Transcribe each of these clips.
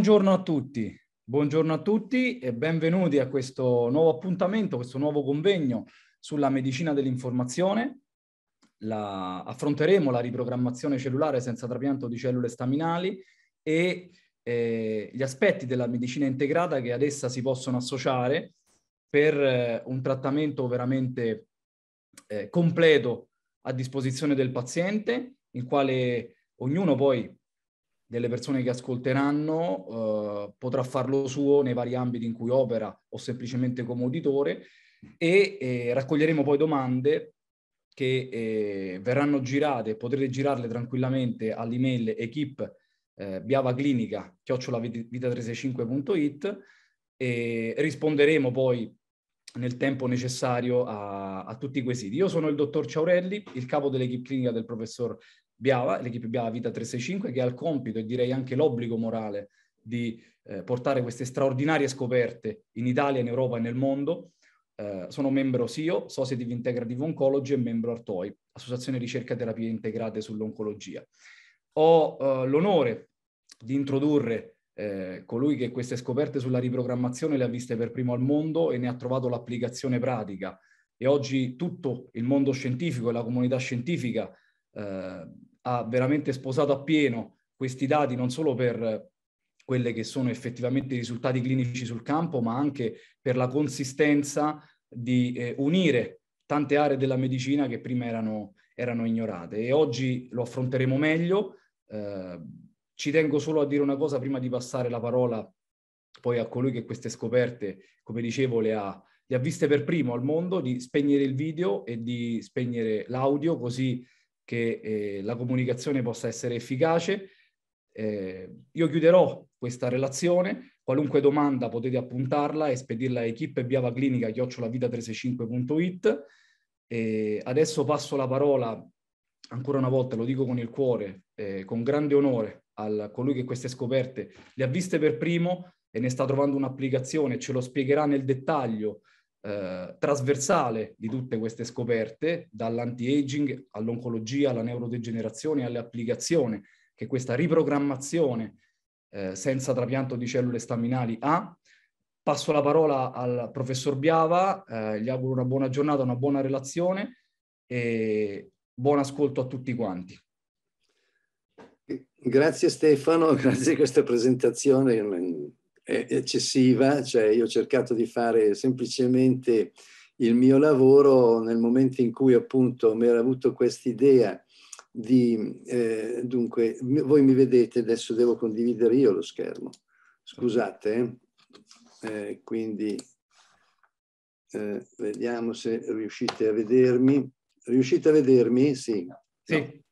Buongiorno a tutti, buongiorno a tutti e benvenuti a questo nuovo appuntamento, questo nuovo convegno sulla medicina dell'informazione. La... affronteremo la riprogrammazione cellulare senza trapianto di cellule staminali e eh, gli aspetti della medicina integrata che ad essa si possono associare per eh, un trattamento veramente eh, completo a disposizione del paziente, il quale ognuno poi delle persone che ascolteranno, eh, potrà farlo suo nei vari ambiti in cui opera o semplicemente come uditore e eh, raccoglieremo poi domande che eh, verranno girate, potrete girarle tranquillamente all'email equip eh, biavaclinica chiocciolavita365.it e risponderemo poi nel tempo necessario a, a, tutti i quesiti. Io sono il dottor Ciaurelli, il capo dell'equipe clinica del professor Biava, l'equipe Biava Vita 365, che ha il compito e direi anche l'obbligo morale di eh, portare queste straordinarie scoperte in Italia, in Europa e nel mondo. Eh, sono membro SIO, Society Integrative Oncology e membro Artoi, Associazione Ricerca e Terapie Integrate sull'Oncologia. Ho eh, l'onore di introdurre eh, colui che queste scoperte sulla riprogrammazione le ha viste per primo al mondo e ne ha trovato l'applicazione pratica. E oggi tutto il mondo scientifico e la comunità scientifica eh, ha veramente sposato appieno questi dati non solo per quelle che sono effettivamente i risultati clinici sul campo, ma anche per la consistenza di eh, unire tante aree della medicina che prima erano, erano ignorate. E oggi lo affronteremo meglio. Eh, ci tengo solo a dire una cosa prima di passare la parola poi a colui che queste scoperte, come dicevo, le ha, le ha viste per primo al mondo, di spegnere il video e di spegnere l'audio, così che eh, la comunicazione possa essere efficace. Eh, io chiuderò questa relazione, qualunque domanda potete appuntarla e spedirla a equipe biavaclinica chiocciolavita365.it. E adesso passo la parola, ancora una volta lo dico con il cuore, eh, con grande onore, a colui che queste scoperte le ha viste per primo e ne sta trovando un'applicazione, ce lo spiegherà nel dettaglio eh, trasversale di tutte queste scoperte, dall'anti-aging all'oncologia, alla neurodegenerazione e alle applicazioni che questa riprogrammazione eh, senza trapianto di cellule staminali ha. Passo la parola al professor Biava, eh, gli auguro una buona giornata, una buona relazione e buon ascolto a tutti quanti. Grazie Stefano, grazie di questa presentazione eccessiva, cioè io ho cercato di fare semplicemente il mio lavoro nel momento in cui appunto mi era avuto quest'idea di, eh, dunque, voi mi vedete, adesso devo condividere io lo schermo, scusate, eh? Eh, quindi eh, vediamo se riuscite a vedermi. Riuscite a vedermi? Sì. Sì. No.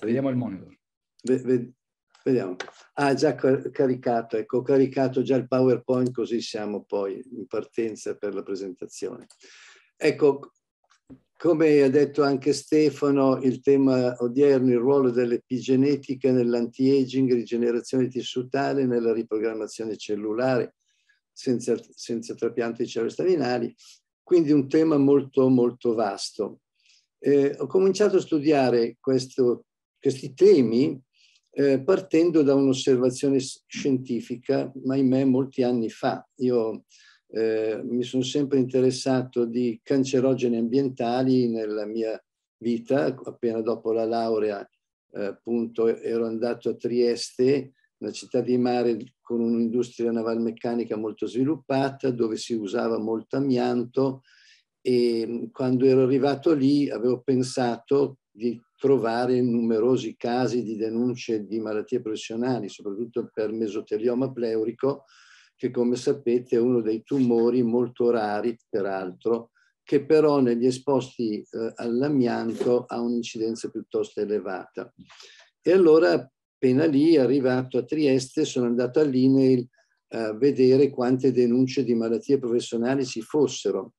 Vediamo il monitor. Ve, ve, Vediamo. Ah, già caricato, ecco, ho caricato già il PowerPoint così siamo poi in partenza per la presentazione. Ecco, come ha detto anche Stefano, il tema odierno, il ruolo dell'epigenetica nell'anti-aging, rigenerazione tissutale, nella riprogrammazione cellulare senza, senza trapianti cerebrostaminali, quindi un tema molto molto vasto. Eh, ho cominciato a studiare questo, questi temi eh, partendo da un'osservazione scientifica, ma ahimè molti anni fa. Io eh, mi sono sempre interessato di cancerogeni ambientali nella mia vita, appena dopo la laurea eh, appunto ero andato a Trieste, una città di mare con un'industria navalmeccanica molto sviluppata dove si usava molto amianto e mm, quando ero arrivato lì avevo pensato di trovare numerosi casi di denunce di malattie professionali, soprattutto per mesotelioma pleurico, che come sapete è uno dei tumori molto rari, peraltro, che però negli esposti eh, all'amianto ha un'incidenza piuttosto elevata. E allora, appena lì, arrivato a Trieste, sono andato all'INEIL a eh, vedere quante denunce di malattie professionali ci fossero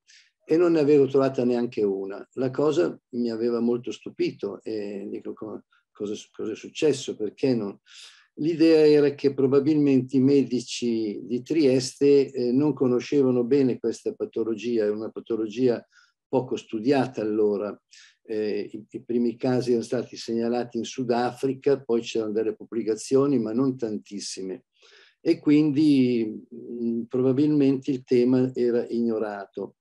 e non ne avevo trovata neanche una. La cosa mi aveva molto stupito e dico cosa, cosa è successo, perché non. L'idea era che probabilmente i medici di Trieste eh, non conoscevano bene questa patologia, era una patologia poco studiata allora. Eh, i, primi casi erano stati segnalati in Sudafrica, poi c'erano delle pubblicazioni, ma non tantissime. E quindi mm, probabilmente il tema era ignorato.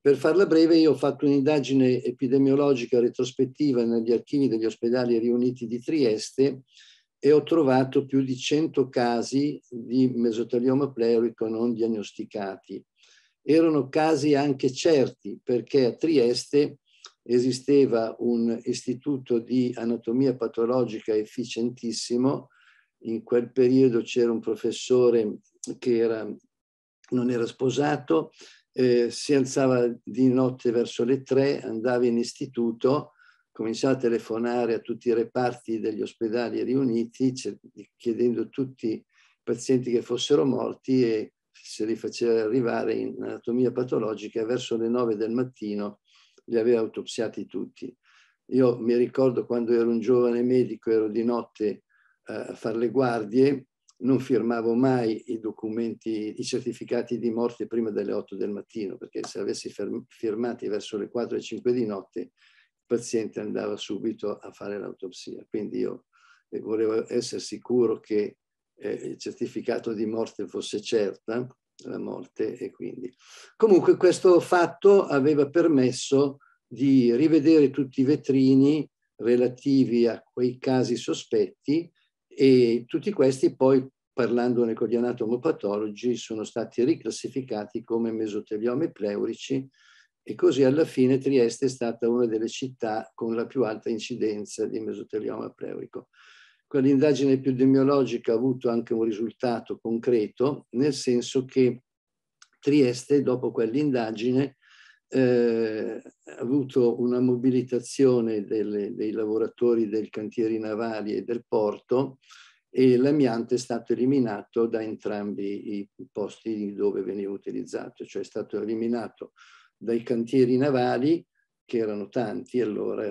Per farla breve, io ho fatto un'indagine epidemiologica retrospettiva negli archivi degli ospedali riuniti di Trieste e ho trovato più di 100 casi di mesotelioma pleurico non diagnosticati. Erano casi anche certi perché a Trieste esisteva un istituto di anatomia patologica efficientissimo. In quel periodo c'era un professore che era, non era sposato, eh, si alzava di notte verso le tre, andava in istituto, cominciava a telefonare a tutti i reparti degli ospedali riuniti, chiedendo tutti i pazienti che fossero morti e se li faceva arrivare in anatomia patologica verso le nove del mattino, li aveva autopsiati tutti. Io mi ricordo quando ero un giovane medico, ero di notte eh, a fare le guardie non firmavo mai i documenti, i certificati di morte prima delle 8 del mattino, perché se avessi firmati verso le 4 e 5 di notte, il paziente andava subito a fare l'autopsia. Quindi io eh, volevo essere sicuro che eh, il certificato di morte fosse certa, la morte, e quindi. Comunque questo fatto aveva permesso di rivedere tutti i vetrini relativi a quei casi sospetti e tutti questi poi parlandone con gli anatomopatologi sono stati riclassificati come mesoteliomi pleurici e così alla fine Trieste è stata una delle città con la più alta incidenza di mesotelioma pleurico. Quell'indagine epidemiologica ha avuto anche un risultato concreto, nel senso che Trieste, dopo quell'indagine, eh, avuto una mobilitazione delle, dei lavoratori del cantieri navali e del porto e l'amianto è stato eliminato da entrambi i posti dove veniva utilizzato, cioè è stato eliminato dai cantieri navali, che erano tanti, allora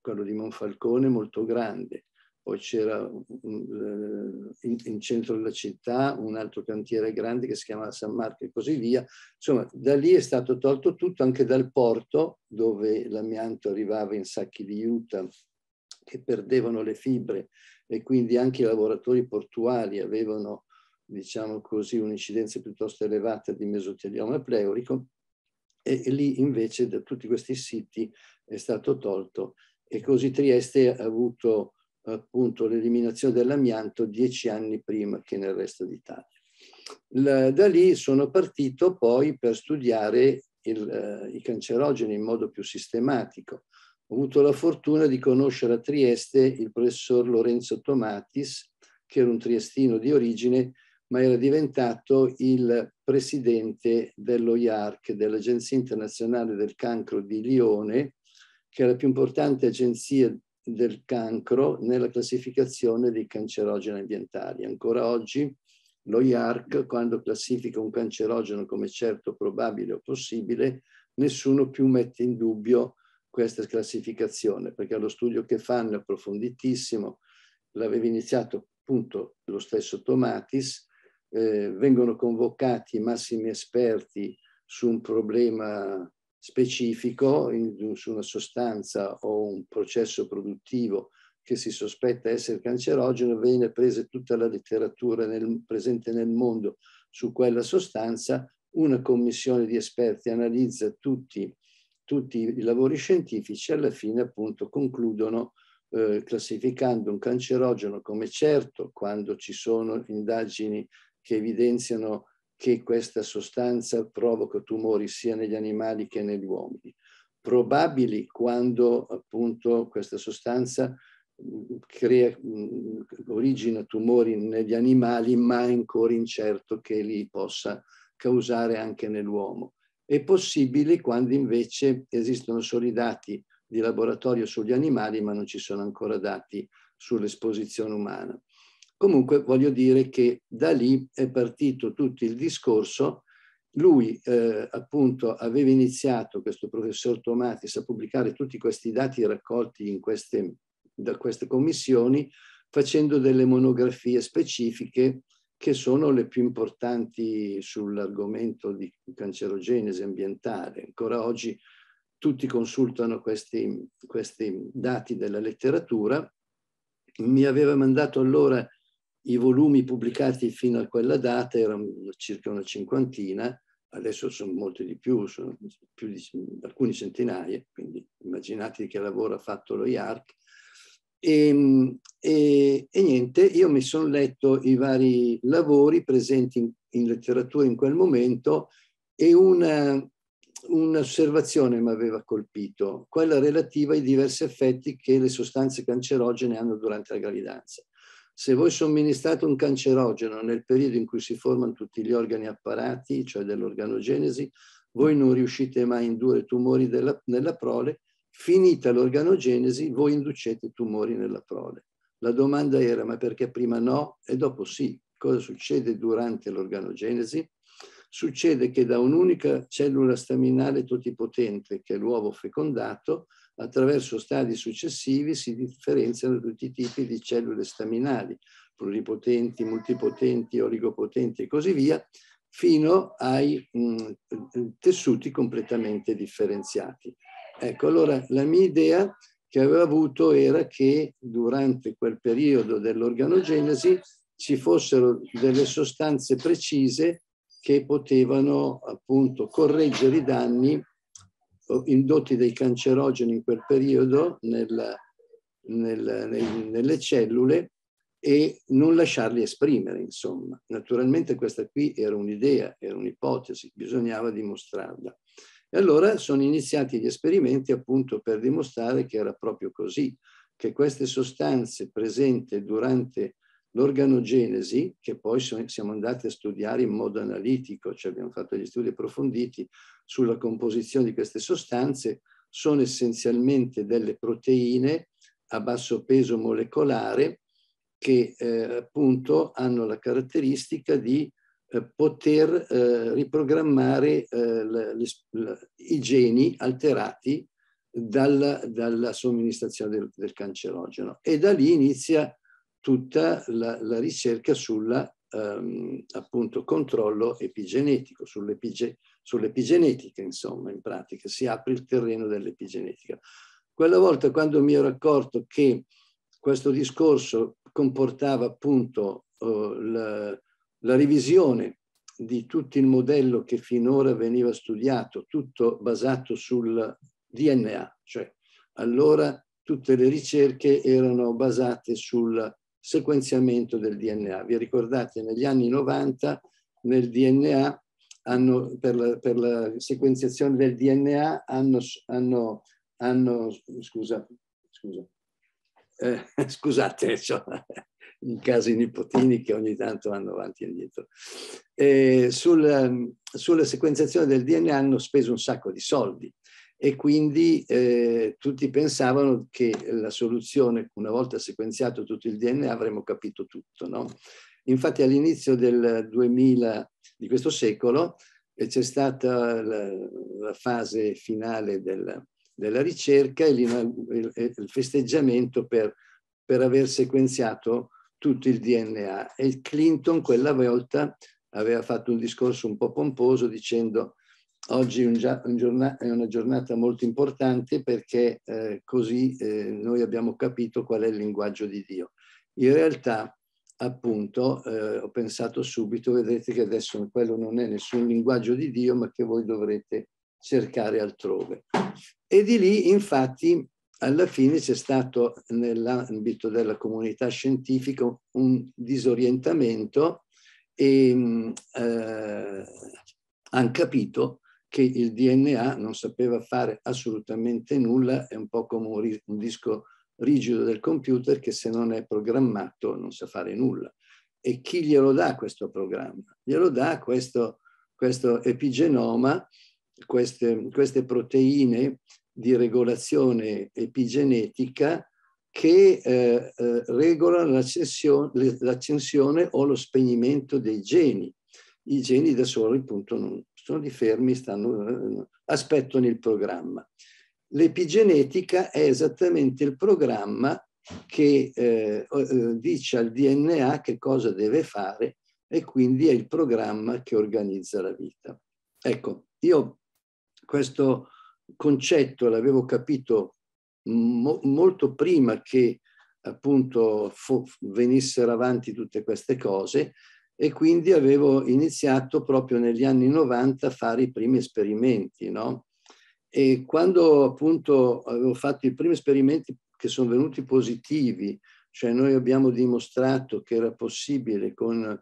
quello di Monfalcone molto grande, poi c'era eh, in, in, centro della città un altro cantiere grande che si chiamava San Marco e così via. Insomma, da lì è stato tolto tutto, anche dal porto dove l'amianto arrivava in sacchi di juta che perdevano le fibre e quindi anche i lavoratori portuali avevano, diciamo così, un'incidenza piuttosto elevata di mesotelioma pleurico e, e lì invece da tutti questi siti è stato tolto e così Trieste ha avuto appunto l'eliminazione dell'amianto dieci anni prima che nel resto d'Italia. Da lì sono partito poi per studiare il, eh, i cancerogeni in modo più sistematico. Ho avuto la fortuna di conoscere a Trieste il professor Lorenzo Tomatis, che era un triestino di origine, ma era diventato il presidente dell'OIARC, dell'Agenzia Internazionale del Cancro di Lione, che è la più importante agenzia del cancro nella classificazione dei cancerogeni ambientali. Ancora oggi lo IARC, quando classifica un cancerogeno come certo, probabile o possibile, nessuno più mette in dubbio questa classificazione, perché lo studio che fanno è approfonditissimo, l'aveva iniziato appunto lo stesso Tomatis, eh, vengono convocati i massimi esperti su un problema specifico su una sostanza o un processo produttivo che si sospetta essere cancerogeno, viene presa tutta la letteratura nel, presente nel mondo su quella sostanza, una commissione di esperti analizza tutti, tutti i lavori scientifici e alla fine appunto concludono eh, classificando un cancerogeno come certo quando ci sono indagini che evidenziano che questa sostanza provoca tumori sia negli animali che negli uomini. Probabili quando appunto questa sostanza mm, crea, mm, origina tumori negli animali, ma è ancora incerto che li possa causare anche nell'uomo. E possibili quando invece esistono solo i dati di laboratorio sugli animali, ma non ci sono ancora dati sull'esposizione umana. Comunque voglio dire che da lì è partito tutto il discorso. Lui eh, appunto aveva iniziato, questo professor Tomatis, a pubblicare tutti questi dati raccolti queste, da queste commissioni facendo delle monografie specifiche che sono le più importanti sull'argomento di cancerogenesi ambientale. Ancora oggi tutti consultano questi, questi, dati della letteratura. Mi aveva mandato allora i volumi pubblicati fino a quella data erano circa una cinquantina, adesso sono molti di più, sono più di alcune centinaia, quindi immaginate che lavoro ha fatto lo IARC. E, ehm, e, e niente, io mi sono letto i vari lavori presenti in, in letteratura in quel momento e una, un'osservazione mi aveva colpito, quella relativa ai diversi effetti che le sostanze cancerogene hanno durante la gravidanza. Se voi somministrate un cancerogeno nel periodo in cui si formano tutti gli organi apparati, cioè dell'organogenesi, voi non riuscite mai a indurre tumori della, nella prole, finita l'organogenesi voi inducete tumori nella prole. La domanda era ma perché prima no e dopo sì? Cosa succede durante l'organogenesi? Succede che da un'unica cellula staminale totipotente, che è l'uovo fecondato, Attraverso stadi successivi si differenziano tutti i tipi di cellule staminali, pluripotenti, multipotenti, oligopotenti e così via, fino ai mh, mm, tessuti completamente differenziati. Ecco, allora la mia idea che avevo avuto era che durante quel periodo dell'organogenesi ci fossero delle sostanze precise che potevano appunto correggere i danni indotti dei cancerogeni in quel periodo nella, nella, nei, nelle cellule e non lasciarli esprimere, insomma. Naturalmente questa qui era un'idea, era un'ipotesi, bisognava dimostrarla. E allora sono iniziati gli esperimenti appunto per dimostrare che era proprio così, che queste sostanze presenti durante l'organogenesi, che poi siamo andati a studiare in modo analitico, cioè abbiamo fatto gli studi approfonditi, sulla composizione di queste sostanze sono essenzialmente delle proteine a basso peso molecolare che eh, appunto hanno la caratteristica di eh, poter eh, riprogrammare eh, le, le, i geni alterati dalla, dalla somministrazione del, del, cancerogeno. E da lì inizia tutta la, la ricerca sul ehm, controllo epigenetico, sull'epigenetico sull'epigenetica, insomma, in pratica, si apre il terreno dell'epigenetica. Quella volta quando mi ero accorto che questo discorso comportava appunto eh, la, la revisione di tutto il modello che finora veniva studiato, tutto basato sul DNA, cioè allora tutte le ricerche erano basate sul sequenziamento del DNA. Vi ricordate negli anni 90 nel DNA hanno, per, la, per, la, sequenziazione del DNA hanno, hanno, hanno scusa, scusa, eh, scusate, cioè, in casi nipotini che ogni tanto vanno avanti e indietro. Eh, sul, sulla sequenziazione del DNA hanno speso un sacco di soldi e quindi eh, tutti pensavano che la soluzione, una volta sequenziato tutto il DNA, avremmo capito tutto. No? Infatti all'inizio del 2000, di questo secolo e c'è stata la, la fase finale della, della ricerca e il, il festeggiamento per, per aver sequenziato tutto il DNA. E Clinton quella volta aveva fatto un discorso un po' pomposo dicendo oggi è, una giornata molto importante perché eh, così eh, noi abbiamo capito qual è il linguaggio di Dio. In realtà appunto eh, ho pensato subito, vedete che adesso quello non è nessun linguaggio di Dio, ma che voi dovrete cercare altrove. E di lì, infatti, alla fine c'è stato nell'ambito della comunità scientifica un disorientamento e eh, hanno capito che il DNA non sapeva fare assolutamente nulla, è un po' come un, un disco rigido del computer che se non è programmato non sa fare nulla. E chi glielo dà questo programma? Glielo dà questo, questo epigenoma, queste, queste proteine di regolazione epigenetica che eh, eh, regolano l'accensione o lo spegnimento dei geni. I geni da soli appunto non sono di fermi, stanno, eh, aspettano il programma l'epigenetica è esattamente il programma che eh, eh dice al DNA che cosa deve fare e quindi è il programma che organizza la vita. Ecco, io questo concetto l'avevo capito mo molto prima che appunto venissero avanti tutte queste cose e quindi avevo iniziato proprio negli anni 90 a fare i primi esperimenti, no? E quando appunto avevo fatto i primi esperimenti che sono venuti positivi, cioè noi abbiamo dimostrato che era possibile con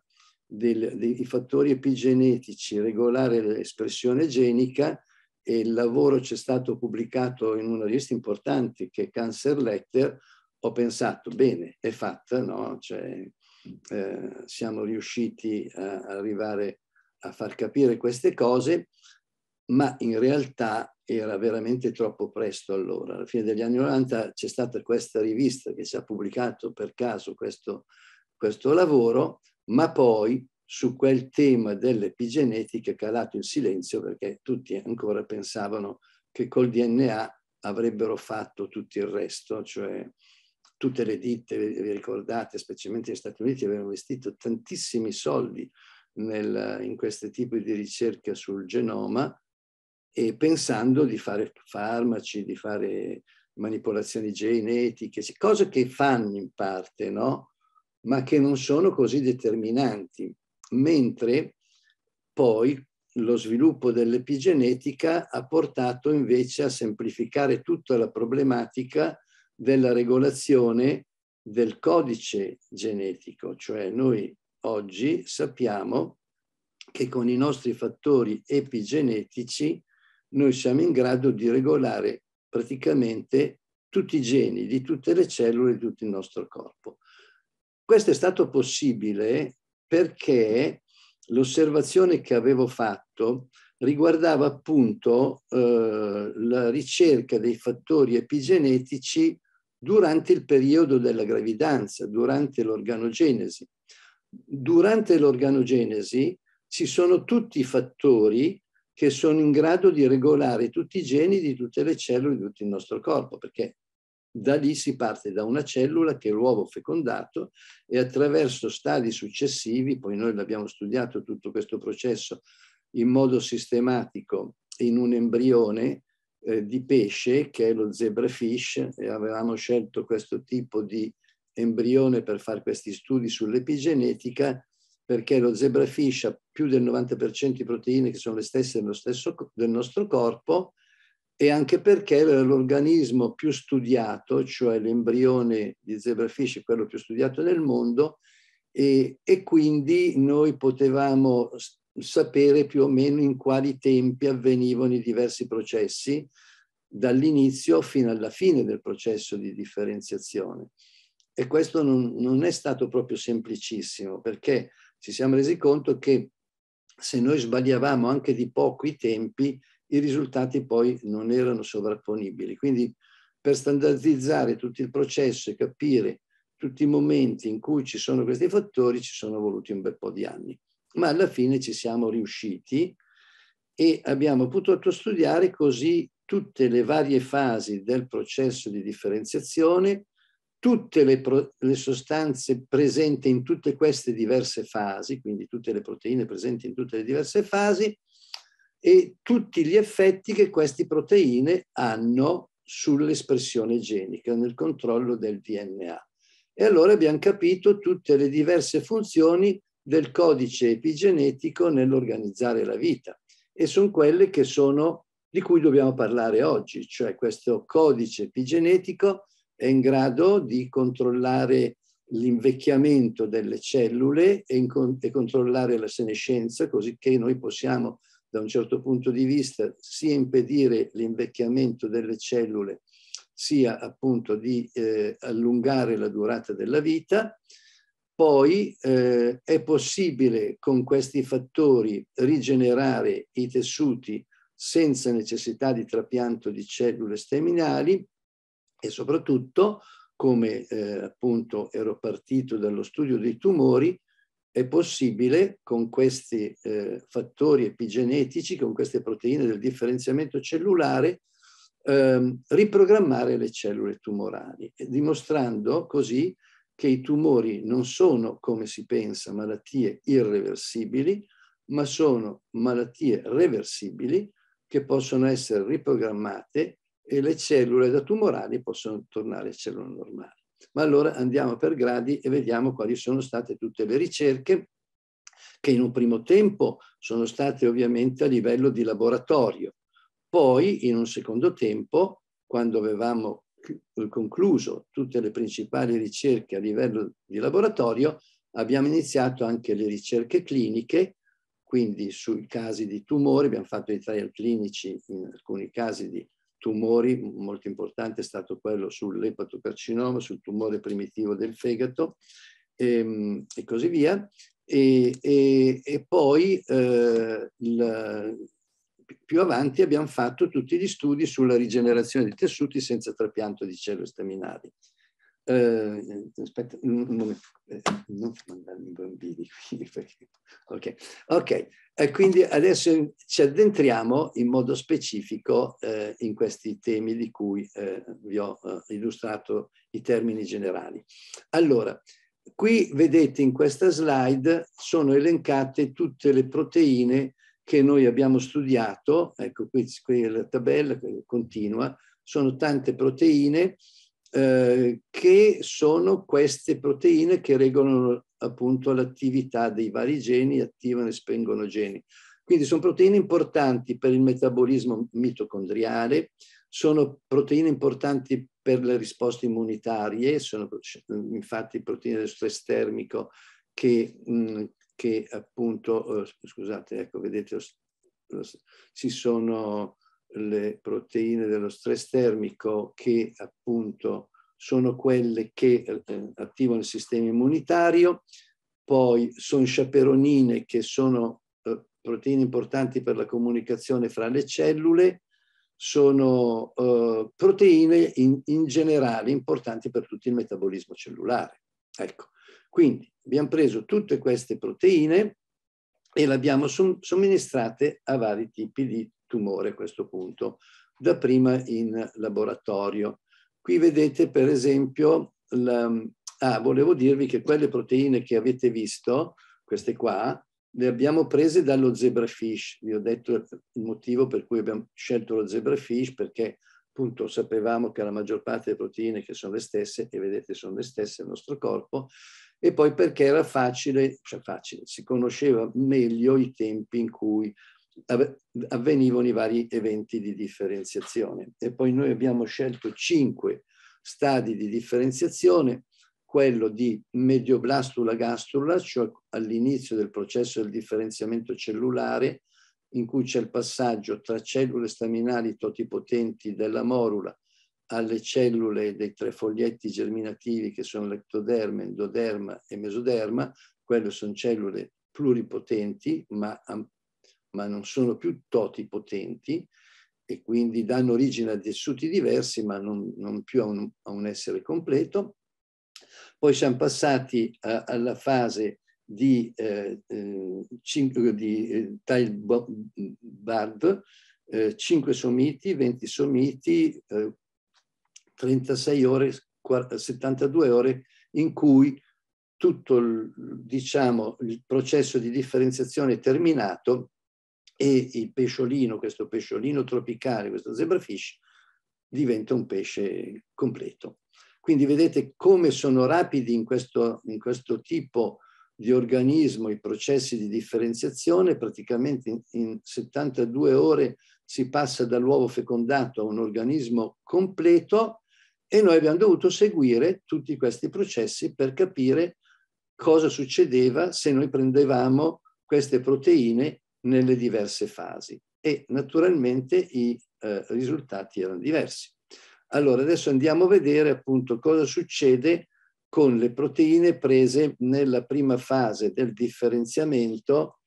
del, dei fattori epigenetici regolare l'espressione genica, e il lavoro c'è stato pubblicato in una rivista importante che è Cancer Letter, ho pensato, bene, è fatta, no? Cioè, eh, siamo riusciti a arrivare a far capire queste cose ma in realtà era veramente troppo presto allora. Alla fine degli anni 90 c'è stata questa rivista che ci ha pubblicato per caso questo, questo lavoro, ma poi su quel tema dell'epigenetica è calato in silenzio perché tutti ancora pensavano che col DNA avrebbero fatto tutto il resto, cioè tutte le ditte, vi ricordate, specialmente negli Stati Uniti, avevano investito tantissimi soldi nel, in questo tipo di ricerca sul genoma, e pensando di fare farmaci, di fare manipolazioni genetiche, cose che fanno in parte, no? ma che non sono così determinanti, mentre poi lo sviluppo dell'epigenetica ha portato invece a semplificare tutta la problematica della regolazione del codice genetico, cioè noi oggi sappiamo che con i nostri fattori epigenetici noi siamo in grado di regolare praticamente tutti i geni di tutte le cellule di tutto il nostro corpo. Questo è stato possibile perché l'osservazione che avevo fatto riguardava appunto eh, la ricerca dei fattori epigenetici durante il periodo della gravidanza, durante l'organogenesi. Durante l'organogenesi ci sono tutti i fattori che sono in grado di regolare tutti i geni di tutte le cellule di tutto il nostro corpo, perché da lì si parte da una cellula che è l'uovo fecondato e attraverso stadi successivi, poi noi abbiamo studiato tutto questo processo in modo sistematico in un embrione eh, di pesce che è lo zebrafish e avevamo scelto questo tipo di embrione per fare questi studi sull'epigenetica perché lo zebrafish ha più del 90% di proteine che sono le stesse dello stesso, del nostro corpo e anche perché l'organismo più studiato, cioè l'embrione di zebrafish, è quello più studiato nel mondo e, e quindi noi potevamo sapere più o meno in quali tempi avvenivano i diversi processi dall'inizio fino alla fine del processo di differenziazione. E questo non, non è stato proprio semplicissimo perché ci siamo resi conto che se noi sbagliavamo anche di poco i tempi, i risultati poi non erano sovrapponibili. Quindi per standardizzare tutto il processo e capire tutti i momenti in cui ci sono questi fattori ci sono voluti un bel po' di anni. Ma alla fine ci siamo riusciti e abbiamo potuto studiare così tutte le varie fasi del processo di differenziazione, tutte le, pro, le, sostanze presenti in tutte queste diverse fasi, quindi tutte le proteine presenti in tutte le diverse fasi, e tutti gli effetti che queste proteine hanno sull'espressione genica, nel controllo del DNA. E allora abbiamo capito tutte le diverse funzioni del codice epigenetico nell'organizzare la vita e sono quelle che sono, di cui dobbiamo parlare oggi, cioè questo codice epigenetico è in grado di controllare l'invecchiamento delle cellule e, in, e controllare la senescenza, così che noi possiamo da un certo punto di vista sia impedire l'invecchiamento delle cellule sia appunto di eh, allungare la durata della vita. Poi eh, è possibile con questi fattori rigenerare i tessuti senza necessità di trapianto di cellule staminali e soprattutto come eh, appunto ero partito dallo studio dei tumori, è possibile con questi eh, fattori epigenetici, con queste proteine del differenziamento cellulare, ehm, riprogrammare le cellule tumorali, dimostrando così che i tumori non sono, come si pensa, malattie irreversibili, ma sono malattie reversibili che possono essere riprogrammate e le cellule da tumorali possono tornare cellule normali. Ma allora andiamo per gradi e vediamo quali sono state tutte le ricerche che in un primo tempo sono state ovviamente a livello di laboratorio. Poi in un secondo tempo, quando avevamo concluso tutte le principali ricerche a livello di laboratorio, abbiamo iniziato anche le ricerche cliniche, quindi sui casi di tumori, abbiamo fatto i trial clinici in alcuni casi di tumori, molto importante è stato quello sull'epatocarcinoma, sul tumore primitivo del fegato e, ehm, e così via. E, e, e poi eh, il, più avanti abbiamo fatto tutti gli studi sulla rigenerazione di tessuti senza trapianto di cellule staminali. Uh, aspetta, non, eh, non mandarmi i bambini quindi, perché, ok, okay. Eh, quindi adesso ci addentriamo in modo specifico eh, in questi temi di cui eh, vi ho eh, illustrato i termini generali. Allora, qui vedete in questa slide sono elencate tutte le proteine che noi abbiamo studiato, ecco qui, qui la tabella continua, sono tante proteine eh, che sono queste proteine che regolano appunto l'attività dei vari geni, attivano e spengono geni. Quindi sono proteine importanti per il metabolismo mitocondriale, sono proteine importanti per le risposte immunitarie, sono infatti proteine dello stress termico che, mm, che appunto, eh, scusate, ecco, vedete, si sono le proteine dello stress termico che appunto sono quelle che eh, attivano il sistema immunitario, poi sono sciaperonine che sono eh, proteine importanti per la comunicazione fra le cellule, sono eh, proteine in, in, generale importanti per tutto il metabolismo cellulare. Ecco, quindi abbiamo preso tutte queste proteine e le abbiamo somministrate a vari tipi di tumore a questo punto, dapprima in laboratorio. Qui vedete per esempio, la, ah, volevo dirvi che quelle proteine che avete visto, queste qua, le abbiamo prese dallo zebrafish. Vi ho detto il motivo per cui abbiamo scelto lo zebrafish, perché appunto sapevamo che la maggior parte delle proteine che sono le stesse, e vedete sono le stesse nel nostro corpo, e poi perché era facile, cioè facile, si conosceva meglio i tempi in cui avvenivano i vari eventi di differenziazione. E poi noi abbiamo scelto cinque stadi di differenziazione, quello di medioblastula gastrula, cioè all'inizio del processo del differenziamento cellulare, in cui c'è il passaggio tra cellule staminali totipotenti della morula alle cellule dei tre foglietti germinativi che sono l'ectoderma, endoderma e mesoderma, quelle sono cellule pluripotenti ma ma non sono più totipotenti e quindi danno origine a tessuti diversi, ma non, non più a un, a un, essere completo. Poi siamo passati a, alla fase di, eh, eh cinque, di eh, Tile Bard, eh, 5 somiti, 20 somiti, eh, 36 ore, 72 ore in cui tutto diciamo, il processo di differenziazione è terminato e il pesciolino, questo pesciolino tropicale, questo zebrafish, diventa un pesce completo. Quindi vedete come sono rapidi in questo, in questo tipo di organismo i processi di differenziazione, praticamente in, in 72 ore si passa dall'uovo fecondato a un organismo completo e noi abbiamo dovuto seguire tutti questi processi per capire cosa succedeva se noi prendevamo queste proteine nelle diverse fasi e naturalmente i eh, risultati erano diversi. Allora, adesso andiamo a vedere appunto cosa succede con le proteine prese nella prima fase del differenziamento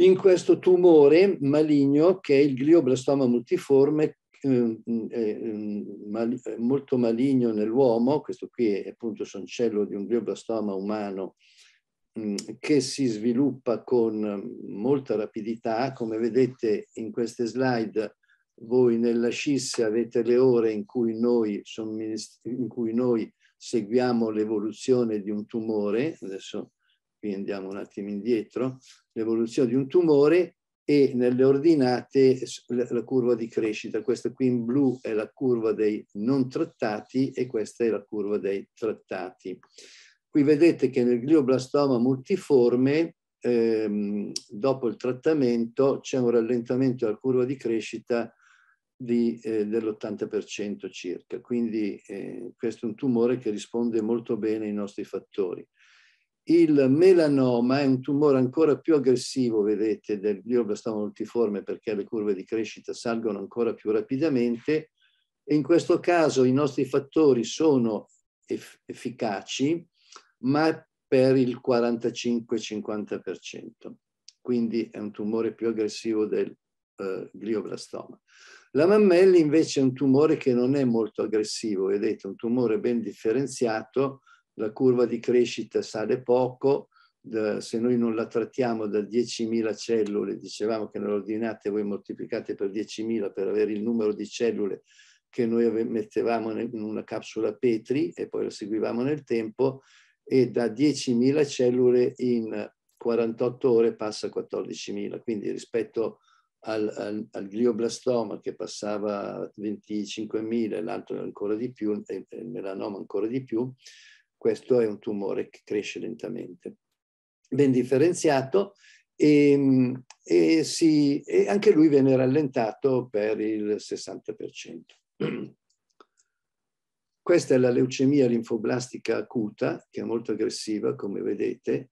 in questo tumore maligno che è il glioblastoma multiforme, ehm, eh, ehm, eh, molto maligno nell'uomo, questo qui è, appunto il cellule di un glioblastoma umano Mm, che si sviluppa con mm, molta rapidità. Come vedete in queste slide, voi nella scissa avete le ore in cui noi, in cui noi seguiamo l'evoluzione di un tumore, adesso qui andiamo un attimo indietro, l'evoluzione di un tumore e nelle ordinate la curva di crescita. Questa qui in blu è la curva dei non trattati e questa è la curva dei trattati. Qui vedete che nel glioblastoma multiforme, ehm, dopo il trattamento, c'è un rallentamento della curva di crescita eh, dell'80% circa. Quindi eh, questo è un tumore che risponde molto bene ai nostri fattori. Il melanoma è un tumore ancora più aggressivo, vedete, del glioblastoma multiforme perché le curve di crescita salgono ancora più rapidamente e in questo caso i nostri fattori sono efficaci ma per il 45-50%. Quindi è un tumore più aggressivo del eh, glioblastoma. La mammella invece è un tumore che non è molto aggressivo, vedete, un tumore ben differenziato, la curva di crescita sale poco, da, se noi non la trattiamo da 10.000 cellule, dicevamo che nell'ordinate voi moltiplicate per 10.000 per avere il numero di cellule che noi mettevamo in una capsula Petri e poi la seguivamo nel tempo, e da 10.000 cellule in 48 ore passa a 14.000, quindi rispetto al, al, al glioblastoma che passava a 25.000, l'altro ancora di più, e il melanoma ancora di più, questo è un tumore che cresce lentamente. Ben differenziato ehm, e, e, si, e anche lui viene rallentato per il 60%. Questa è la leucemia linfoblastica acuta, che è molto aggressiva, come vedete,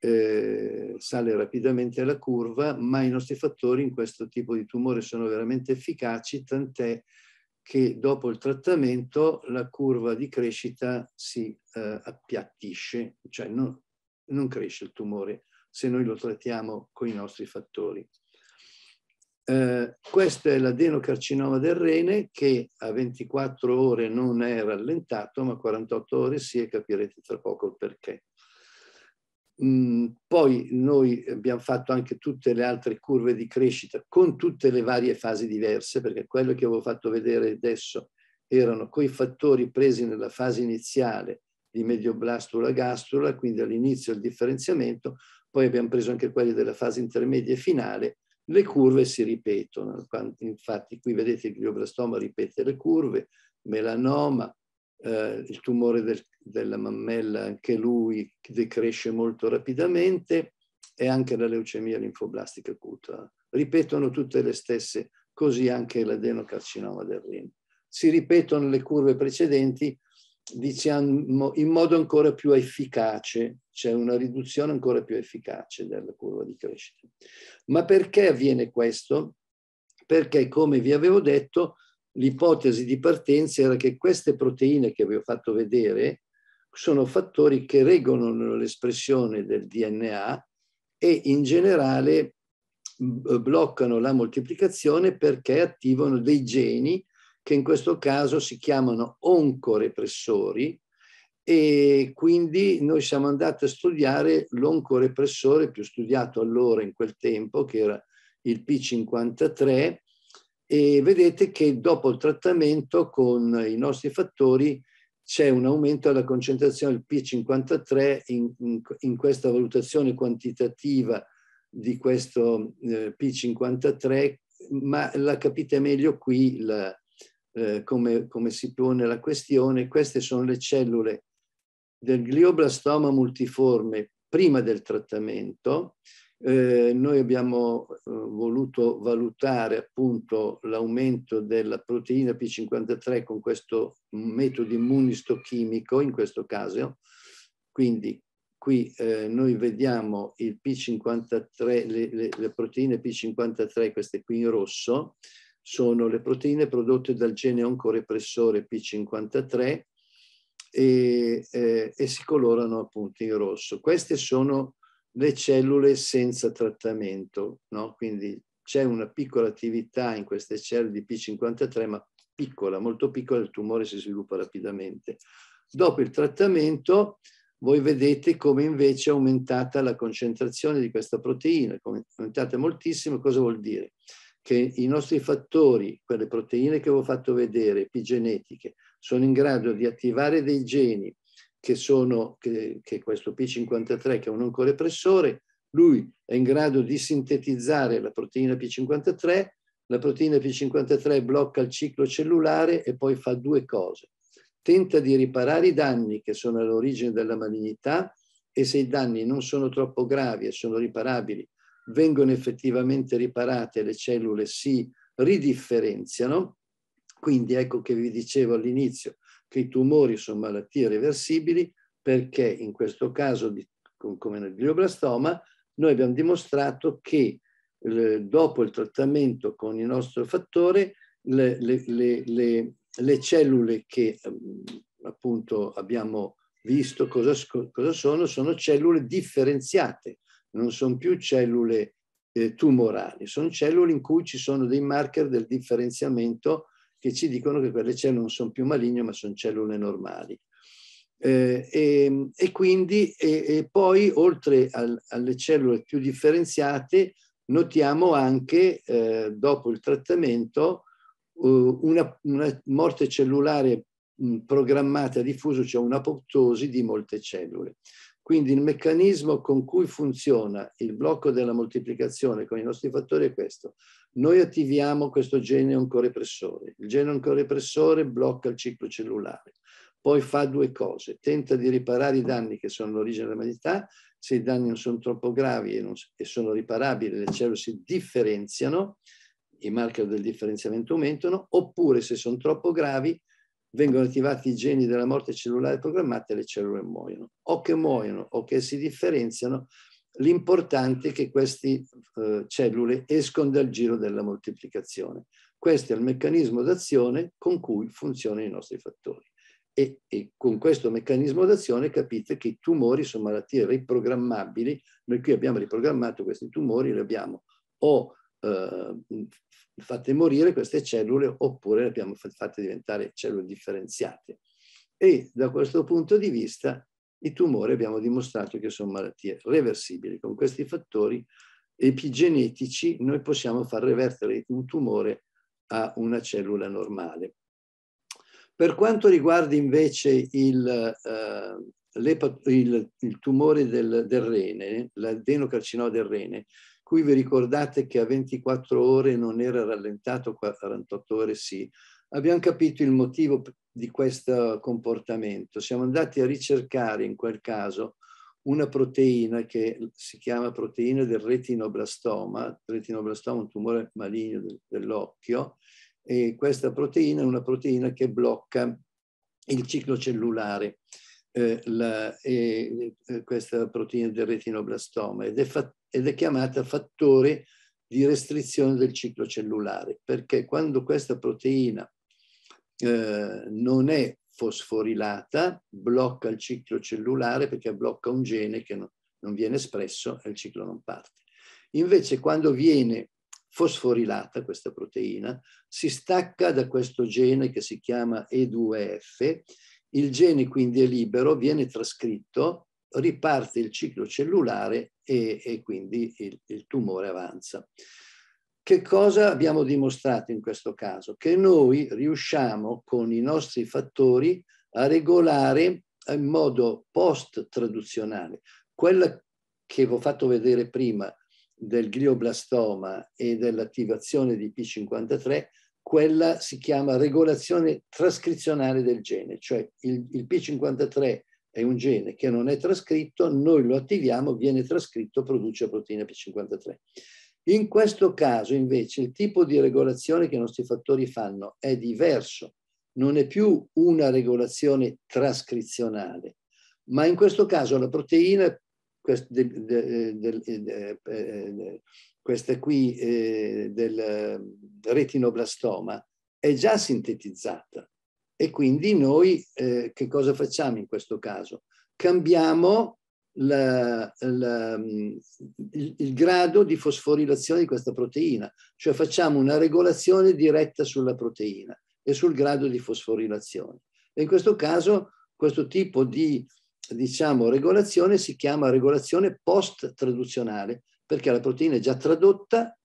eh, sale rapidamente la curva, ma i nostri fattori in questo tipo di tumore sono veramente efficaci, tant'è che dopo il trattamento la curva di crescita si eh, appiattisce, cioè non, non cresce il tumore se noi lo trattiamo con i nostri fattori. Eh, questo è l'adenocarcinoma del rene che a 24 ore non è rallentato, ma a 48 ore sì e capirete tra poco il perché. Mm, poi noi abbiamo fatto anche tutte le altre curve di crescita con tutte le varie fasi diverse, perché quello che avevo fatto vedere adesso erano quei fattori presi nella fase iniziale di medioblastula gastula quindi all'inizio il differenziamento, poi abbiamo preso anche quelli della fase intermedia e finale le curve si ripetono, infatti qui vedete il glioblastoma ripete le curve, melanoma, eh, il tumore del, della mammella, anche lui decresce molto rapidamente e anche la leucemia linfoblastica acuta. Ripetono tutte le stesse, così anche l'adenocarcinoma del reno. Si ripetono le curve precedenti diciamo in modo ancora più efficace c'è una riduzione ancora più efficace della curva di crescita. Ma perché avviene questo? Perché, come vi avevo detto, l'ipotesi di partenza era che queste proteine che vi ho fatto vedere sono fattori che regolano l'espressione del DNA e in generale bloccano la moltiplicazione perché attivano dei geni che in questo caso si chiamano oncorepressori e quindi noi siamo andati a studiare l'oncorepressore più studiato allora in quel tempo, che era il P53, e vedete che dopo il trattamento con i nostri fattori c'è un aumento della concentrazione del P53 in, in, in questa valutazione quantitativa di questo eh, P53, ma la capite meglio qui la, eh, come, come, si pone la questione. Queste sono le cellule del glioblastoma multiforme prima del trattamento, eh, noi abbiamo eh, voluto valutare appunto l'aumento della proteina P53 con questo metodo immunistochimico in questo caso. Quindi qui eh, noi vediamo il P53, le, le, le proteine P53, queste qui in rosso, sono le proteine prodotte dal gene oncorepressore P53 e, eh, e si colorano appunto in rosso. Queste sono le cellule senza trattamento, no? quindi c'è una piccola attività in queste cellule di P53, ma piccola, molto piccola, il tumore si sviluppa rapidamente. Dopo il trattamento voi vedete come invece è aumentata la concentrazione di questa proteina, è aumentata moltissimo, cosa vuol dire? Che i nostri fattori, quelle proteine che vi ho fatto vedere, epigenetiche, sono in grado di attivare dei geni che sono che, che questo P53 che è un oncorepressore, lui è in grado di sintetizzare la proteina P53, la proteina P53 blocca il ciclo cellulare e poi fa due cose. Tenta di riparare i danni che sono all'origine della malignità e se i danni non sono troppo gravi e sono riparabili, vengono effettivamente riparate, le cellule si ridifferenziano quindi ecco che vi dicevo all'inizio che i tumori sono malattie reversibili perché in questo caso, come nel glioblastoma, noi abbiamo dimostrato che dopo il trattamento con il nostro fattore le, le, le, le cellule che ehm, appunto abbiamo visto cosa, cosa, sono, sono cellule differenziate, non sono più cellule eh, tumorali, sono cellule in cui ci sono dei marker del differenziamento che ci dicono che quelle cellule non sono più maligne ma sono cellule normali. Eh, e, e, quindi e, e poi oltre al, alle cellule più differenziate notiamo anche eh, dopo il trattamento eh, una, una, morte cellulare programmata a diffuso, cioè un'apoptosi di molte cellule. Quindi il meccanismo con cui funziona il blocco della moltiplicazione con i nostri fattori è questo noi attiviamo questo gene oncorepressore. Il gene oncorepressore blocca il ciclo cellulare, poi fa due cose, tenta di riparare i danni che sono l'origine della malattia, se i danni non sono troppo gravi e, non, e sono riparabili, le cellule si differenziano, i marker del differenziamento aumentano, oppure se sono troppo gravi vengono attivati i geni della morte cellulare programmata e le cellule muoiono. O che muoiono o che si differenziano, L'importante è che queste eh, cellule escono dal giro della moltiplicazione. Questo è il meccanismo d'azione con cui funzionano i nostri fattori. E, e con questo meccanismo d'azione capite che i tumori sono malattie riprogrammabili. Noi qui abbiamo riprogrammato questi tumori, li abbiamo o eh, fatte morire queste cellule oppure le abbiamo fatte diventare cellule differenziate. E da questo punto di vista i tumori abbiamo dimostrato che sono malattie reversibili. Con questi fattori epigenetici noi possiamo far revertere un tumore a una cellula normale. Per quanto riguarda invece il, eh, il, il tumore del, del rene, l'adenocarcinoma del rene, cui vi ricordate che a 24 ore non era rallentato, a 48 ore sì, abbiamo capito il motivo di questo comportamento. Siamo andati a ricercare in quel caso una proteina che si chiama proteina del retinoblastoma, retinoblastoma è un tumore maligno dell'occhio, e questa proteina è una proteina che blocca il ciclo cellulare, eh, la, eh, questa proteina del retinoblastoma, ed è, ed è chiamata fattore di restrizione del ciclo cellulare, perché quando questa proteina eh, non è fosforilata, blocca il ciclo cellulare perché blocca un gene che non, non viene espresso e il ciclo non parte. Invece quando viene fosforilata questa proteina, si stacca da questo gene che si chiama E2F, il gene quindi è libero, viene trascritto, riparte il ciclo cellulare e, e quindi il, il tumore avanza. Che cosa abbiamo dimostrato in questo caso? Che noi riusciamo con i nostri fattori a regolare in modo post-traduzionale quella che vi ho fatto vedere prima del glioblastoma e dell'attivazione di P53, quella si chiama regolazione trascrizionale del gene, cioè il, il P53 è un gene che non è trascritto, noi lo attiviamo, viene trascritto, produce la proteina P53. In questo caso invece il tipo di regolazione che i nostri fattori fanno è diverso, non è più una regolazione trascrizionale, ma in questo caso la proteina, questa eh, eh, qui eh, del retinoblastoma, è già sintetizzata e quindi noi che cosa facciamo in questo caso? Cambiamo la, la, mm, il, il, grado di fosforilazione di questa proteina, cioè facciamo una regolazione diretta sulla proteina e sul grado di fosforilazione. E in questo caso questo tipo di diciamo, regolazione si chiama regolazione post-traduzionale, perché la proteina è già tradotta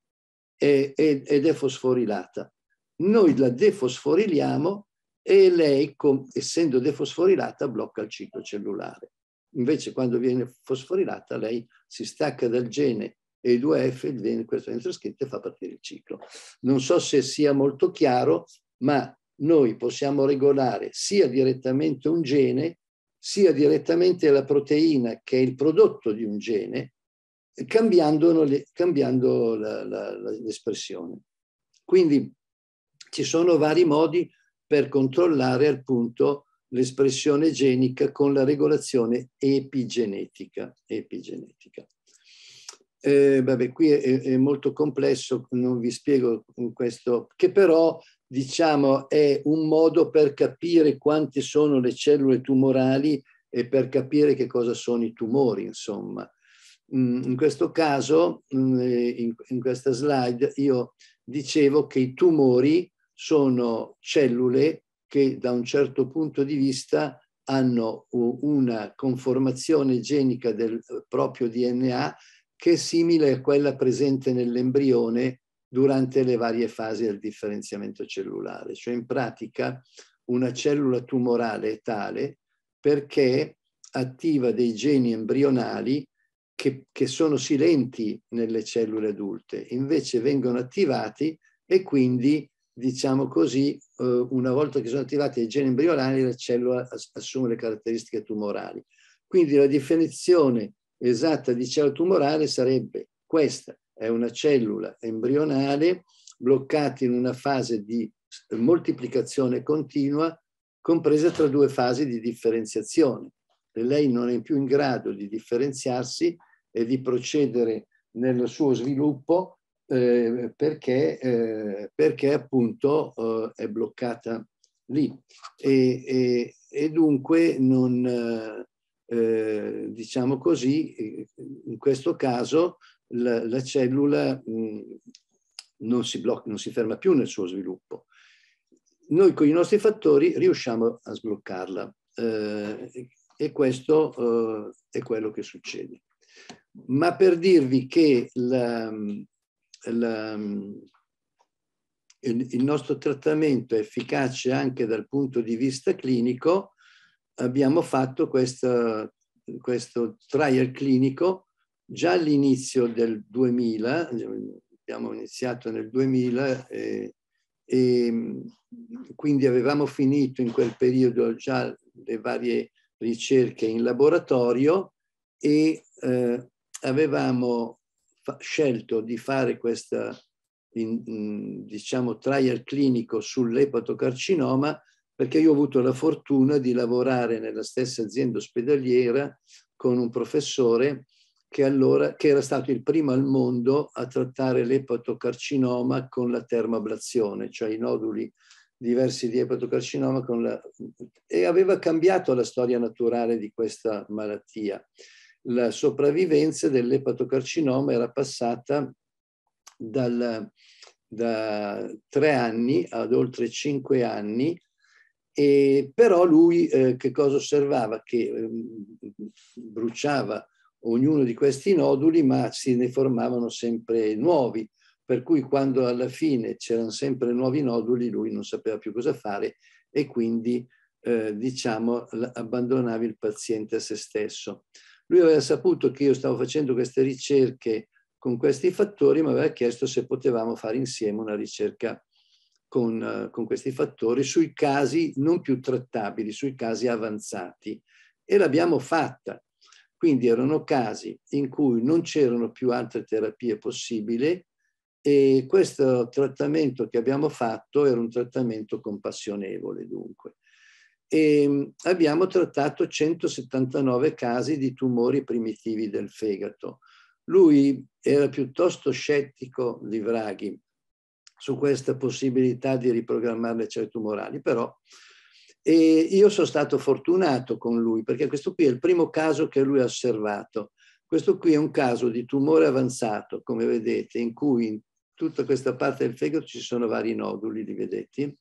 e, e, ed è fosforilata. Noi la defosforiliamo e lei, essendo defosforilata, blocca il ciclo cellulare. Invece quando viene fosforilata lei si stacca dal gene e i due f il questo entroscritto, e fa partire il ciclo. Non so se sia molto chiaro, ma noi possiamo regolare sia direttamente un gene, sia direttamente la proteina che è il prodotto di un gene, cambiando, l'espressione. Quindi ci sono vari modi per controllare appunto l'espressione genica con la regolazione epigenetica. epigenetica. Eh, vabbè, qui è, è, molto complesso, non vi spiego questo, che però diciamo è un modo per capire quante sono le cellule tumorali e per capire che cosa sono i tumori, insomma. Mm, in questo caso, mm, eh, in, questa slide, io dicevo che i tumori sono cellule che da un certo punto di vista hanno una conformazione genica del proprio DNA che è simile a quella presente nell'embrione durante le varie fasi del differenziamento cellulare. Cioè in pratica una cellula tumorale è tale perché attiva dei geni embrionali che, che sono silenti nelle cellule adulte, invece vengono attivati e quindi diciamo così, eh, una volta che sono attivati i geni embrionali, la cellula assume le caratteristiche tumorali. Quindi la definizione esatta di cellula tumorale sarebbe questa, è una cellula embrionale bloccata in una fase di moltiplicazione continua, compresa tra due fasi di differenziazione. E lei non è più in grado di differenziarsi e di procedere nel suo sviluppo eh, perché, eh, perché, appunto eh, è bloccata lì e, e, e dunque non, eh, diciamo così, in questo caso la, la cellula mh, mm, non, si blocca, non si ferma più nel suo sviluppo. Noi con i nostri fattori riusciamo a sbloccarla e questo è quello che succede. Ma per dirvi che la, la, ehm, il, il nostro trattamento è efficace anche dal punto di vista clinico, abbiamo fatto questa, questo trial clinico già all'inizio del 2000, abbiamo iniziato nel 2000 e, e, quindi avevamo finito in quel periodo già le varie ricerche in laboratorio e eh, avevamo scelto di fare questo diciamo, trial clinico sull'epatocarcinoma perché io ho avuto la fortuna di lavorare nella stessa azienda ospedaliera con un professore che allora che era stato il primo al mondo a trattare l'epatocarcinoma con la termablazione, cioè i noduli diversi di epatocarcinoma la, e aveva cambiato la storia naturale di questa malattia la sopravvivenza dell'epatocarcinoma era passata dal, da tre anni ad oltre cinque anni, e però lui eh, che cosa osservava? Che eh, bruciava ognuno di questi noduli, ma se ne formavano sempre nuovi, per cui quando alla fine c'erano sempre nuovi noduli, lui non sapeva più cosa fare e quindi, eh, diciamo, abbandonava il paziente a se stesso. Lui aveva saputo che io stavo facendo queste ricerche con questi fattori, mi aveva chiesto se potevamo fare insieme una ricerca con, eh, con questi fattori sui casi non più trattabili, sui casi avanzati. E l'abbiamo fatta. Quindi erano casi in cui non c'erano più altre terapie possibili e questo trattamento che abbiamo fatto era un trattamento compassionevole dunque e ehm, abbiamo trattato 179 casi di tumori primitivi del fegato. Lui era piuttosto scettico di Vraghi su questa possibilità di riprogrammare le cellule tumorali, però io sono stato fortunato con lui perché questo qui è il primo caso che lui ha osservato. Questo qui è un caso di tumore avanzato, come vedete, in cui in tutta questa parte del fegato ci sono vari noduli, li vedete,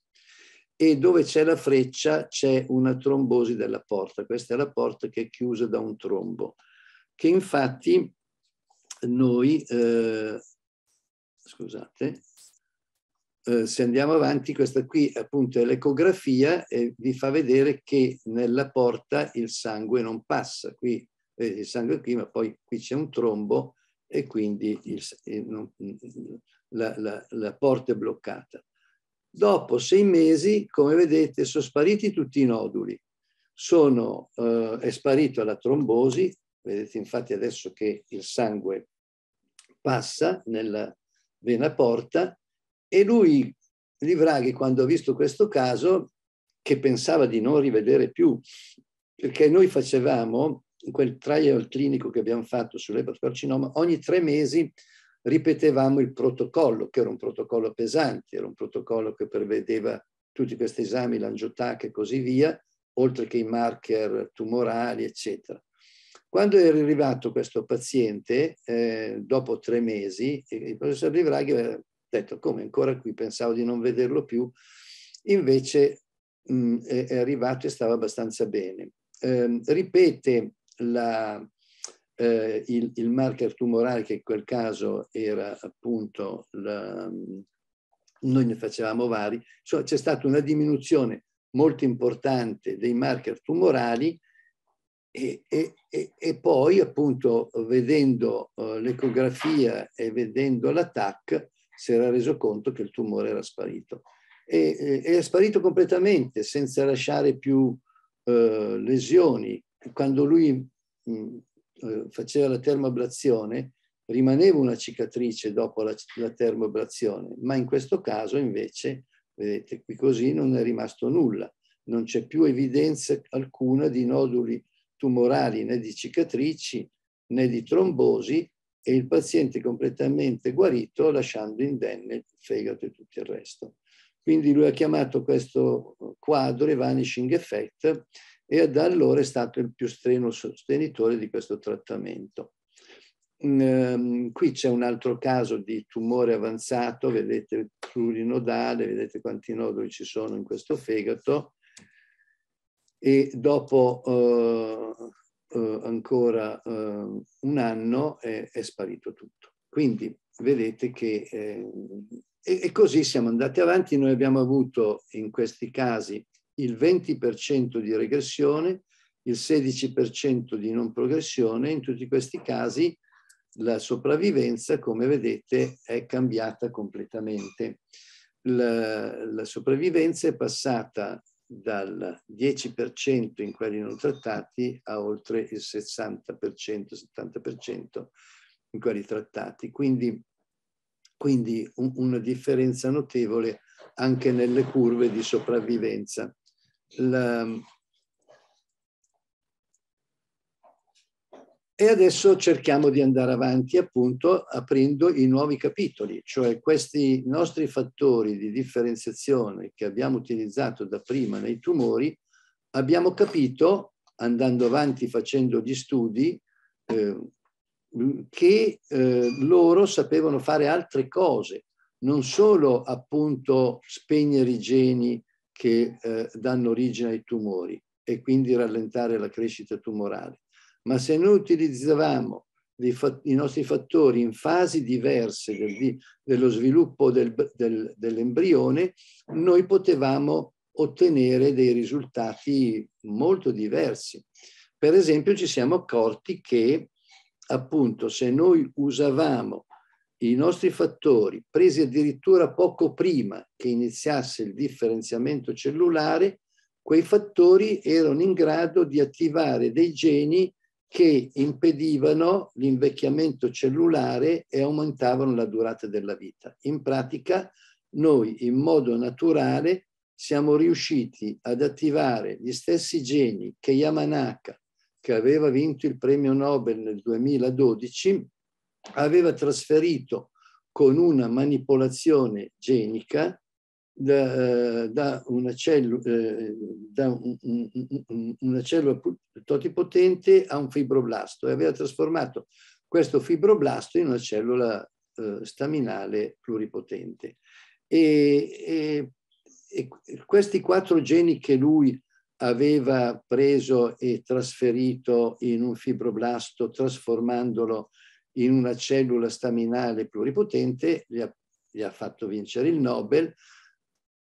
e dove c'è la freccia c'è una trombosi della porta. Questa è la porta che è chiusa da un trombo, che infatti noi, eh, scusate, eh, se andiamo avanti, questa qui appunto è l'ecografia e vi fa vedere che nella porta il sangue non passa. Qui eh, il sangue è qui, ma poi qui c'è un trombo e quindi il, non, la, la, la porta è bloccata. Dopo sei mesi, come vedete, sono spariti tutti i noduli. Sono, eh, è sparita la trombosi, vedete infatti adesso che il sangue passa nella vena porta e lui, Livraghi, quando ha visto questo caso, che pensava di non rivedere più, perché noi facevamo quel trial clinico che abbiamo fatto sull'epatocarcinoma, ogni tre mesi ripetevamo il protocollo, che era un protocollo pesante, era un protocollo che prevedeva tutti questi esami, l'angiotac e così via, oltre che i marker tumorali, eccetera. Quando era arrivato questo paziente, eh, dopo tre mesi, il professor Livraghi aveva detto, come ancora qui, pensavo di non vederlo più, invece mh, mm, è arrivato e stava abbastanza bene. Eh, ripete la, eh, il, il, marker tumorale che in quel caso era appunto la, mm, noi ne facevamo vari, so, c'è stata una diminuzione molto importante dei marker tumorali e, e, e, e poi appunto vedendo eh, l'ecografia e vedendo l'attack si era reso conto che il tumore era sparito. E, è sparito completamente senza lasciare più eh, lesioni. Quando lui mh, mm, eh, faceva la termoablazione rimaneva una cicatrice dopo la, la termoablazione, ma in questo caso invece, vedete qui così, non è rimasto nulla, non c'è più evidenza alcuna di noduli tumorali né di cicatrici né di trombosi e il paziente completamente guarito lasciando indenne il fegato e tutto il resto. Quindi lui ha chiamato questo quadro i Vanishing Effect e da allora è stato il più strenuo sostenitore di questo trattamento. Mm, ehm, qui c'è un altro caso di tumore avanzato, vedete il plurinodale, vedete quanti noduli ci sono in questo fegato e dopo eh, eh, ancora eh, un anno è, è, sparito tutto. Quindi vedete che eh, e, e così siamo andati avanti, noi abbiamo avuto in questi casi il 20% di regressione, il 16% di non progressione, in tutti questi casi la sopravvivenza, come vedete, è cambiata completamente. La, la sopravvivenza è passata dal 10% in quelli non trattati a oltre il 60%, 70% in quelli trattati. Quindi quindi un, una differenza notevole anche nelle curve di sopravvivenza. La... E adesso cerchiamo di andare avanti appunto aprendo i nuovi capitoli, cioè questi nostri fattori di differenziazione che abbiamo utilizzato da prima nei tumori, abbiamo capito, andando avanti facendo gli studi, eh, che eh, loro sapevano fare altre cose, non solo appunto spegnere i geni che eh, danno origine ai tumori e quindi rallentare la crescita tumorale, ma se noi utilizzavamo i nostri fattori in fasi diverse del, dello sviluppo del, del, dell'embrione, noi potevamo ottenere dei risultati molto diversi. Per esempio ci siamo accorti che appunto se noi usavamo i nostri fattori presi addirittura poco prima che iniziasse il differenziamento cellulare, quei fattori erano in grado di attivare dei geni che impedivano l'invecchiamento cellulare e aumentavano la durata della vita. In pratica, noi in modo naturale siamo riusciti ad attivare gli stessi geni che Yamanaka che aveva vinto il premio Nobel nel 2012, aveva trasferito con una manipolazione genica da, eh, da, una, cellu- eh, da un, un, un, una, cellula totipotente a un fibroblasto e aveva trasformato questo fibroblasto in una cellula eh, staminale pluripotente. E, e, e questi quattro geni che lui aveva preso e trasferito in un fibroblasto trasformandolo in una cellula staminale pluripotente, gli ha, gli ha fatto vincere il Nobel,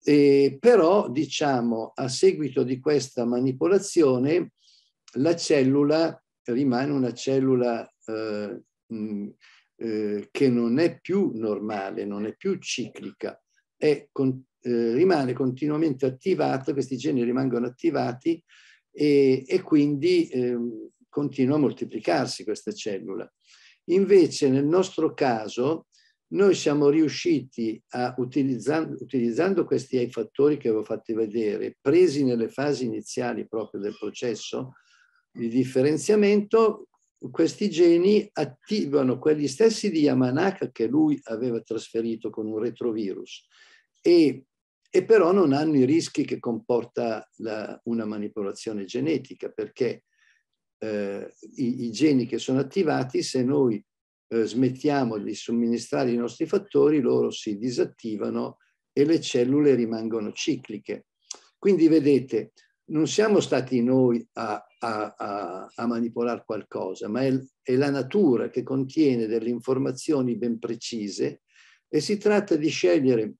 e però diciamo a seguito di questa manipolazione la cellula rimane una cellula eh, mh, eh, che non è più normale, non è più ciclica, è con, eh, rimane continuamente attivato, questi geni rimangono attivati e, e quindi eh, continua a moltiplicarsi questa cellula. Invece nel nostro caso noi siamo riusciti a, utilizzando, utilizzando questi fattori che avevo fatti vedere, presi nelle fasi iniziali proprio del processo di differenziamento, questi geni attivano quegli stessi di Yamanaka che lui aveva trasferito con un retrovirus e, e però non hanno i rischi che comporta la, una manipolazione genetica, perché eh, i, i, geni che sono attivati, se noi eh, smettiamo di somministrare i nostri fattori, loro si disattivano e le cellule rimangono cicliche. Quindi vedete, non siamo stati noi a, a, a, a manipolare qualcosa, ma è, è, la natura che contiene delle informazioni ben precise e si tratta di scegliere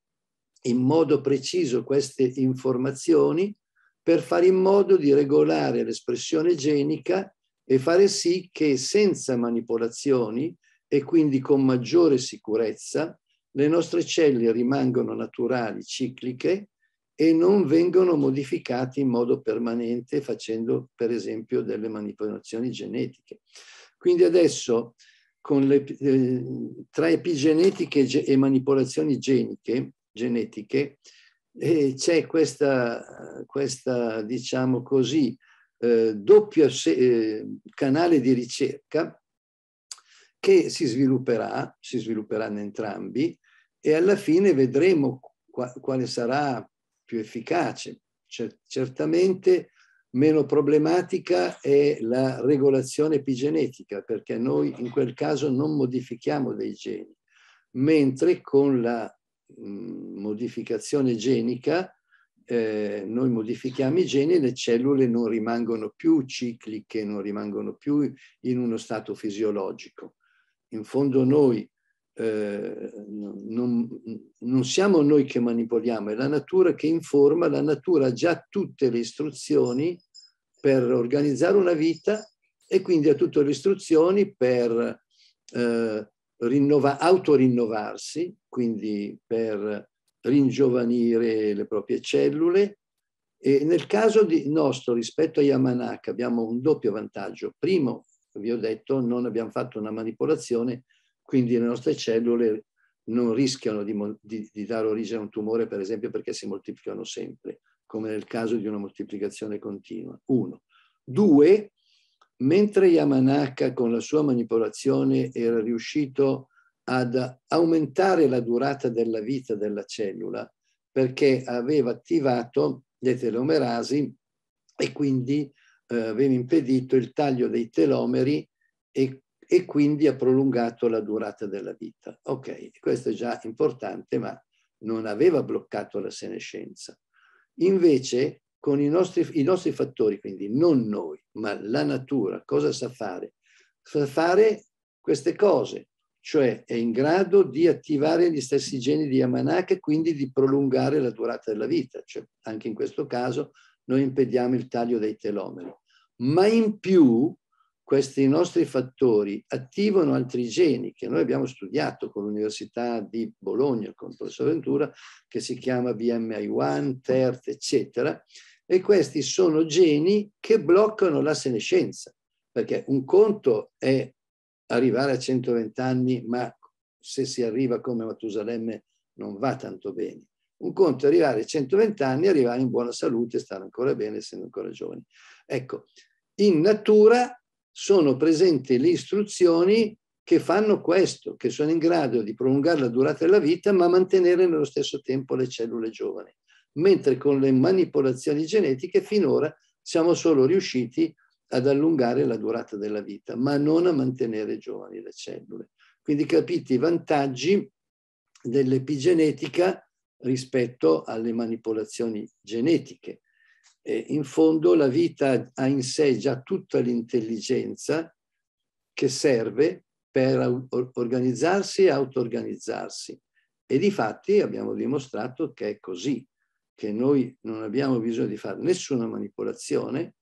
in modo preciso queste informazioni per fare in modo di regolare l'espressione genica e fare sì che senza manipolazioni e quindi con maggiore sicurezza le nostre cellule rimangano naturali, cicliche e non vengono modificate in modo permanente facendo per esempio delle manipolazioni genetiche. Quindi adesso con le, eh, tra epigenetiche e manipolazioni geniche genetiche, e c'è questa, questa, diciamo così, eh, doppio se, eh, canale di ricerca che si svilupperà, si svilupperanno entrambi e alla fine vedremo qua, quale sarà più efficace. Certamente meno problematica è la regolazione epigenetica, perché noi in quel caso non modifichiamo dei geni, mentre con la Mm, modificazione genica, eh, noi modifichiamo i geni e le cellule non rimangono più cicliche, non rimangono più in uno stato fisiologico. In fondo noi eh, non, non siamo noi che manipoliamo, è la natura che informa, la natura ha già tutte le istruzioni per organizzare una vita e quindi ha tutte le istruzioni per eh, rinnova, autorinnovarsi, quindi per ringiovanire le proprie cellule. E nel caso nostro rispetto a Yamanaka abbiamo un doppio vantaggio. Primo, vi ho detto, non abbiamo fatto una manipolazione, quindi le nostre cellule non rischiano di, di, di dare origine a un tumore, per esempio, perché si moltiplicano sempre, come nel caso di una moltiplicazione continua. Uno. Due, mentre Yamanaka con la sua manipolazione era riuscito ad aumentare la durata della vita della cellula perché aveva attivato le telomerasi e quindi eh, aveva impedito il taglio dei telomeri e, e, quindi ha prolungato la durata della vita. Ok, questo è già importante, ma non aveva bloccato la senescenza. Invece con i nostri, i nostri fattori, quindi non noi, ma la natura, cosa sa fare? Sa fare queste cose, cioè è in grado di attivare gli stessi geni di Yamanaka e quindi di prolungare la durata della vita, cioè, anche in questo caso noi impediamo il taglio dei telomeri. Ma in più questi nostri fattori attivano altri geni che noi abbiamo studiato con l'Università di Bologna, con il professor Ventura, che si chiama BMI1, TERT, eccetera, e questi sono geni che bloccano la senescenza, perché un conto è arrivare a 120 anni, ma se si arriva come Matusalemme non va tanto bene. Un conto è arrivare a 120 anni, arrivare in buona salute, stare ancora bene, essendo ancora giovani. Ecco, in natura sono presenti le istruzioni che fanno questo, che sono in grado di prolungare la durata della vita ma mantenere nello stesso tempo le cellule giovani. Mentre con le manipolazioni genetiche finora siamo solo riusciti ad allungare la durata della vita, ma non a mantenere giovani le cellule. Quindi capite i vantaggi dell'epigenetica rispetto alle manipolazioni genetiche eh, in fondo la vita ha in sé già tutta l'intelligenza che serve per organizzarsi e auto-organizzarsi. E di fatti abbiamo dimostrato che è così, che noi non abbiamo bisogno di fare nessuna manipolazione,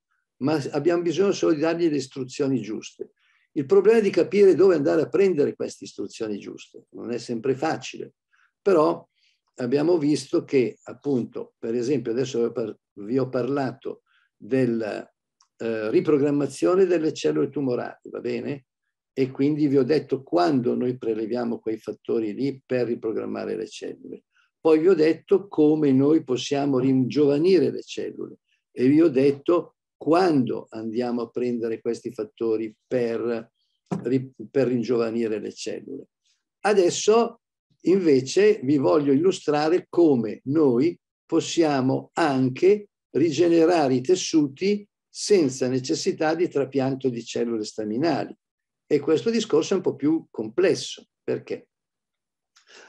ma abbiamo bisogno solo di dargli le istruzioni giuste. Il problema è di capire dove andare a prendere queste istruzioni giuste. Non è sempre facile, però abbiamo visto che appunto, per esempio, adesso vi ho parlato della eh, riprogrammazione delle cellule tumorali, va bene? E quindi vi ho detto quando noi preleviamo quei fattori lì per riprogrammare le cellule. Poi vi ho detto come noi possiamo ringiovanire le cellule e vi ho detto quando andiamo a prendere questi fattori per, per ringiovanire le cellule. Adesso Invece vi voglio illustrare come noi possiamo anche rigenerare i tessuti senza necessità di trapianto di cellule staminali. E questo discorso è un po' più complesso. Perché?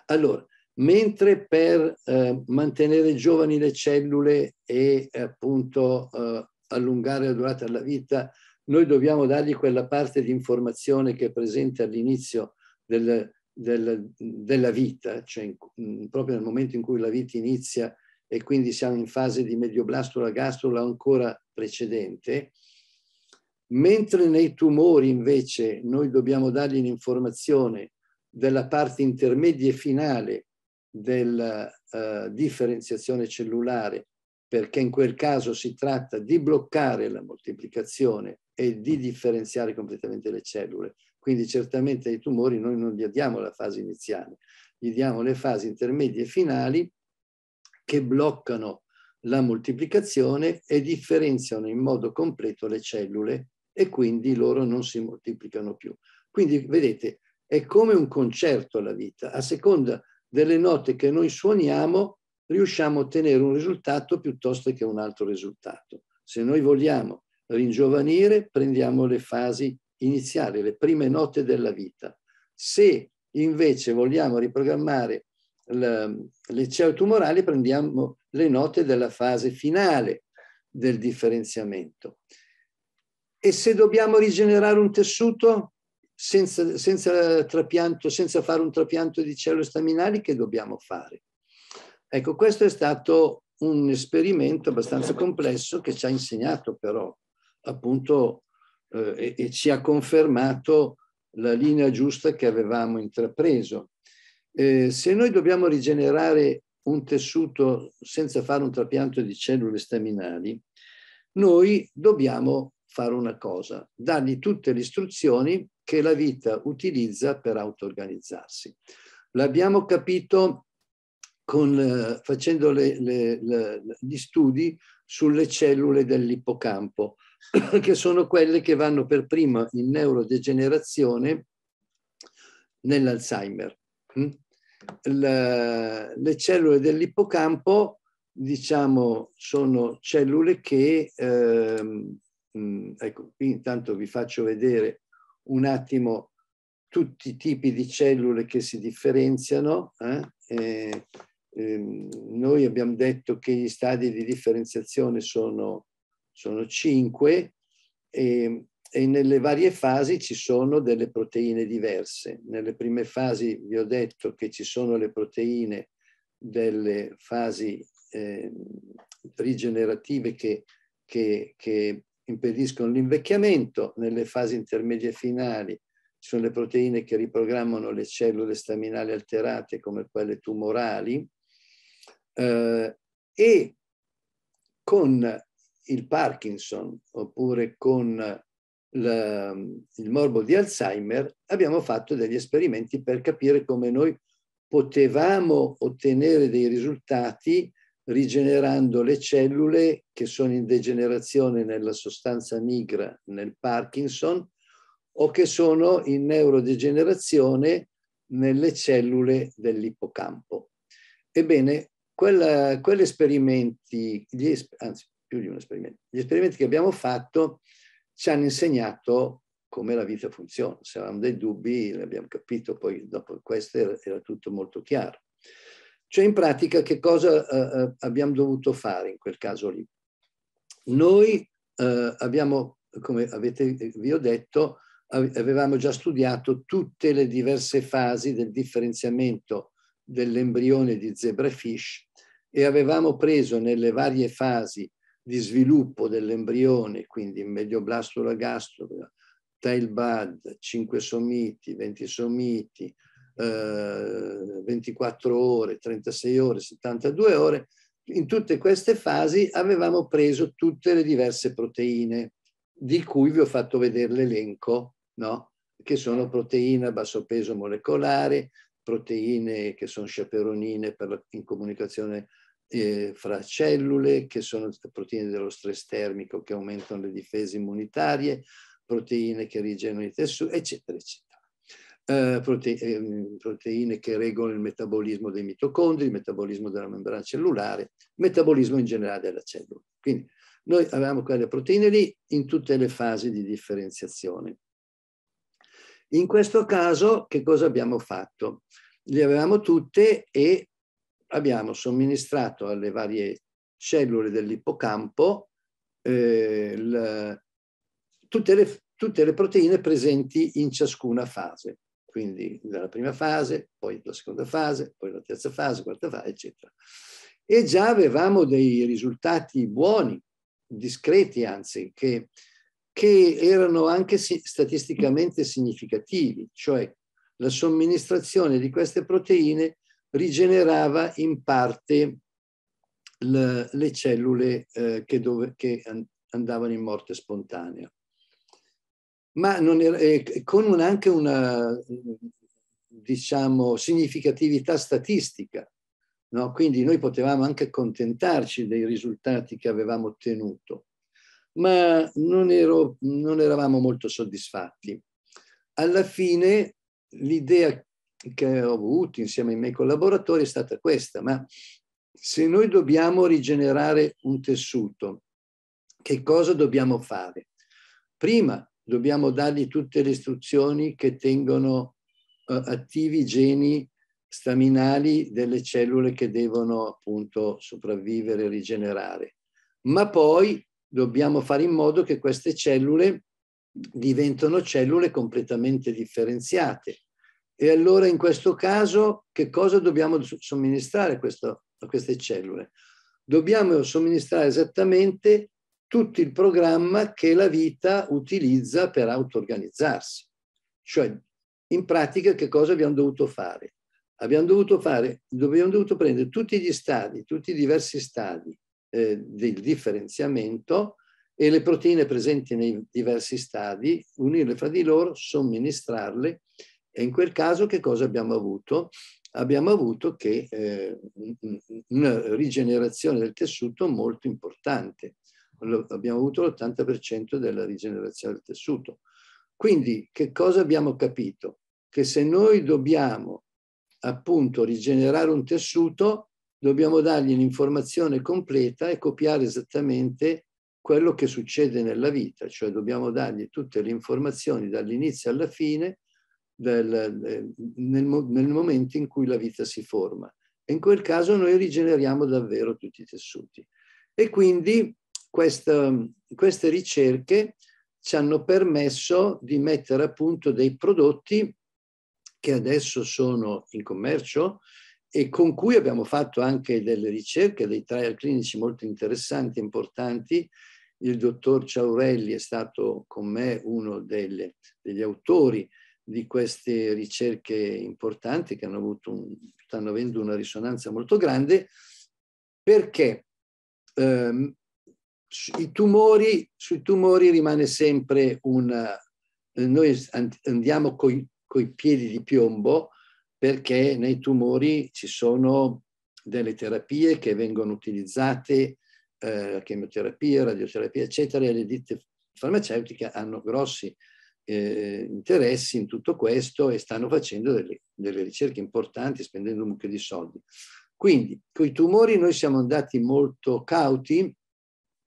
Allora, mentre per eh, mantenere giovani le cellule e appunto eh, allungare la durata della vita, noi dobbiamo dargli quella parte di informazione che è presente all'inizio del, del, della vita, cioè in, mm, proprio nel momento in cui la vita inizia e quindi siamo in fase di medioblastula gastrula ancora precedente, mentre nei tumori invece noi dobbiamo dargli un'informazione della parte intermedia e finale della uh, eh, differenziazione cellulare, perché in quel caso si tratta di bloccare la moltiplicazione e di differenziare completamente le cellule. Quindi certamente ai tumori noi non gli diamo la fase iniziale, gli diamo le fasi intermedie e finali che bloccano la moltiplicazione e differenziano in modo completo le cellule e quindi loro non si moltiplicano più. Quindi vedete, è come un concerto la vita. A seconda delle note che noi suoniamo, riusciamo a ottenere un risultato piuttosto che un altro risultato. Se noi vogliamo ringiovanire, prendiamo le fasi iniziare le prime note della vita. Se invece vogliamo riprogrammare il liceo tumorale, prendiamo le note della fase finale del differenziamento. E se dobbiamo rigenerare un tessuto senza, senza trapianto, senza fare un trapianto di cellule staminali, che dobbiamo fare? Ecco, questo è stato un esperimento abbastanza complesso che ci ha insegnato però appunto eh, e, e, ci ha confermato la linea giusta che avevamo intrapreso. Eh, se noi dobbiamo rigenerare un tessuto senza fare un trapianto di cellule staminali, noi dobbiamo fare una cosa, dargli tutte le istruzioni che la vita utilizza per auto-organizzarsi. L'abbiamo capito con, eh, facendo le, le, le, gli studi sulle cellule dell'ippocampo. che sono quelle che vanno per prima in neurodegenerazione nell'Alzheimer. Mm? Le cellule dell'ippocampo, diciamo, sono cellule che, ehm, mm, ecco, qui intanto vi faccio vedere un attimo tutti i tipi di cellule che si differenziano. Eh? Eh, ehm, noi abbiamo detto che gli stadi di differenziazione sono sono cinque e, e, nelle varie fasi ci sono delle proteine diverse. Nelle prime fasi vi ho detto che ci sono le proteine delle fasi eh, rigenerative che, che, che impediscono l'invecchiamento, nelle fasi intermedie finali ci sono le proteine che riprogrammano le cellule staminali alterate come quelle tumorali eh, e con il Parkinson oppure con la, il morbo di Alzheimer, abbiamo fatto degli esperimenti per capire come noi potevamo ottenere dei risultati rigenerando le cellule che sono in degenerazione nella sostanza nigra nel Parkinson o che sono in neurodegenerazione nelle cellule dell'ippocampo. Ebbene, quella, quegli esperimenti, gli, anzi, più di un esperimento. Gli esperimenti che abbiamo fatto ci hanno insegnato come la vita funziona. Se avevamo dei dubbi, l'abbiamo capito, poi dopo questo era, era, tutto molto chiaro. Cioè, in pratica, che cosa eh, eh, abbiamo dovuto fare in quel caso lì? Noi eh, abbiamo, come avete, vi ho detto, avevamo già studiato tutte le diverse fasi del differenziamento dell'embrione di zebrafish e avevamo preso nelle varie fasi di sviluppo dell'embrione, quindi medioblastula gastrula, tail bud, 5 sommiti, 20 sommiti, eh, 24 ore, 36 ore, 72 ore, in tutte queste fasi avevamo preso tutte le diverse proteine, di cui vi ho fatto vedere l'elenco, no? che sono proteine a basso peso molecolare, proteine che sono sciaperonine per la, in comunicazione eh, fra cellule, che sono proteine dello stress termico che aumentano le difese immunitarie, proteine che rigenerano i tessuti, eccetera, eccetera. Eh, prote eh, proteine che regolano il metabolismo dei mitocondri, il metabolismo della membrana cellulare, metabolismo in generale della cellula. Quindi noi avevamo quelle proteine lì in tutte le fasi di differenziazione. In questo caso che cosa abbiamo fatto? Le avevamo tutte e abbiamo somministrato alle varie cellule dell'ippocampo eh, la, tutte, le, tutte le proteine presenti in ciascuna fase quindi dalla prima fase, poi la seconda fase, poi la terza fase, quarta fase, eccetera. E già avevamo dei risultati buoni, discreti anzi, che, che erano anche statisticamente significativi, cioè la somministrazione di queste proteine rigenerava in parte le, le cellule eh, che, dove, che, andavano in morte spontanea. Ma era, eh, con un, anche una, diciamo, significatività statistica. No? Quindi noi potevamo anche accontentarci dei risultati che avevamo ottenuto, ma non, ero, non eravamo molto soddisfatti. Alla fine l'idea che ho avuto insieme ai miei collaboratori è stata questa, ma se noi dobbiamo rigenerare un tessuto, che cosa dobbiamo fare? Prima dobbiamo dargli tutte le istruzioni che tengono eh, attivi i geni staminali delle cellule che devono appunto sopravvivere e rigenerare. Ma poi dobbiamo fare in modo che queste cellule diventano cellule completamente differenziate, e allora in questo caso che cosa dobbiamo somministrare questo, a queste cellule? Dobbiamo somministrare esattamente tutto il programma che la vita utilizza per auto-organizzarsi. Cioè, in pratica che cosa abbiamo dovuto fare? Abbiamo dovuto, fare, abbiamo dovuto prendere tutti gli stadi, tutti i diversi stadi eh, del differenziamento e le proteine presenti nei diversi stadi, unirle fra di loro, somministrarle e in quel caso che cosa abbiamo avuto? Abbiamo avuto che, eh, una rigenerazione del tessuto molto importante. Abbiamo avuto l'80% della rigenerazione del tessuto. Quindi che cosa abbiamo capito? Che se noi dobbiamo appunto rigenerare un tessuto, dobbiamo dargli un'informazione completa e copiare esattamente quello che succede nella vita, cioè dobbiamo dargli tutte le informazioni dall'inizio alla fine del, eh, nel, nel momento in cui la vita si forma. E in quel caso noi rigeneriamo davvero tutti i tessuti. E quindi questa, queste ricerche ci hanno permesso di mettere a punto dei prodotti che adesso sono in commercio e con cui abbiamo fatto anche delle ricerche, dei trial clinici molto interessanti e importanti. Il dottor Ciaurelli è stato con me uno delle, degli autori di queste ricerche importanti che hanno avuto un, stanno avendo una risonanza molto grande perché ehm, tumori, sui tumori rimane sempre una... Eh, noi andiamo coi, coi piedi di piombo perché nei tumori ci sono delle terapie che vengono utilizzate, eh, chemioterapia, radioterapia, eccetera, e le ditte farmaceutiche hanno grossi eh, interessi in tutto questo e stanno facendo delle, delle ricerche importanti spendendo un mucchio di soldi. Quindi con i tumori noi siamo andati molto cauti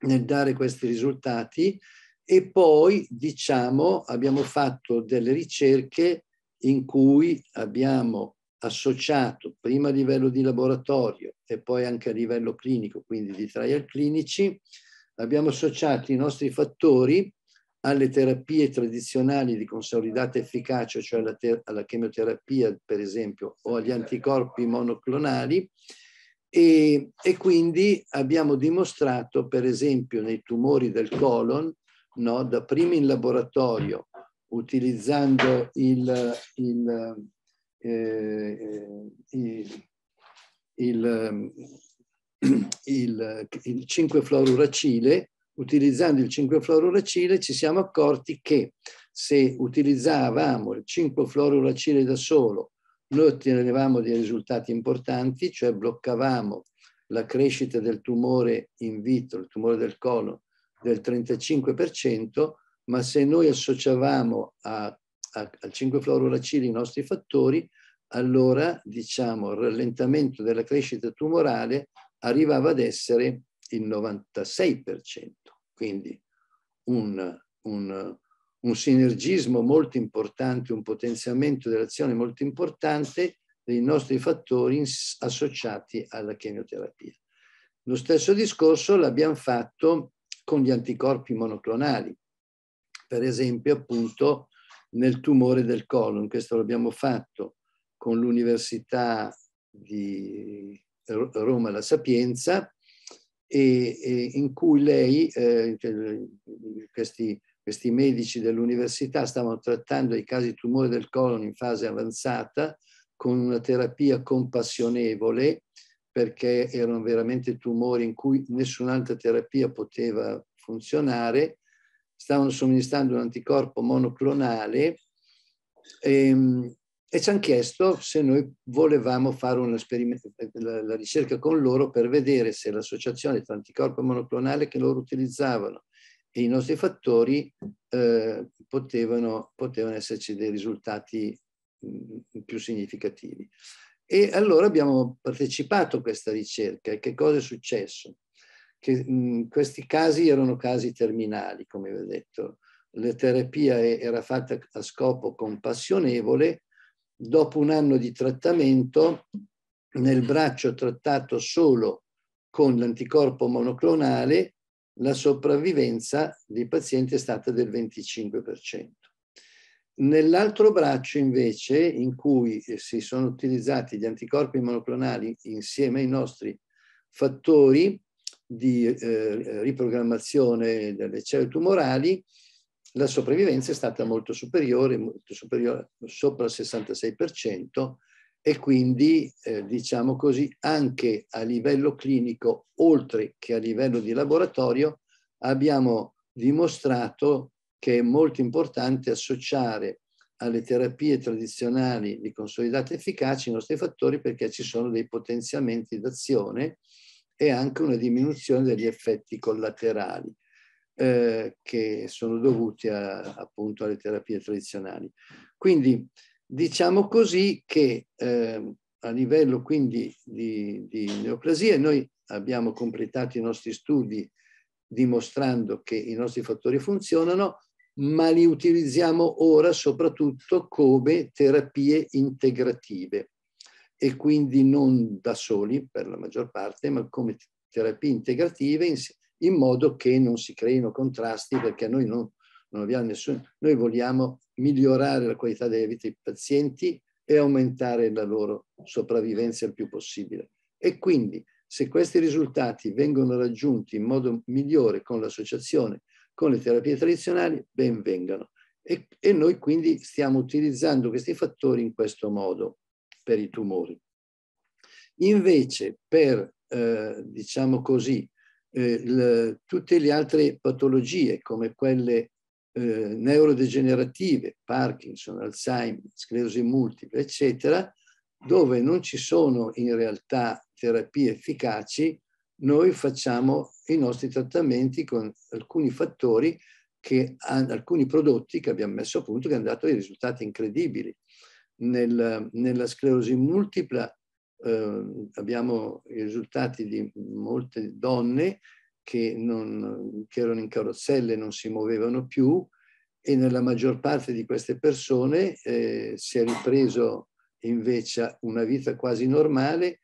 nel dare questi risultati e poi diciamo abbiamo fatto delle ricerche in cui abbiamo associato prima a livello di laboratorio e poi anche a livello clinico, quindi di trial clinici, abbiamo associato i nostri fattori alle terapie tradizionali di consolidata efficacia, cioè alla, alla chemioterapia per esempio, o agli anticorpi monoclonali, e, e, quindi abbiamo dimostrato, per esempio, nei tumori del colon, no, da prima in laboratorio, utilizzando il, il, eh, eh il, il, il 5-fluoruracile, utilizzando il 5-fluoruracile ci siamo accorti che se utilizzavamo il 5-fluoruracile da solo noi ottenevamo dei risultati importanti, cioè bloccavamo la crescita del tumore in vitro, il tumore del colon, del 35%, ma se noi associavamo a, a, al 5-fluoruracile i nostri fattori, allora diciamo il rallentamento della crescita tumorale arrivava ad essere il 96%, quindi un, un, un sinergismo molto importante, un potenziamento dell'azione molto importante dei nostri fattori associati alla chemioterapia. Lo stesso discorso l'abbiamo fatto con gli anticorpi monoclonali, per esempio appunto nel tumore del colon. Questo l'abbiamo fatto con l'Università di Roma La Sapienza, e, e in cui lei, eh, questi, questi medici dell'università stavano trattando i casi di tumore del colon in fase avanzata con una terapia compassionevole perché erano veramente tumori in cui nessun'altra terapia poteva funzionare, stavano somministrando un anticorpo monoclonale e, ehm, e ci hanno chiesto se noi volevamo fare la, la ricerca con loro per vedere se l'associazione tra anticorpo monoclonale che loro utilizzavano e i nostri fattori eh, potevano, potevano esserci dei risultati mh, mm, più significativi. E allora abbiamo partecipato a questa ricerca e che cosa è successo? Che mh, mm, questi casi erano casi terminali, come vi ho detto. La terapia era fatta a scopo compassionevole dopo un anno di trattamento, nel braccio trattato solo con l'anticorpo monoclonale, la sopravvivenza dei pazienti è stata del 25%. Nell'altro braccio invece, in cui si sono utilizzati gli anticorpi monoclonali insieme ai nostri fattori di eh, riprogrammazione delle cellule tumorali, la sopravvivenza è stata molto superiore, molto superiore sopra il 66% e quindi, eh, diciamo così, anche a livello clinico, oltre che a livello di laboratorio, abbiamo dimostrato che è molto importante associare alle terapie tradizionali di consolidata efficacia i nostri fattori perché ci sono dei potenziamenti d'azione e anche una diminuzione degli effetti collaterali eh, che sono dovuti a, appunto alle terapie tradizionali. Quindi diciamo così che eh, a livello quindi di, di neoplasie noi abbiamo completato i nostri studi dimostrando che i nostri fattori funzionano, ma li utilizziamo ora soprattutto come terapie integrative e quindi non da soli per la maggior parte, ma come terapie integrative in modo che non si creino contrasti perché noi non, non abbiamo nessuno, noi vogliamo migliorare la qualità della vita dei pazienti e aumentare la loro sopravvivenza il più possibile. E quindi se questi risultati vengono raggiunti in modo migliore con l'associazione, con le terapie tradizionali, ben vengano. E, e, noi quindi stiamo utilizzando questi fattori in questo modo per i tumori. Invece per, eh, diciamo così, eh, le, tutte le altre patologie come quelle eh, neurodegenerative, Parkinson, Alzheimer, sclerosi multipla, eccetera, dove non ci sono in realtà terapie efficaci, noi facciamo i nostri trattamenti con alcuni fattori, che, alcuni prodotti che abbiamo messo a punto che hanno dato dei risultati incredibili. Nel, nella sclerosi multipla eh, abbiamo i risultati di molte donne che, non, che erano in carrozzelle, non si muovevano più e nella maggior parte di queste persone eh, si è ripreso invece una vita quasi normale.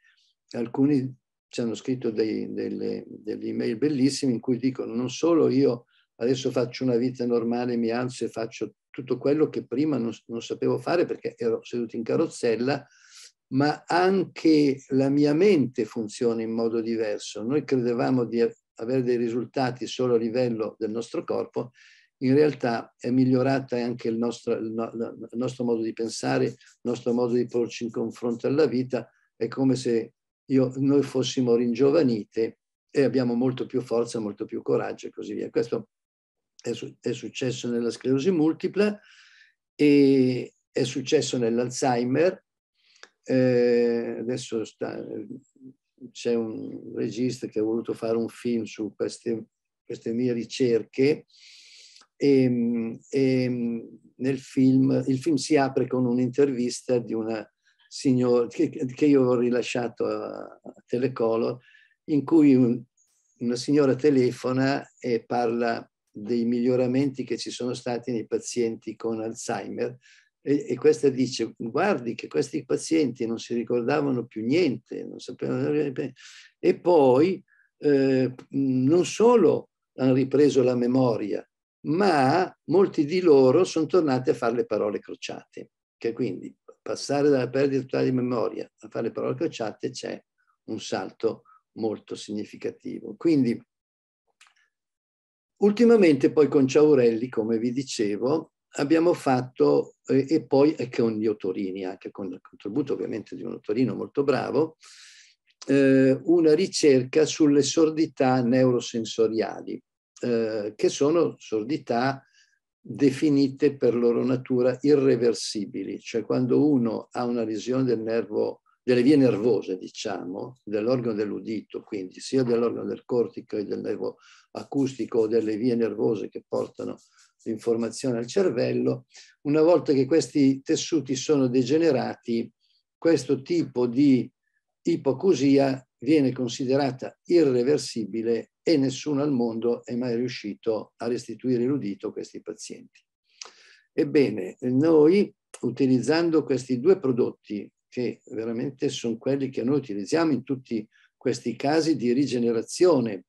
Alcuni ci hanno scritto dei, delle, delle email bellissime in cui dicono non solo io adesso faccio una vita normale, mi alzo e faccio tutto quello che prima non, non sapevo fare perché ero seduto in carrozzella, ma anche la mia mente funziona in modo diverso. Noi credevamo di avere dei risultati solo a livello del nostro corpo, in realtà è migliorata anche il nostro, il nostro modo di pensare, il nostro modo di porci in confronto alla vita, è come se io, noi fossimo ringiovanite e abbiamo molto più forza, molto più coraggio e così via. Questo è, su, è successo nella sclerosi multipla e è successo nell'Alzheimer eh, adesso c'è un regista che ha voluto fare un film su queste, queste mie ricerche e, ehm, e ehm, nel film, il film si apre con un'intervista di una signora che, che, io ho rilasciato a, a Telecolor in cui un, una signora telefona e parla dei miglioramenti che ci sono stati nei pazienti con Alzheimer e, e, questa dice, guardi che questi pazienti non si ricordavano più niente, non sapevano niente. E poi eh, non solo hanno ripreso la memoria, ma molti di loro sono tornati a fare le parole crociate, che quindi passare dalla perdita totale di memoria a fare le parole crociate c'è un salto molto significativo. Quindi ultimamente poi con Ciaurelli, come vi dicevo, abbiamo fatto, eh, e poi eh, con gli Otorini, anche con il contributo ovviamente di un Otorino molto bravo, eh, una ricerca sulle sordità neurosensoriali, eh, che sono sordità definite per loro natura irreversibili, cioè quando uno ha una lesione del nervo, delle vie nervose, diciamo, dell'organo dell'udito, quindi sia dell'organo del cortico e del nervo acustico o delle vie nervose che portano l'informazione al cervello, una volta che questi tessuti sono degenerati, questo tipo di ipocusia viene considerata irreversibile e nessuno al mondo è mai riuscito a restituire l'udito a questi pazienti. Ebbene, noi utilizzando questi due prodotti, che veramente sono quelli che noi utilizziamo in tutti questi casi di rigenerazione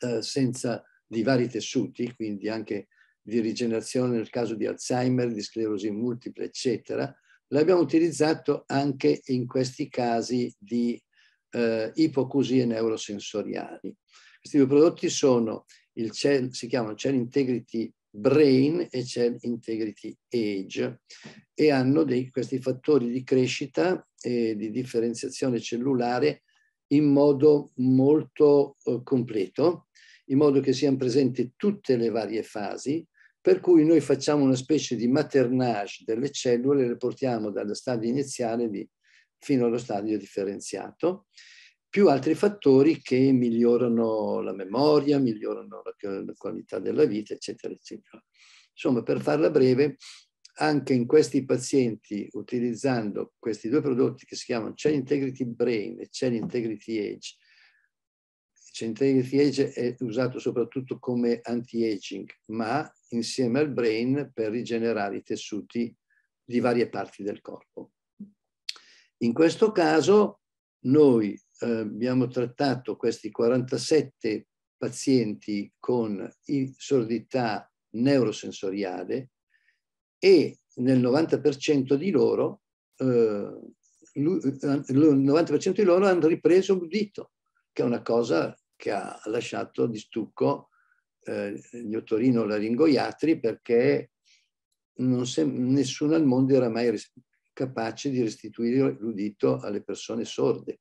eh, senza, di vari tessuti, quindi anche di rigenerazione nel caso di Alzheimer, di sclerosi multipla, eccetera, l'abbiamo utilizzato anche in questi casi di eh, ipocusie neurosensoriali. Questi due prodotti sono il cell, si chiamano Cell Integrity Brain e Cell Integrity Age e hanno dei, questi fattori di crescita e di differenziazione cellulare in modo molto eh, completo, in modo che siano presenti tutte le varie fasi per cui noi facciamo una specie di maternage delle cellule, le portiamo dallo stadio iniziale di, fino allo stadio differenziato, più altri fattori che migliorano la memoria, migliorano la, la qualità della vita, eccetera, eccetera. Insomma, per farla breve, anche in questi pazienti, utilizzando questi due prodotti che si chiamano Cell Integrity Brain e Cell Integrity Age, centrifuge è usato soprattutto come anti-aging, ma insieme al brain per rigenerare i tessuti di varie parti del corpo. In questo caso noi eh, abbiamo trattato questi 47 pazienti con sordità neurosensoriale e nel 90% di loro, eh, il eh, 90% di loro hanno ripreso l'udito, che è una cosa che ha lasciato di stucco eh, gli ottorino laringoiatri perché nessuno al mondo era mai capace di restituire l'udito alle persone sorde.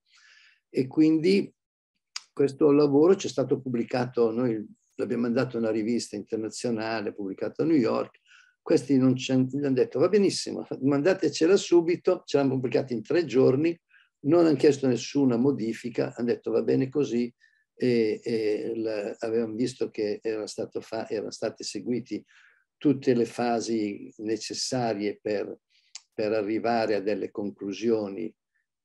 E quindi questo lavoro ci è stato pubblicato, noi l'abbiamo mandato a una rivista internazionale, pubblicata a New York, questi non ci hanno detto va benissimo, mandatecela subito, ce l'hanno pubblicata in tre giorni, non hanno chiesto nessuna modifica, hanno detto va bene così, e, e la, avevamo visto che era fa, erano state seguite tutte le fasi necessarie per, per arrivare a delle conclusioni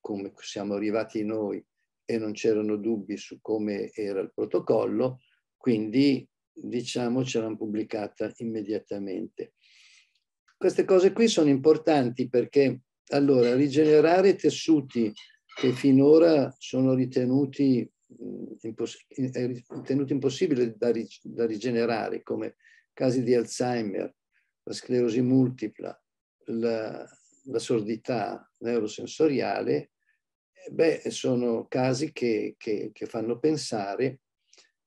come siamo arrivati noi e non c'erano dubbi su come era il protocollo, quindi diciamo ce l'hanno pubblicata immediatamente. Queste cose qui sono importanti perché allora rigenerare tessuti che finora sono ritenuti imposs tenuto impossibile da, da rigenerare, come casi di Alzheimer, la sclerosi multipla, la, la sordità neurosensoriale, eh, beh, sono casi che, che, che, fanno pensare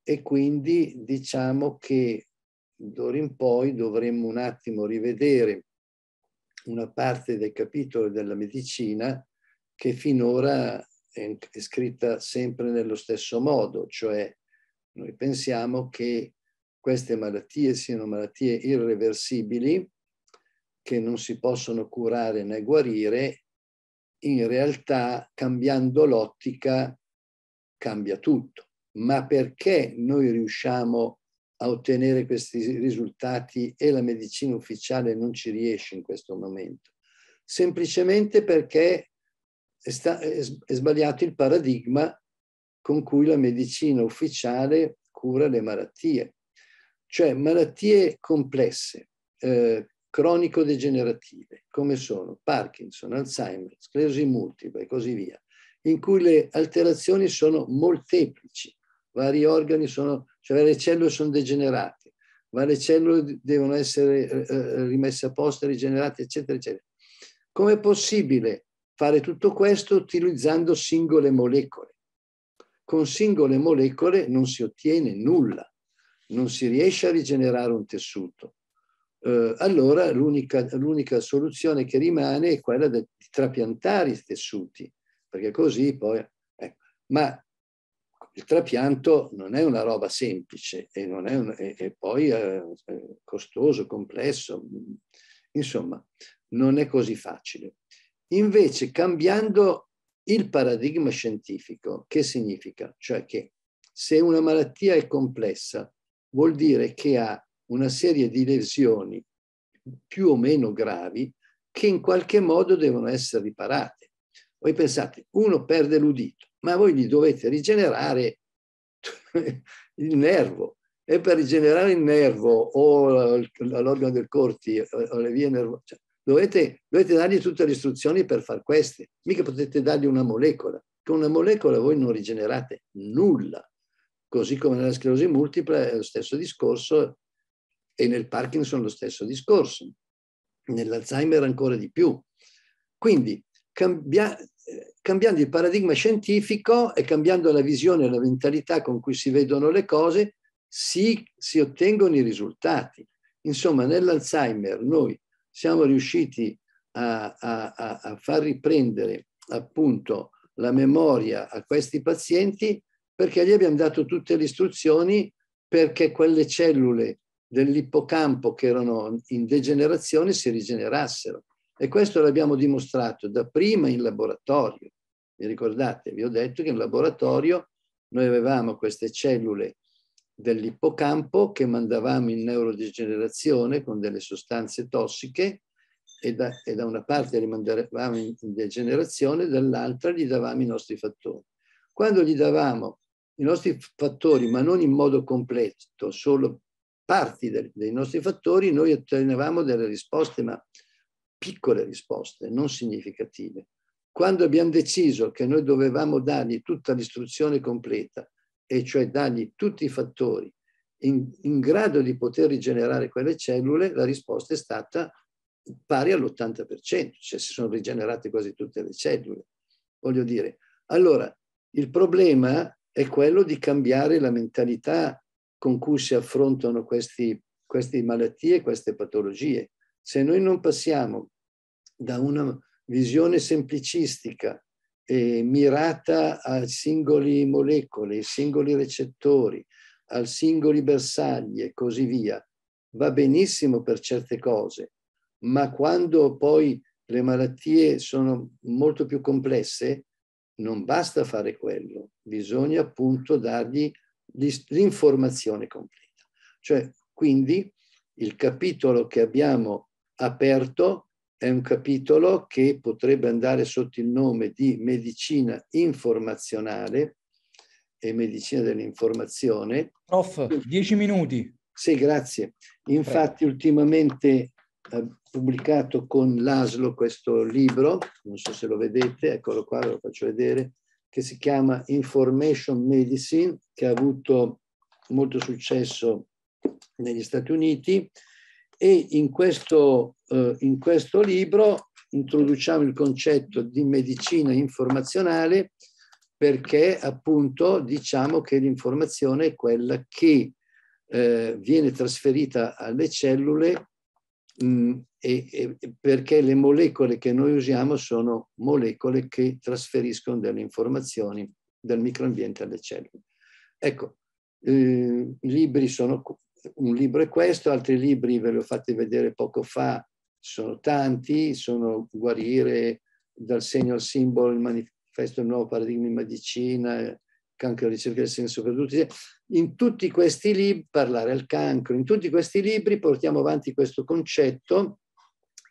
e quindi diciamo che d'ora in poi dovremmo un attimo rivedere una parte del capitolo della medicina che finora è, è scritta sempre nello stesso modo, cioè noi pensiamo che queste malattie siano malattie irreversibili, che non si possono curare né guarire, in realtà cambiando l'ottica cambia tutto. Ma perché noi riusciamo a ottenere questi risultati e la medicina ufficiale non ci riesce in questo momento? Semplicemente perché è, sta, è, è sbagliato il paradigma con cui la medicina ufficiale cura le malattie, cioè malattie complesse, eh, cronico-degenerative, come sono Parkinson, Alzheimer, sclerosi multipla e così via, in cui le alterazioni sono molteplici, vari organi sono, cioè le cellule sono degenerate, varie cellule devono essere eh, eh, rimesse a posto, rigenerate, eccetera, eccetera. Com'è possibile fare tutto questo utilizzando singole molecole. Con singole molecole non si ottiene nulla, non si riesce a rigenerare un tessuto. Eh, allora l'unica, soluzione che rimane è quella di trapiantare i tessuti, perché così poi... Eh, ma il trapianto non è una roba semplice e, è un, è, è poi eh, eh, costoso, complesso, insomma, non è così facile. Invece cambiando il paradigma scientifico, che significa? Cioè che se una malattia è complessa vuol dire che ha una serie di lesioni più o meno gravi che in qualche modo devono essere riparate. Voi pensate, uno perde l'udito, ma voi gli dovete rigenerare il nervo e per rigenerare il nervo o l'organo del corti eh, o le vie nervose, cioè, Dovete, dovete dargli tutte le istruzioni per far queste, mica potete dargli una molecola. Con una molecola voi non rigenerate nulla. Così come nella sclerosi multipla è lo stesso discorso e nel Parkinson lo stesso discorso. Nell'Alzheimer ancora di più. Quindi cambia, cambiando il paradigma scientifico e cambiando la visione e la mentalità con cui si vedono le cose, si, si ottengono i risultati. Insomma, nell'Alzheimer noi siamo riusciti a, a, a far riprendere appunto la memoria a questi pazienti perché gli abbiamo dato tutte le istruzioni perché quelle cellule dell'ippocampo che erano in degenerazione si rigenerassero. E questo l'abbiamo dimostrato dapprima in laboratorio. Vi ricordate, vi ho detto che in laboratorio noi avevamo queste cellule dell'ippocampo che mandavamo in neurodegenerazione con delle sostanze tossiche e da, e da una parte li mandavamo in degenerazione, dall'altra gli davamo i nostri fattori. Quando gli davamo i nostri fattori, ma non in modo completo, solo parti del, dei nostri fattori, noi ottenevamo delle risposte, ma piccole risposte, non significative. Quando abbiamo deciso che noi dovevamo dargli tutta l'istruzione completa, e cioè dargli tutti i fattori in, in grado di poter rigenerare quelle cellule, la risposta è stata pari all'80%, cioè si sono rigenerate quasi tutte le cellule. Voglio dire, allora il problema è quello di cambiare la mentalità con cui si affrontano questi, queste malattie, queste patologie. Se noi non passiamo da una visione semplicistica eh, mirata a singoli molecole, singoli recettori, a singoli bersagli e così via, va benissimo per certe cose, ma quando poi le malattie sono molto più complesse, non basta fare quello, bisogna appunto dargli l'informazione completa. Cioè, quindi il capitolo che abbiamo aperto è un capitolo che potrebbe andare sotto il nome di medicina informazionale e medicina dell'informazione. Prof, dieci minuti. Sì, grazie. Infatti Prego. ultimamente ha pubblicato con l'ASLO questo libro, non so se lo vedete, eccolo qua, ve lo faccio vedere, che si chiama Information Medicine, che ha avuto molto successo negli Stati Uniti e in questo eh, in questo libro introduciamo il concetto di medicina informazionale perché appunto diciamo che l'informazione è quella che eh, viene trasferita alle cellule mh, mm, e, e perché le molecole che noi usiamo sono molecole che trasferiscono delle informazioni dal microambiente alle cellule. Ecco, eh, i libri sono, un libro è questo, altri libri ve li ho fatti vedere poco fa, sono tanti, sono guarire dal segno al simbolo, il manifesto del nuovo paradigma in medicina, cancro e ricerca del senso per tutti. In tutti questi libri, parlare al cancro, in tutti questi libri portiamo avanti questo concetto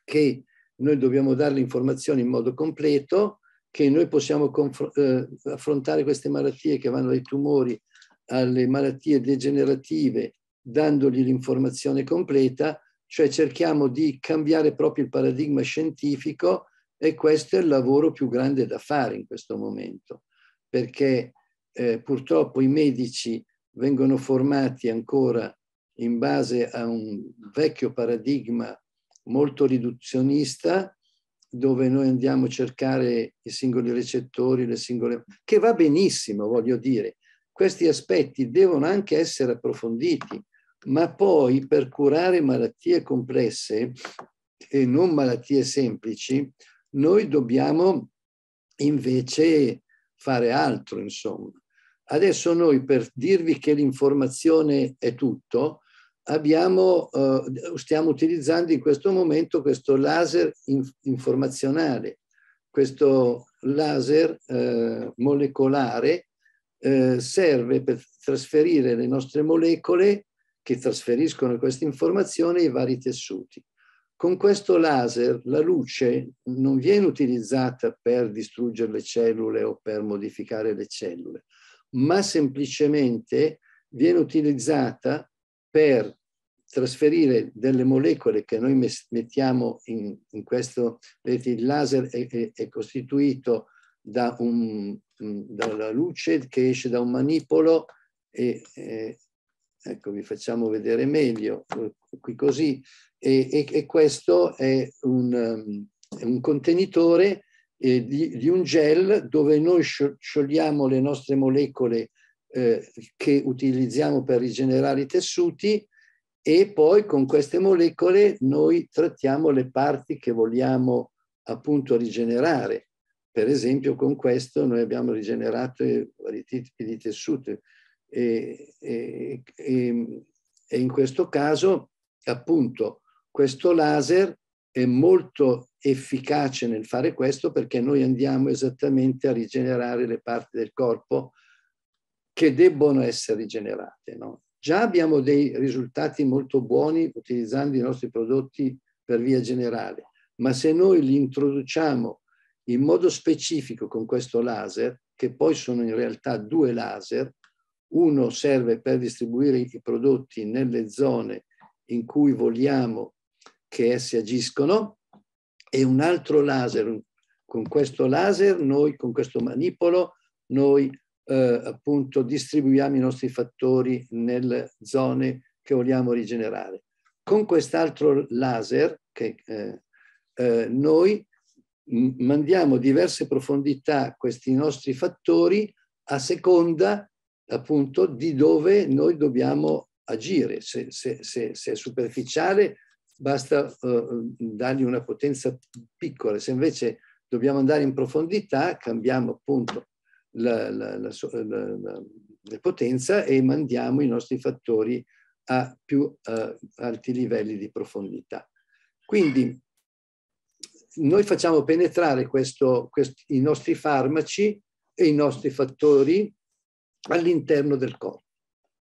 che noi dobbiamo dare l'informazione in modo completo, che noi possiamo eh, affrontare queste malattie che vanno dai tumori alle malattie degenerative, dandogli l'informazione completa cioè cerchiamo di cambiare proprio il paradigma scientifico e questo è il lavoro più grande da fare in questo momento, perché eh, purtroppo i medici vengono formati ancora in base a un vecchio paradigma molto riduzionista dove noi andiamo a cercare i singoli recettori, le singole... che va benissimo, voglio dire. Questi aspetti devono anche essere approfonditi ma poi per curare malattie complesse e non malattie semplici, noi dobbiamo invece fare altro, insomma. Adesso noi per dirvi che l'informazione è tutto, abbiamo, eh, stiamo utilizzando in questo momento questo laser in, informazionale, questo laser eh, molecolare eh, serve per trasferire le nostre molecole che trasferiscono queste informazioni ai vari tessuti. Con questo laser la luce non viene utilizzata per distruggere le cellule o per modificare le cellule, ma semplicemente viene utilizzata per trasferire delle molecole che noi mettiamo in, in questo, vedete il laser è, è, è costituito da un, dalla luce che esce da un manipolo e, eh, Ecco, vi facciamo vedere meglio eh, qui così. E, e, e questo è un, ehm, un contenitore eh, di, di, un gel dove noi sciogliamo le nostre molecole eh, che utilizziamo per rigenerare i tessuti e poi con queste molecole noi trattiamo le parti che vogliamo appunto rigenerare. Per esempio con questo noi abbiamo rigenerato vari tipi di tessuti, e, e, e in questo caso, appunto, questo laser è molto efficace nel fare questo perché noi andiamo esattamente a rigenerare le parti del corpo che debbono essere rigenerate. No? Già abbiamo dei risultati molto buoni utilizzando i nostri prodotti per via generale, ma se noi li introduciamo in modo specifico con questo laser, che poi sono in realtà due laser, uno serve per distribuire i prodotti nelle zone in cui vogliamo che essi agiscono e un altro laser, con questo laser noi, con questo manipolo, noi eh, appunto distribuiamo i nostri fattori nelle zone che vogliamo rigenerare. Con quest'altro laser che eh, eh, noi mandiamo diverse profondità questi nostri fattori a seconda appunto di dove noi dobbiamo agire. Se, se, se, se è superficiale basta uh, dargli una potenza piccola, se invece dobbiamo andare in profondità cambiamo appunto la, la, la, la potenza e mandiamo i nostri fattori a più uh, alti livelli di profondità. Quindi noi facciamo penetrare questo, quest, i nostri farmaci e i nostri fattori all'interno del corpo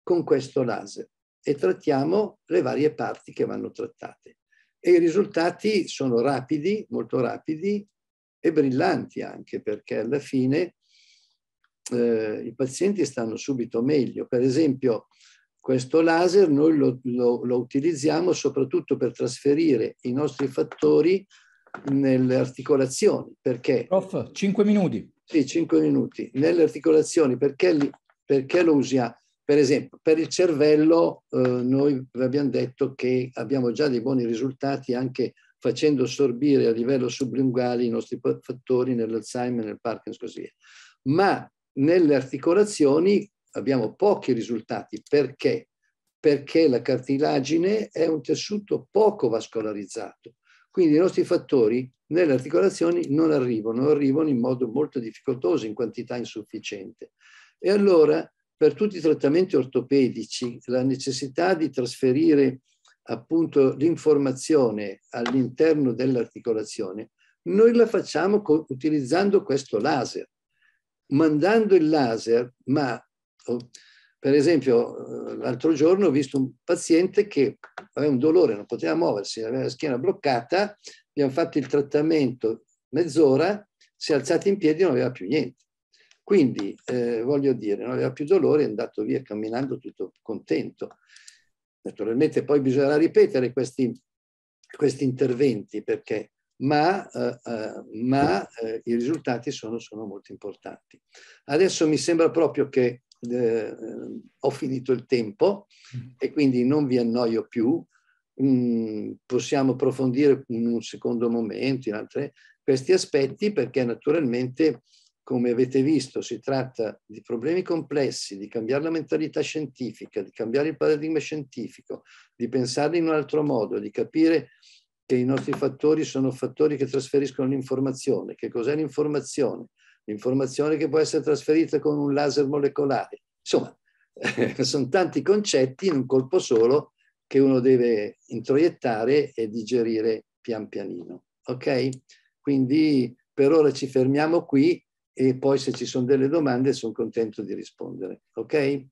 con questo laser e trattiamo le varie parti che vanno trattate. E i risultati sono rapidi, molto rapidi e brillanti anche perché alla fine eh, i pazienti stanno subito meglio. Per esempio, questo laser noi lo, lo, lo utilizziamo soprattutto per trasferire i nostri fattori nelle articolazioni. Perché? Prof, 5 minuti. Sì, 5 minuti. Nelle articolazioni, perché perché lo usiamo? Per esempio, per il cervello eh, noi abbiamo detto che abbiamo già dei buoni risultati anche facendo assorbire a livello sublinguale i nostri fattori nell'Alzheimer, nel Parkinson così Ma nelle articolazioni abbiamo pochi risultati. Perché? Perché la cartilagine è un tessuto poco vascolarizzato. Quindi i nostri fattori nelle articolazioni non arrivano, arrivano in modo molto difficoltoso, in quantità insufficiente. E allora per tutti i trattamenti ortopedici la necessità di trasferire appunto l'informazione all'interno dell'articolazione, noi la facciamo utilizzando questo laser, mandando il laser, ma oh, per esempio eh, l'altro giorno ho visto un paziente che aveva un dolore, non poteva muoversi, aveva la schiena bloccata, abbiamo fatto il trattamento mezz'ora, si è alzato in piedi e non aveva più niente. Quindi, eh, voglio dire, non aveva più dolore, è andato via camminando tutto contento. Naturalmente poi bisognerà ripetere questi, questi interventi perché, ma, eh, eh ma eh, i risultati sono, sono, molto importanti. Adesso mi sembra proprio che eh, ho finito il tempo mm. e quindi non vi annoio più. Mm, possiamo approfondire in un secondo momento in altre, questi aspetti perché naturalmente come avete visto, si tratta di problemi complessi, di cambiare la mentalità scientifica, di cambiare il paradigma scientifico, di pensare in un altro modo, di capire che i nostri fattori sono fattori che trasferiscono l'informazione. Che cos'è l'informazione? L'informazione che può essere trasferita con un laser molecolare. Insomma, sono tanti concetti in un colpo solo che uno deve introiettare e digerire pian pianino. Ok? Quindi per ora ci fermiamo qui e poi se ci sono delle domande sono contento di rispondere. Ok?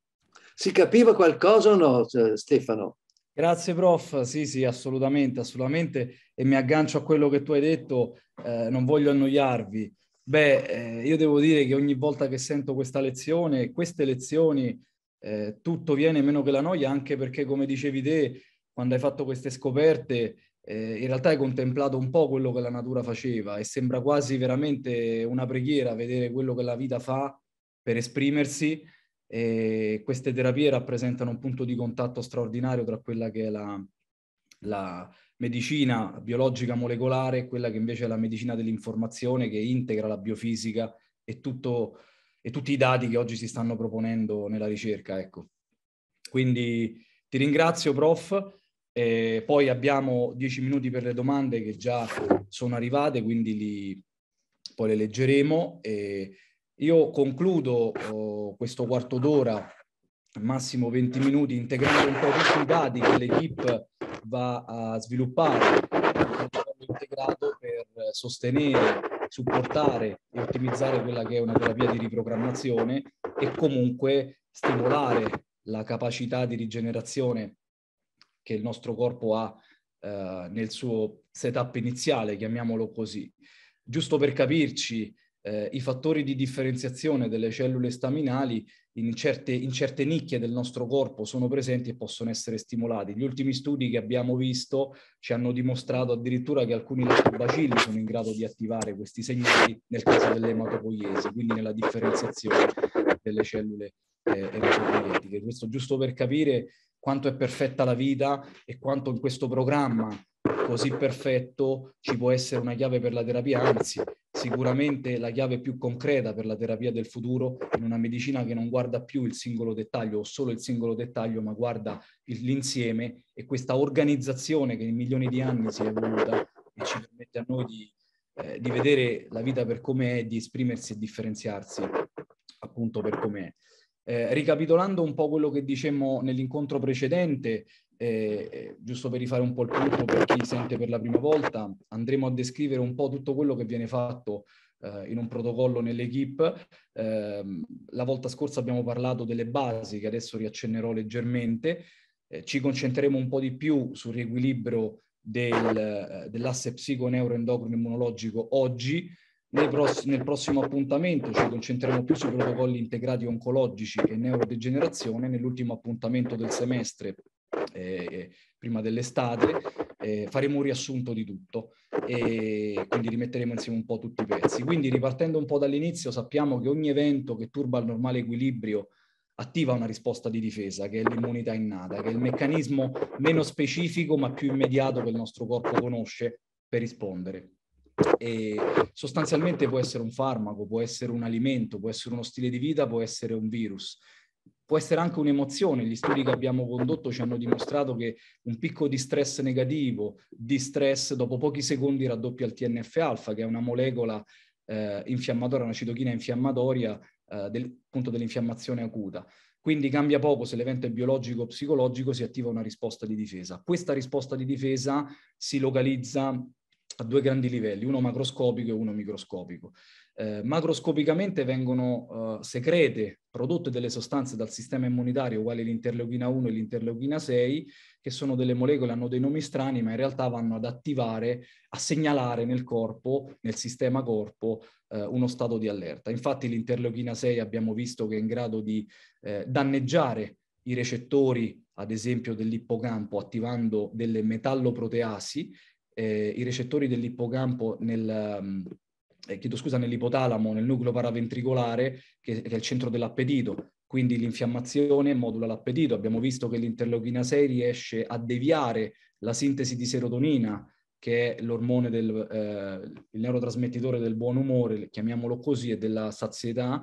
Si capiva qualcosa o no, eh, Stefano? Grazie prof, sì sì assolutamente, assolutamente e mi aggancio a quello che tu hai detto, eh, non voglio annoiarvi. Beh, eh, io devo dire che ogni volta che sento questa lezione, queste lezioni, eh, tutto viene meno che la noia, anche perché come dicevi te, quando hai fatto queste scoperte, eh, in realtà hai contemplato un po' quello che la natura faceva e sembra quasi veramente una preghiera vedere quello che la vita fa per esprimersi e queste terapie rappresentano un punto di contatto straordinario tra quella che è la, la medicina biologica molecolare e quella che invece è la medicina dell'informazione che integra la biofisica e, tutto, e tutti i dati che oggi si stanno proponendo nella ricerca. Ecco. Quindi ti ringrazio, prof. E eh, poi abbiamo 10 minuti per le domande che già sono arrivate, quindi li, poi le leggeremo. E io concludo oh, questo quarto d'ora, massimo 20 minuti, integrando un po' tutti i dati che l'equipe va a sviluppare integrato per sostenere, supportare e ottimizzare quella che è una terapia di riprogrammazione e comunque stimolare la capacità di rigenerazione che il nostro corpo ha eh, nel suo setup iniziale, chiamiamolo così. Giusto per capirci, eh, i fattori di differenziazione delle cellule staminali in certe, in certe, nicchie del nostro corpo sono presenti e possono essere stimolati. Gli ultimi studi che abbiamo visto ci hanno dimostrato addirittura che alcuni lactobacilli sono in grado di attivare questi segnali nel caso dell'ematopoiesi, quindi nella differenziazione delle cellule eh, ematopoietiche. Questo giusto per capire quanto è perfetta la vita e quanto in questo programma così perfetto ci può essere una chiave per la terapia, anzi sicuramente la chiave più concreta per la terapia del futuro in una medicina che non guarda più il singolo dettaglio o solo il singolo dettaglio, ma guarda l'insieme e questa organizzazione che in milioni di anni si è evoluta e ci permette a noi di, eh, di vedere la vita per come è, di esprimersi e differenziarsi appunto per come è. Eh, ricapitolando un po' quello che dicemmo nell'incontro precedente, eh, giusto per rifare un po' il punto per chi sente per la prima volta, andremo a descrivere un po' tutto quello che viene fatto eh, in un protocollo nell'equipe. Ehm, la volta scorsa abbiamo parlato delle basi che adesso riaccennerò leggermente, eh, ci concentreremo un po' di più sul riequilibrio del, eh, dell'asse psico-neuroendocrino immunologico oggi, pross- nel prossimo appuntamento ci concentreremo più sui protocolli integrati oncologici e neurodegenerazione. Nell'ultimo appuntamento del semestre, eh, eh, prima dell'estate, eh, faremo un riassunto di tutto e quindi rimetteremo insieme un po' tutti i pezzi. Quindi ripartendo un po' dall'inizio sappiamo che ogni evento che turba il normale equilibrio attiva una risposta di difesa, che è l'immunità innata, che è il meccanismo meno specifico ma più immediato che il nostro corpo conosce per rispondere e sostanzialmente può essere un farmaco, può essere un alimento, può essere uno stile di vita, può essere un virus. Può essere anche un'emozione, gli studi che abbiamo condotto ci hanno dimostrato che un picco di stress negativo, di stress dopo pochi secondi raddoppia il TNF-alfa, che è una molecola eh, infiammatoria, una citochina infiammatoria eh, del, appunto dell'infiammazione acuta. Quindi cambia poco se l'evento è biologico o psicologico, si attiva una risposta di difesa. Questa risposta di difesa si localizza a due grandi livelli, uno macroscopico e uno microscopico. Eh, macroscopicamente vengono eh, secrete, prodotte delle sostanze dal sistema immunitario quali l'interleuchina 1 e l'interleuchina 6, che sono delle molecole, hanno dei nomi strani, ma in realtà vanno ad attivare, a segnalare nel corpo, nel sistema corpo, eh, uno stato di allerta. Infatti l'interleuchina 6 abbiamo visto che è in grado di eh, danneggiare i recettori, ad esempio dell'ippocampo, attivando delle metalloproteasi eh, i recettori dell'ippocampo nel, mm, eh, chiedo scusa, nell'ipotalamo, nel nucleo paraventricolare, che, che è il centro dell'appetito. Quindi l'infiammazione modula l'appetito. Abbiamo visto che l'interleuchina 6 riesce a deviare la sintesi di serotonina, che è l'ormone del eh, il neurotrasmettitore del buon umore, chiamiamolo così, e della sazietà,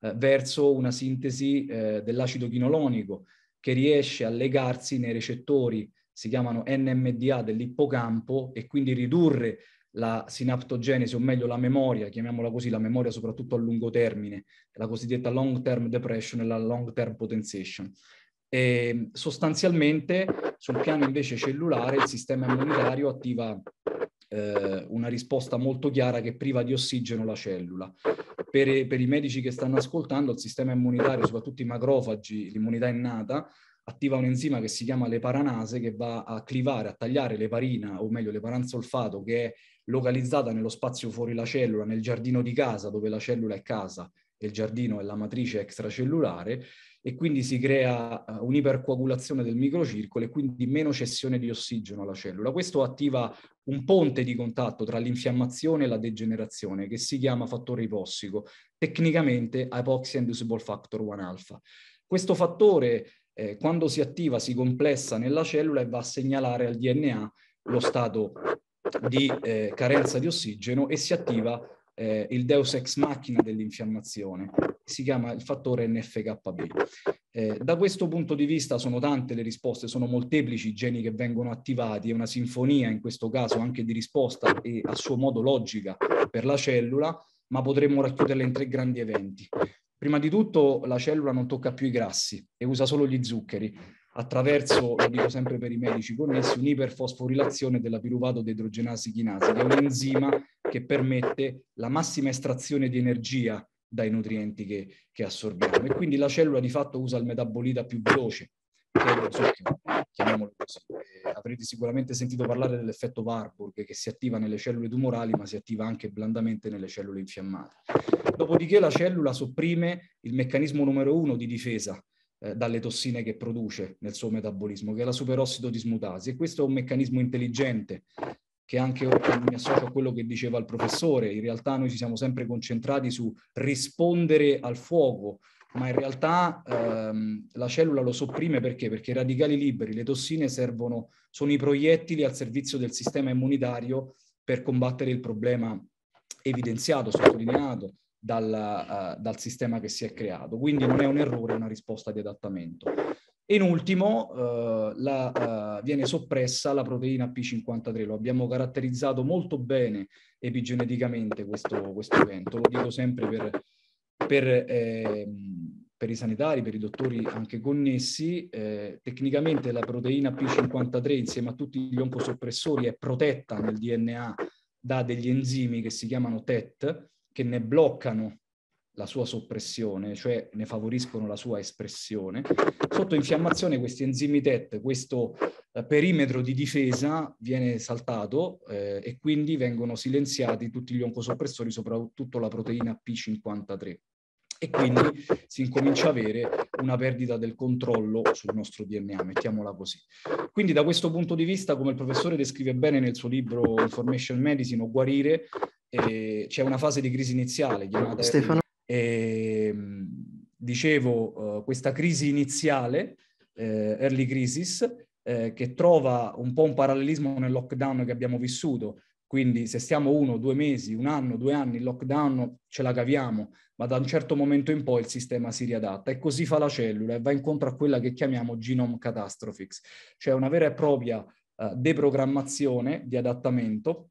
eh, verso una sintesi eh, dell'acido chinolonico che riesce a legarsi nei recettori si chiamano NMDA dell'ippocampo e quindi ridurre la sinaptogenesi, o meglio la memoria, chiamiamola così, la memoria soprattutto a lungo termine, la cosiddetta long term depression e la long term potentiation. E sostanzialmente sul piano invece cellulare il sistema immunitario attiva eh, una risposta molto chiara che priva di ossigeno la cellula. Per, per i medici che stanno ascoltando, il sistema immunitario, soprattutto i macrofagi, l'immunità innata, attiva un enzima che si chiama leparanase che va a clivare, a tagliare l'eparina, o meglio l'eparansolfato, che è localizzata nello spazio fuori la cellula, nel giardino di casa, dove la cellula è casa e il giardino è la matrice extracellulare, e quindi si crea eh, un'ipercoagulazione del microcircolo e quindi meno cessione di ossigeno alla cellula. Questo attiva un ponte di contatto tra l'infiammazione e la degenerazione che si chiama fattore ipossico, tecnicamente hypoxia inducible factor 1 alpha. Questo fattore eh, quando si attiva si complessa nella cellula e va a segnalare al DNA lo stato di eh, carenza di ossigeno e si attiva eh, il deus ex machina dell'infiammazione, si chiama il fattore NFKB. Eh, da questo punto di vista sono tante le risposte, sono molteplici i geni che vengono attivati, è una sinfonia in questo caso anche di risposta e a suo modo logica per la cellula, ma potremmo racchiuderla in tre grandi eventi. Prima di tutto la cellula non tocca più i grassi e usa solo gli zuccheri attraverso, lo dico sempre per i medici connessi, un'iperfosforilazione della piruvato deidrogenasi chinasi, che è un enzima che permette la massima estrazione di energia dai nutrienti che, che assorbiamo. E quindi la cellula di fatto usa il metabolita più veloce, che è lo zucchero chiamiamolo così. Eh, avrete sicuramente sentito parlare dell'effetto Warburg che si attiva nelle cellule tumorali ma si attiva anche blandamente nelle cellule infiammate. Dopodiché la cellula sopprime il meccanismo numero uno di difesa eh, dalle tossine che produce nel suo metabolismo, che è la superossido dismutasi e questo è un meccanismo intelligente che anche mi associo a quello che diceva il professore, in realtà noi ci siamo sempre concentrati su rispondere al fuoco, ma in realtà ehm, la cellula lo sopprime perché? Perché i radicali liberi, le tossine servono, sono i proiettili al servizio del sistema immunitario per combattere il problema evidenziato, sottolineato dal, uh, dal sistema che si è creato. Quindi non è un errore, è una risposta di adattamento. E in ultimo uh, la, uh, viene soppressa la proteina P53, lo abbiamo caratterizzato molto bene epigeneticamente questo, questo evento, lo dico sempre per per, eh, per, i sanitari, per i dottori anche connessi, eh, tecnicamente la proteina P53 insieme a tutti gli oncosoppressori è protetta nel DNA da degli enzimi che si chiamano TET, che ne bloccano la sua soppressione, cioè ne favoriscono la sua espressione. Sotto infiammazione questi enzimi TET, questo eh, perimetro di difesa viene saltato eh, e quindi vengono silenziati tutti gli oncosoppressori, soprattutto la proteina P53 e quindi si incomincia a avere una perdita del controllo sul nostro DNA, mettiamola così. Quindi da questo punto di vista, come il professore descrive bene nel suo libro Information Medicine o Guarire, eh, c'è una fase di crisi iniziale chiamata... Stefano? Eh, dicevo, eh, questa crisi iniziale, eh, early crisis, eh, che trova un po' un parallelismo nel lockdown che abbiamo vissuto, quindi se stiamo uno, due mesi, un anno, due anni in lockdown ce la caviamo, ma da un certo momento in poi il sistema si riadatta e così fa la cellula e va incontro a quella che chiamiamo genome catastrophics, cioè una vera e propria eh, deprogrammazione di adattamento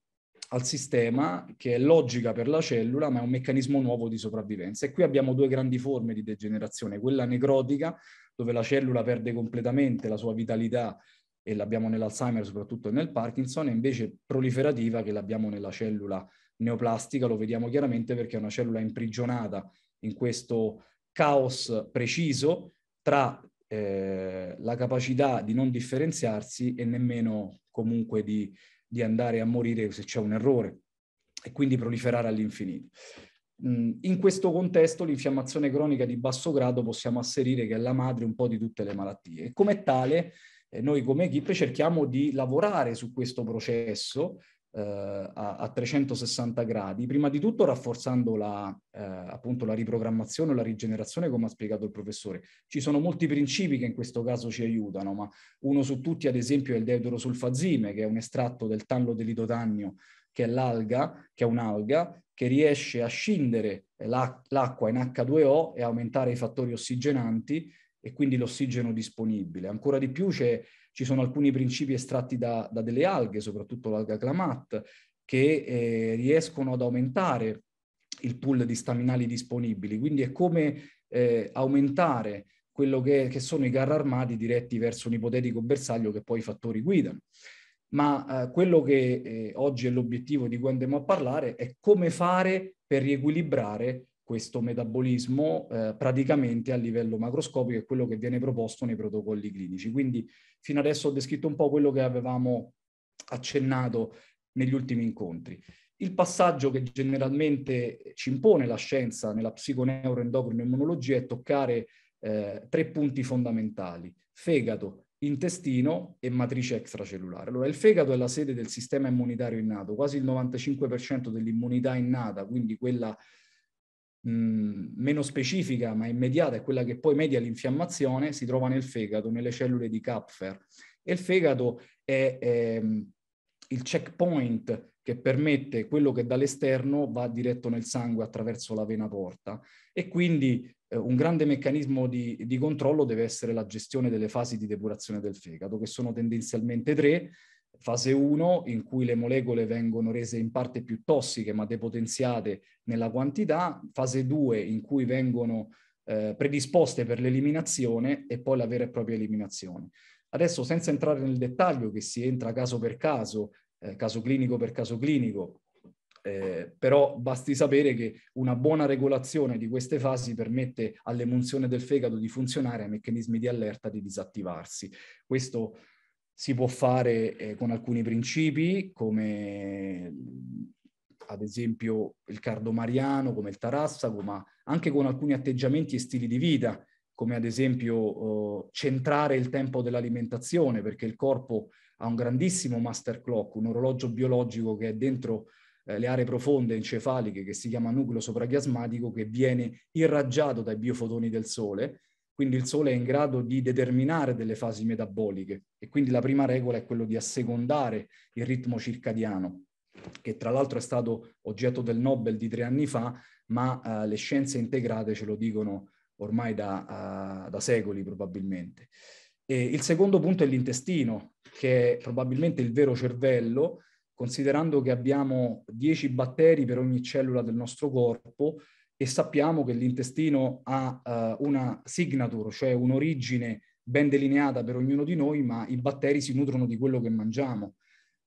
al sistema che è logica per la cellula, ma è un meccanismo nuovo di sopravvivenza. E qui abbiamo due grandi forme di degenerazione, quella necrotica, dove la cellula perde completamente la sua vitalità e l'abbiamo nell'Alzheimer soprattutto nel Parkinson, e invece proliferativa che l'abbiamo nella cellula neoplastica, lo vediamo chiaramente perché è una cellula imprigionata in questo caos preciso tra eh, la capacità di non differenziarsi e nemmeno comunque di, di, andare a morire se c'è un errore e quindi proliferare all'infinito. Mm, in questo contesto l'infiammazione cronica di basso grado possiamo asserire che è la madre un po' di tutte le malattie e come tale eh, noi come equip cerchiamo di lavorare su questo processo eh, a, a, 360 gradi, prima di tutto rafforzando la, eh, appunto la riprogrammazione o la rigenerazione, come ha spiegato il professore. Ci sono molti principi che in questo caso ci aiutano, ma uno su tutti, ad esempio, è il deuterosulfazime, che è un estratto del tanlo dell'idotannio, che è l'alga, che è un'alga, che riesce a scindere l'acqua in H2O e aumentare i fattori ossigenanti e quindi l'ossigeno disponibile. Ancora di più ci sono alcuni principi estratti da, da delle alghe, soprattutto l'alga clamat, che eh, riescono ad aumentare il pool di staminali disponibili. Quindi è come eh, aumentare quello che, che sono i carri armati diretti verso un ipotetico bersaglio che poi i fattori guidano. Ma eh, quello che eh, oggi è l'obiettivo di cui andremo a parlare è come fare per riequilibrare questo metabolismo eh, praticamente a livello macroscopico è quello che viene proposto nei protocolli clinici. Quindi fino adesso ho descritto un po' quello che avevamo accennato negli ultimi incontri. Il passaggio che generalmente ci impone la scienza nella psiconeuroendocrinoimmunologia è toccare eh, tre punti fondamentali, fegato, intestino e matrice extracellulare. Allora, il fegato è la sede del sistema immunitario innato, quasi il 95% dell'immunità innata, quindi quella mh, meno specifica ma immediata è quella che poi media l'infiammazione, si trova nel fegato, nelle cellule di Kapfer. E il fegato è, è ehm, il checkpoint che permette quello che dall'esterno va diretto nel sangue attraverso la vena porta e quindi eh, un grande meccanismo di, di, controllo deve essere la gestione delle fasi di depurazione del fegato, che sono tendenzialmente tre, Fase 1 in cui le molecole vengono rese in parte più tossiche ma depotenziate nella quantità, fase 2 in cui vengono eh, predisposte per l'eliminazione e poi la vera e propria eliminazione. Adesso senza entrare nel dettaglio che si entra caso per caso, eh, caso clinico per caso clinico, eh, però basti sapere che una buona regolazione di queste fasi permette all'emunzione del fegato di funzionare e ai meccanismi di allerta di disattivarsi. Questo si può fare eh, con alcuni principi, come ad esempio il cardomariano, come il tarassaco, ma anche con alcuni atteggiamenti e stili di vita, come ad esempio eh, centrare il tempo dell'alimentazione, perché il corpo ha un grandissimo master clock, un orologio biologico che è dentro eh, le aree profonde encefaliche che si chiama nucleo sopragiasmatico che viene irraggiato dai biofotoni del sole quindi il Sole è in grado di determinare delle fasi metaboliche e quindi la prima regola è quella di assecondare il ritmo circadiano, che tra l'altro è stato oggetto del Nobel di tre anni fa, ma eh, le scienze integrate ce lo dicono ormai da, uh, da secoli probabilmente. E il secondo punto è l'intestino, che è probabilmente il vero cervello, considerando che abbiamo 10 batteri per ogni cellula del nostro corpo, e sappiamo che l'intestino ha uh, una signature, cioè un'origine ben delineata per ognuno di noi, ma i batteri si nutrono di quello che mangiamo.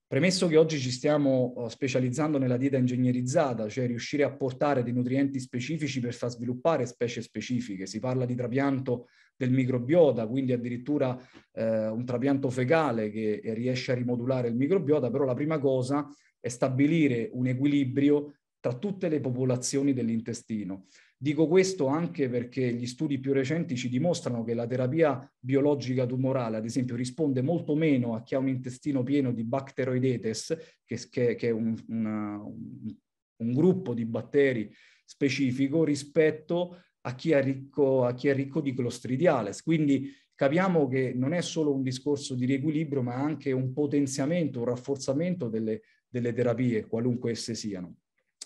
Premesso che oggi ci stiamo eh, specializzando nella dieta ingegnerizzata, cioè riuscire a portare dei nutrienti specifici per far sviluppare specie specifiche, si parla di trapianto del microbiota, quindi addirittura eh, un trapianto fecale che eh, riesce a rimodulare il microbiota, però la prima cosa è stabilire un equilibrio tra tutte le popolazioni dell'intestino. Dico questo anche perché gli studi più recenti ci dimostrano che la terapia biologica tumorale, ad esempio, risponde molto meno a chi ha un intestino pieno di bacteroidetes, che, che, che è un, una, un, un, gruppo di batteri specifico, rispetto a chi, è ricco, a chi è ricco di clostridiales. Quindi capiamo che non è solo un discorso di riequilibrio, ma anche un potenziamento, un rafforzamento delle, delle terapie, qualunque esse siano.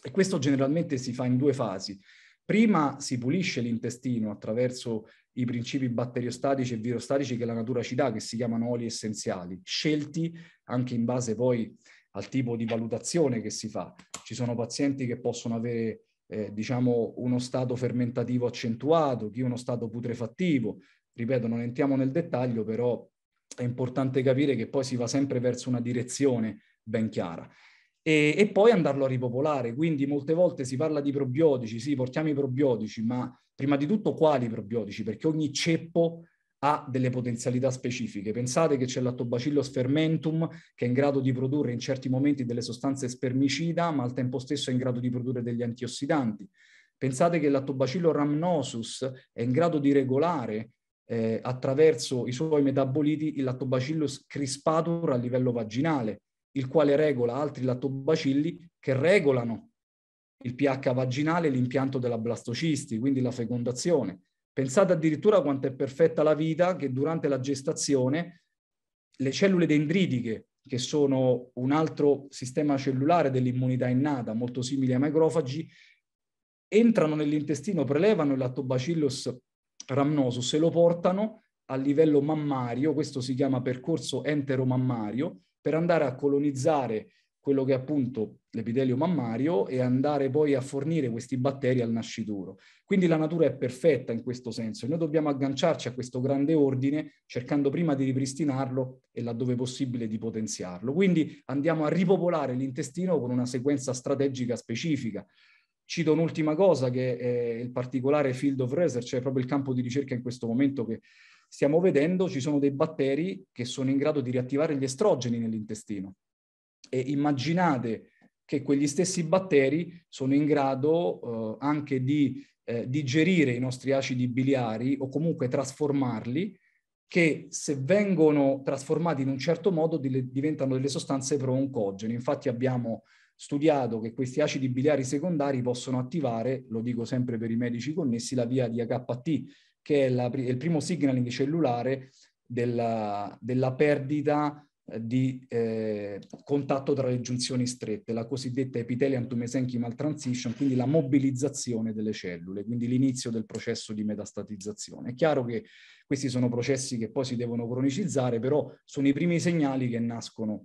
E questo generalmente si fa in due fasi. Prima si pulisce l'intestino attraverso i principi batteriostatici e virostatici che la natura ci dà, che si chiamano oli essenziali, scelti anche in base poi al tipo di valutazione che si fa. Ci sono pazienti che possono avere eh, diciamo uno stato fermentativo accentuato, chi uno stato putrefattivo. Ripeto, non entriamo nel dettaglio, però è importante capire che poi si va sempre verso una direzione ben chiara e, e poi andarlo a ripopolare. Quindi molte volte si parla di probiotici, sì, portiamo i probiotici, ma prima di tutto quali probiotici? Perché ogni ceppo ha delle potenzialità specifiche. Pensate che c'è l'attobacillus fermentum che è in grado di produrre in certi momenti delle sostanze spermicida, ma al tempo stesso è in grado di produrre degli antiossidanti. Pensate che l'attobacillus rhamnosus è in grado di regolare eh, attraverso i suoi metaboliti il lattobacillus crispatur a livello vaginale, il quale regola altri lattobacilli che regolano il pH vaginale e l'impianto della blastocisti, quindi la fecondazione. Pensate addirittura quanto è perfetta la vita che durante la gestazione le cellule dendritiche, che sono un altro sistema cellulare dell'immunità innata, molto simile ai macrofagi, entrano nell'intestino, prelevano il lattobacillus rhamnosus e lo portano a livello mammario, questo si chiama percorso enteromammario, per andare a colonizzare quello che è appunto l'epitelio mammario e andare poi a fornire questi batteri al nascituro. Quindi la natura è perfetta in questo senso e noi dobbiamo agganciarci a questo grande ordine cercando prima di ripristinarlo e laddove possibile di potenziarlo. Quindi andiamo a ripopolare l'intestino con una sequenza strategica specifica. Cito un'ultima cosa che è il particolare field of research, cioè proprio il campo di ricerca in questo momento che stiamo vedendo ci sono dei batteri che sono in grado di riattivare gli estrogeni nell'intestino. E immaginate che quegli stessi batteri sono in grado eh, anche di eh, digerire i nostri acidi biliari o comunque trasformarli, che se vengono trasformati in un certo modo dile- diventano delle sostanze pro-oncogene. Infatti abbiamo studiato che questi acidi biliari secondari possono attivare, lo dico sempre per i medici connessi, la via di AKT, che è la, il primo signaling cellulare della, della perdita eh, di eh, contatto tra le giunzioni strette, la cosiddetta epithelium to mesenchymal transition, quindi la mobilizzazione delle cellule, quindi l'inizio del processo di metastatizzazione. È chiaro che questi sono processi che poi si devono cronicizzare, però sono i primi segnali che nascono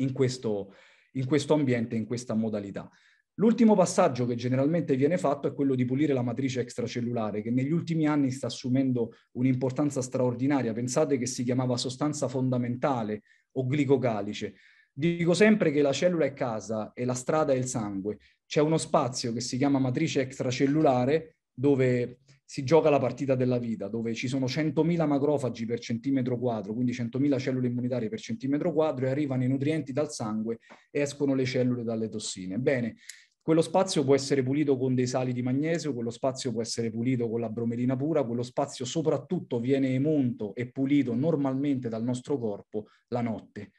in questo, in questo ambiente, in questa modalità. L'ultimo passaggio che generalmente viene fatto è quello di pulire la matrice extracellulare, che negli ultimi anni sta assumendo un'importanza straordinaria. Pensate che si chiamava sostanza fondamentale o glicocalice. Dico sempre che la cellula è casa e la strada è il sangue. C'è uno spazio che si chiama matrice extracellulare dove si gioca la partita della vita, dove ci sono 100.000 macrofagi per centimetro quadro, quindi 100.000 cellule immunitarie per centimetro quadro, e arrivano i nutrienti dal sangue e escono le cellule dalle tossine. Bene, quello spazio può essere pulito con dei sali di magnesio, quello spazio può essere pulito con la bromelina pura, quello spazio soprattutto viene emunto e pulito normalmente dal nostro corpo la notte.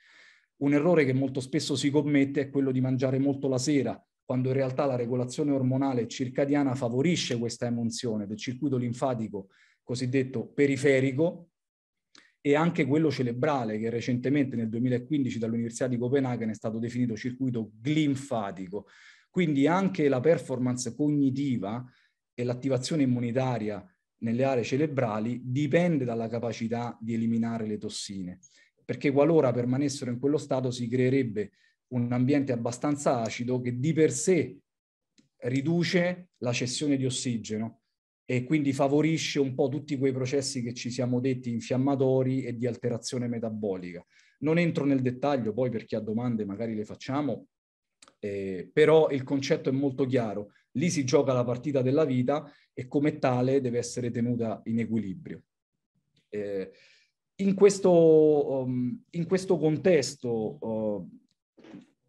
Un errore che molto spesso si commette è quello di mangiare molto la sera, quando in realtà la regolazione ormonale circadiana favorisce questa emunzione del circuito linfatico cosiddetto periferico e anche quello cerebrale che recentemente nel 2015 dall'Università di Copenaghen è stato definito circuito glinfatico. Quindi anche la performance cognitiva e l'attivazione immunitaria nelle aree cerebrali dipende dalla capacità di eliminare le tossine, perché qualora permanessero in quello stato si creerebbe un ambiente abbastanza acido che di per sé riduce la cessione di ossigeno e quindi favorisce un po' tutti quei processi che ci siamo detti infiammatori e di alterazione metabolica. Non entro nel dettaglio, poi per chi ha domande magari le facciamo, eh, però il concetto è molto chiaro. Lì si gioca la partita della vita e come tale deve essere tenuta in equilibrio. Eh, in, questo, um, in questo, contesto uh,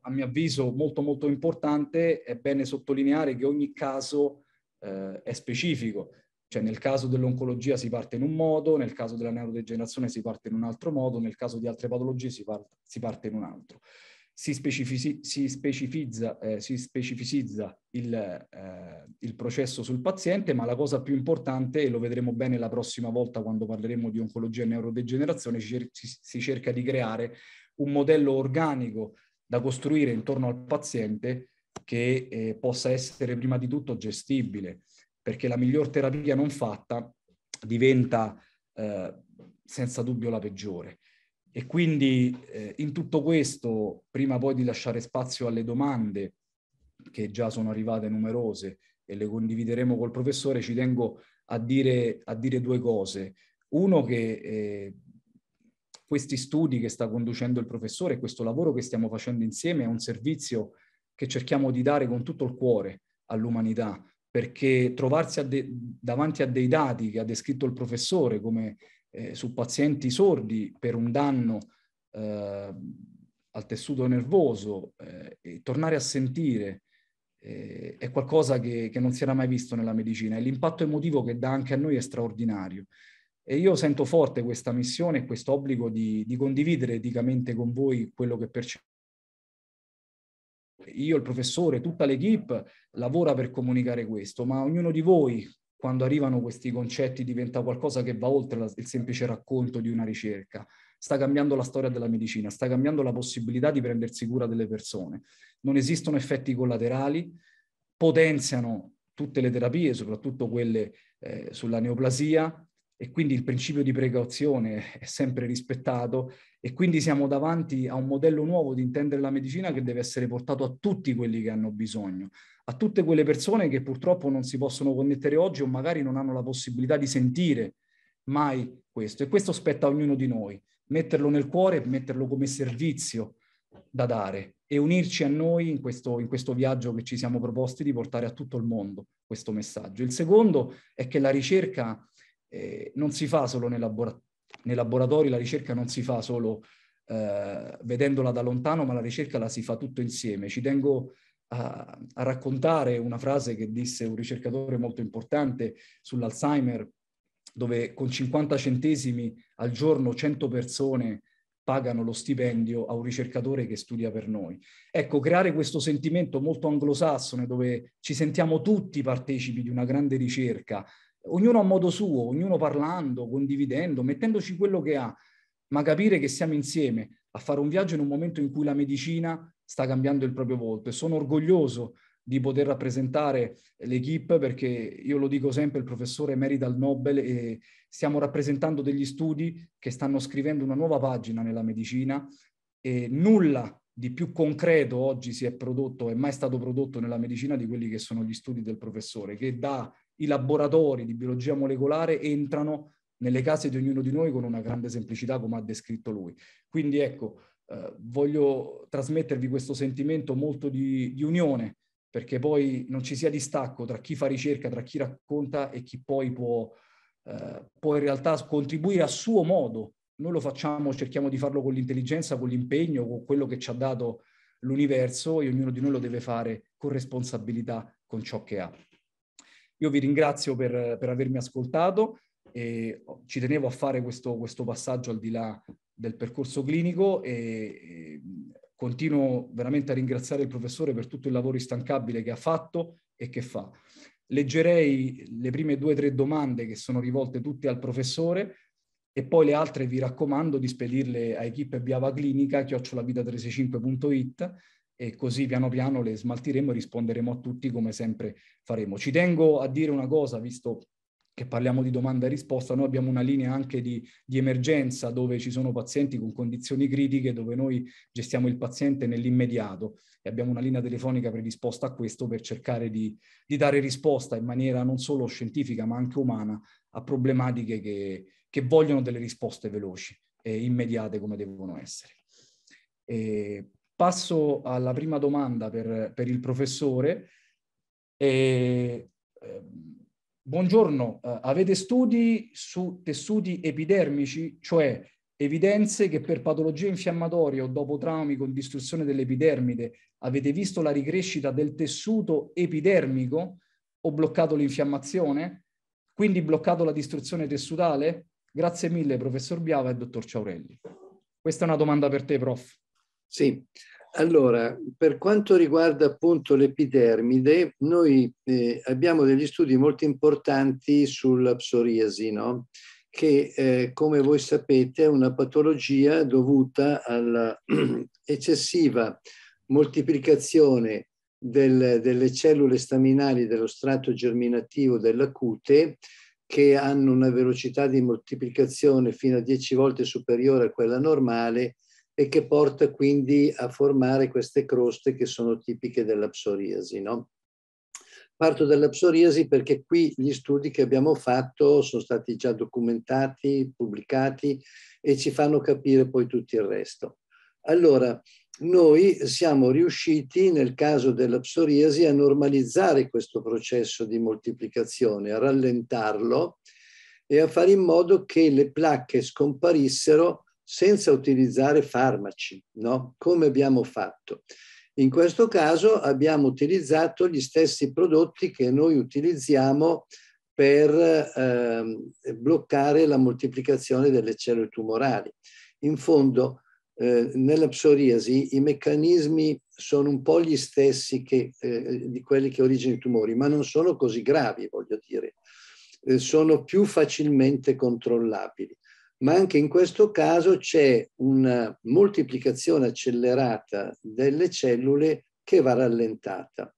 a mio avviso molto molto importante, è bene sottolineare che ogni caso eh, è specifico, cioè nel caso dell'oncologia si parte in un modo, nel caso della neurodegenerazione si parte in un altro modo, nel caso di altre patologie si, par- si parte in un altro. Si, specifici- si, specifizza, eh, si specificizza, il, eh, il processo sul paziente, ma la cosa più importante, e lo vedremo bene la prossima volta quando parleremo di oncologia e neurodegenerazione, si cerca di creare un modello organico da costruire intorno al paziente che eh, possa essere prima di tutto gestibile, perché la miglior terapia non fatta diventa eh, senza dubbio la peggiore. E quindi eh, in tutto questo, prima poi di lasciare spazio alle domande, che già sono arrivate numerose e le condivideremo col professore, ci tengo a dire, a dire due cose. Uno che eh, questi studi che sta conducendo il professore, questo lavoro che stiamo facendo insieme è un servizio che cerchiamo di dare con tutto il cuore all'umanità, perché trovarsi a de- davanti a dei dati che ha descritto il professore come eh, su pazienti sordi per un danno eh, al tessuto nervoso eh, e tornare a sentire eh, è qualcosa che, che non si era mai visto nella medicina e l'impatto emotivo che dà anche a noi è straordinario. E io sento forte questa missione e questo obbligo di, di, condividere eticamente con voi quello che percepisco. Io, il professore, tutta l'equipe lavora per comunicare questo, ma ognuno di voi, quando arrivano questi concetti, diventa qualcosa che va oltre la, il semplice racconto di una ricerca. Sta cambiando la storia della medicina, sta cambiando la possibilità di prendersi cura delle persone. Non esistono effetti collaterali, potenziano tutte le terapie, soprattutto quelle eh, sulla neoplasia, e quindi il principio di precauzione è sempre rispettato e quindi siamo davanti a un modello nuovo di intendere la medicina che deve essere portato a tutti quelli che hanno bisogno, a tutte quelle persone che purtroppo non si possono connettere oggi o magari non hanno la possibilità di sentire mai questo e questo spetta a ognuno di noi, metterlo nel cuore, metterlo come servizio da dare e unirci a noi in questo, in questo, viaggio che ci siamo proposti di portare a tutto il mondo questo messaggio. Il secondo è che la ricerca eh, non si fa solo nei, labora- nei, laboratori, la ricerca non si fa solo eh, vedendola da lontano, ma la ricerca la si fa tutto insieme. Ci tengo a, a raccontare una frase che disse un ricercatore molto importante sull'Alzheimer, dove con 50 centesimi al giorno 100 persone pagano lo stipendio a un ricercatore che studia per noi. Ecco, creare questo sentimento molto anglosassone dove ci sentiamo tutti partecipi di una grande ricerca, ognuno a modo suo, ognuno parlando, condividendo, mettendoci quello che ha, ma capire che siamo insieme a fare un viaggio in un momento in cui la medicina sta cambiando il proprio volto e sono orgoglioso di poter rappresentare l'equipe perché io lo dico sempre, il professore merita il Nobel e stiamo rappresentando degli studi che stanno scrivendo una nuova pagina nella medicina e nulla di più concreto oggi si è prodotto, è mai stato prodotto nella medicina di quelli che sono gli studi del professore, che da i laboratori di biologia molecolare entrano nelle case di ognuno di noi con una grande semplicità come ha descritto lui. Quindi ecco, eh, voglio trasmettervi questo sentimento molto di, di unione, perché poi non ci sia distacco tra chi fa ricerca, tra chi racconta e chi poi può, eh, può in realtà contribuire a suo modo. Noi lo facciamo, cerchiamo di farlo con l'intelligenza, con l'impegno, con quello che ci ha dato l'universo e ognuno di noi lo deve fare con responsabilità, con ciò che ha. Io vi ringrazio per, per avermi ascoltato e ci tenevo a fare questo, questo passaggio al di là del percorso clinico e continuo veramente a ringraziare il professore per tutto il lavoro instancabile che ha fatto e che fa. Leggerei le prime due o tre domande che sono rivolte tutte al professore e poi le altre vi raccomando di spedirle a equipe Biava Clinica, chiocciolavita365.it e così piano piano le smaltiremo e risponderemo a tutti come sempre faremo. Ci tengo a dire una cosa, visto che parliamo di domanda e risposta, noi abbiamo una linea anche di, di, emergenza dove ci sono pazienti con condizioni critiche, dove noi gestiamo il paziente nell'immediato e abbiamo una linea telefonica predisposta a questo per cercare di, di dare risposta in maniera non solo scientifica ma anche umana a problematiche che, che vogliono delle risposte veloci e immediate come devono essere. E Passo alla prima domanda per, per il professore. E, ehm, buongiorno, eh, avete studi su tessuti epidermici, cioè evidenze che per patologie infiammatorie o dopo traumi con distruzione dell'epidermide avete visto la ricrescita del tessuto epidermico o bloccato l'infiammazione? Quindi bloccato la distruzione tessutale? Grazie mille professor Biava e dottor Ciaurelli. Questa è una domanda per te, prof. Sì, allora, per quanto riguarda appunto l'epidermide, noi eh, abbiamo degli studi molto importanti sulla psoriasi, no? che eh, come voi sapete è una patologia dovuta all'eccessiva moltiplicazione del, delle cellule staminali dello strato germinativo della cute che hanno una velocità di moltiplicazione fino a 10 volte superiore a quella normale e che porta quindi a formare queste croste che sono tipiche della psoriasi. No? Parto dalla psoriasi perché qui gli studi che abbiamo fatto sono stati già documentati, pubblicati e ci fanno capire poi tutto il resto. Allora, noi siamo riusciti nel caso della psoriasi a normalizzare questo processo di moltiplicazione, a rallentarlo e a fare in modo che le placche scomparissero senza utilizzare farmaci, no? come abbiamo fatto. In questo caso abbiamo utilizzato gli stessi prodotti che noi utilizziamo per eh, bloccare la moltiplicazione delle cellule tumorali. In fondo, eh, nella psoriasi i meccanismi sono un po' gli stessi che, eh, di quelli che originano i tumori, ma non sono così gravi, voglio dire. Eh, sono più facilmente controllabili ma anche in questo caso c'è una moltiplicazione accelerata delle cellule che va rallentata.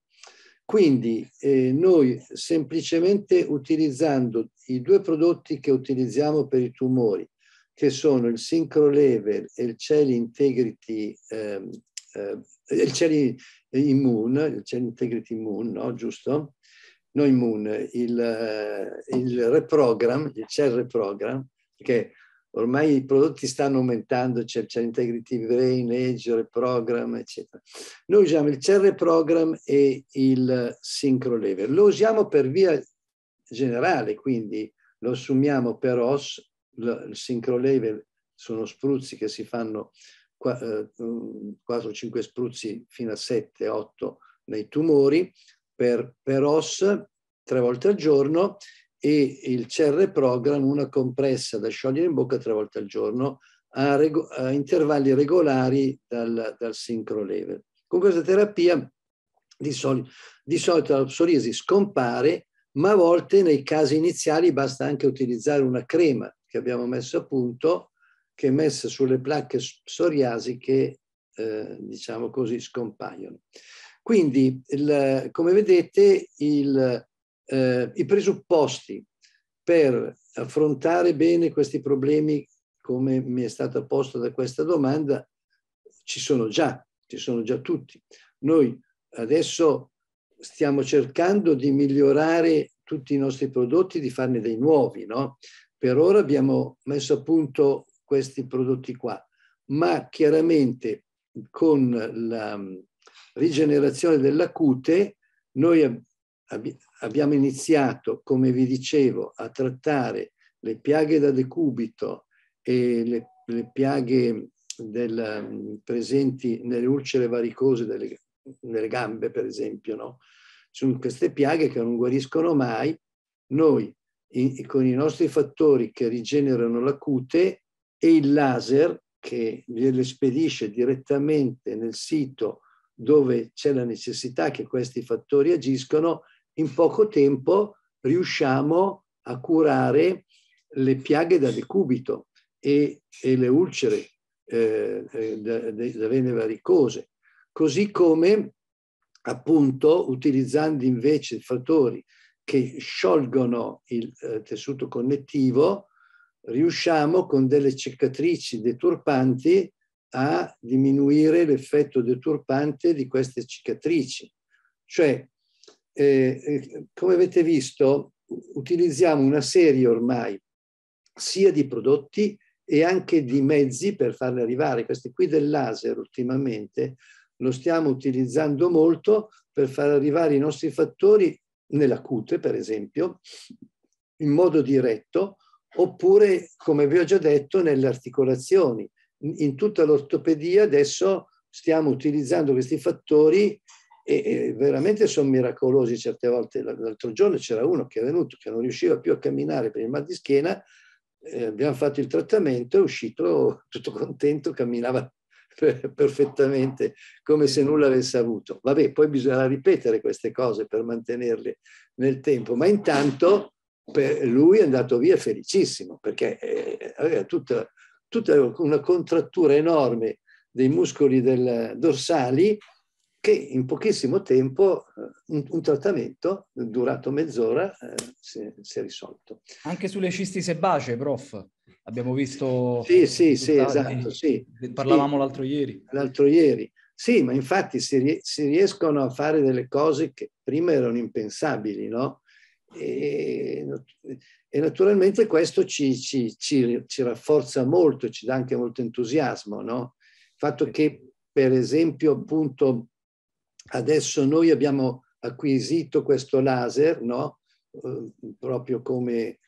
Quindi eh, noi semplicemente utilizzando i due prodotti che utilizziamo per i tumori, che sono il Syncro Level e il Cell Integrity, eh, eh, il Cell Immune, il Cell Integrity Immune, no? Giusto? No Immune, il, eh, il Reprogram, il Cell Reprogram, che ormai i prodotti stanno aumentando, c'è, c'è Integrity Brain, Edge, Program, eccetera. Noi usiamo il CR Program e il Synchro Lever. Lo usiamo per via generale, quindi lo assumiamo per OS, il Synchro Lever sono spruzzi che si fanno 4-5 eh, spruzzi fino a 7-8 nei tumori per, per OS tre volte al giorno e il CR Program una compressa da sciogliere in bocca tre volte al giorno a, rego a intervalli regolari dal, dal sincro level. Con questa terapia di, soli di solito la psoriasi scompare, ma a volte nei casi iniziali basta anche utilizzare una crema che abbiamo messo a punto, che è messa sulle placche psoriasiche, eh, diciamo così, scompaiono. Quindi, il, come vedete, il, eh, i presupposti per affrontare bene questi problemi, come mi è stata posta da questa domanda, ci sono già, ci sono già tutti. Noi adesso stiamo cercando di migliorare tutti i nostri prodotti, di farne dei nuovi, no? Per ora abbiamo messo a punto questi prodotti qua, ma chiaramente con la mm, rigenerazione della cute noi abbiamo iniziato, come vi dicevo, a trattare le piaghe da decubito e le, le piaghe del, presenti nelle ulcere varicose delle, nelle gambe, per esempio. No? Sono queste piaghe che non guariscono mai. Noi, in, con i nostri fattori che rigenerano la cute e il laser che gliele spedisce direttamente nel sito dove c'è la necessità che questi fattori agiscono, in poco tempo riusciamo a curare le piaghe da decubito e, e le ulcere eh, eh da, da vene varicose, così come appunto utilizzando invece fattori che sciolgono il eh, tessuto connettivo, riusciamo con delle cicatrici deturpanti a diminuire l'effetto deturpante di queste cicatrici. Cioè eh, eh, come avete visto, utilizziamo una serie ormai sia di prodotti e anche di mezzi per farle arrivare. Questi qui del laser ultimamente lo stiamo utilizzando molto per far arrivare i nostri fattori nella cute, per esempio, in modo diretto, oppure, come vi ho già detto, nelle articolazioni. In tutta l'ortopedia adesso stiamo utilizzando questi fattori e, e veramente sono miracolosi certe volte. L'altro giorno c'era uno che è venuto, che non riusciva più a camminare per il mal di schiena, eh, abbiamo fatto il trattamento, è uscito tutto contento, camminava perfettamente come se nulla avesse avuto. Vabbè, poi bisognerà ripetere queste cose per mantenerle nel tempo, ma intanto lui è andato via felicissimo perché eh, aveva tutta, tutta una contrattura enorme dei muscoli del, dorsali che in pochissimo tempo eh, un, un trattamento durato mezz'ora eh, si, si, è risolto. Anche sulle cisti sebacee, prof, abbiamo visto... Sì, sì, sì, esatto, sì. Parlavamo sì, l'altro ieri. L'altro ieri. Sì, ma infatti si, si, riescono a fare delle cose che prima erano impensabili, no? E, e naturalmente questo ci, ci, ci, ci, rafforza molto, ci dà anche molto entusiasmo, no? Il fatto che, per esempio, appunto, Adesso noi abbiamo acquisito questo laser, no? Eh, proprio come,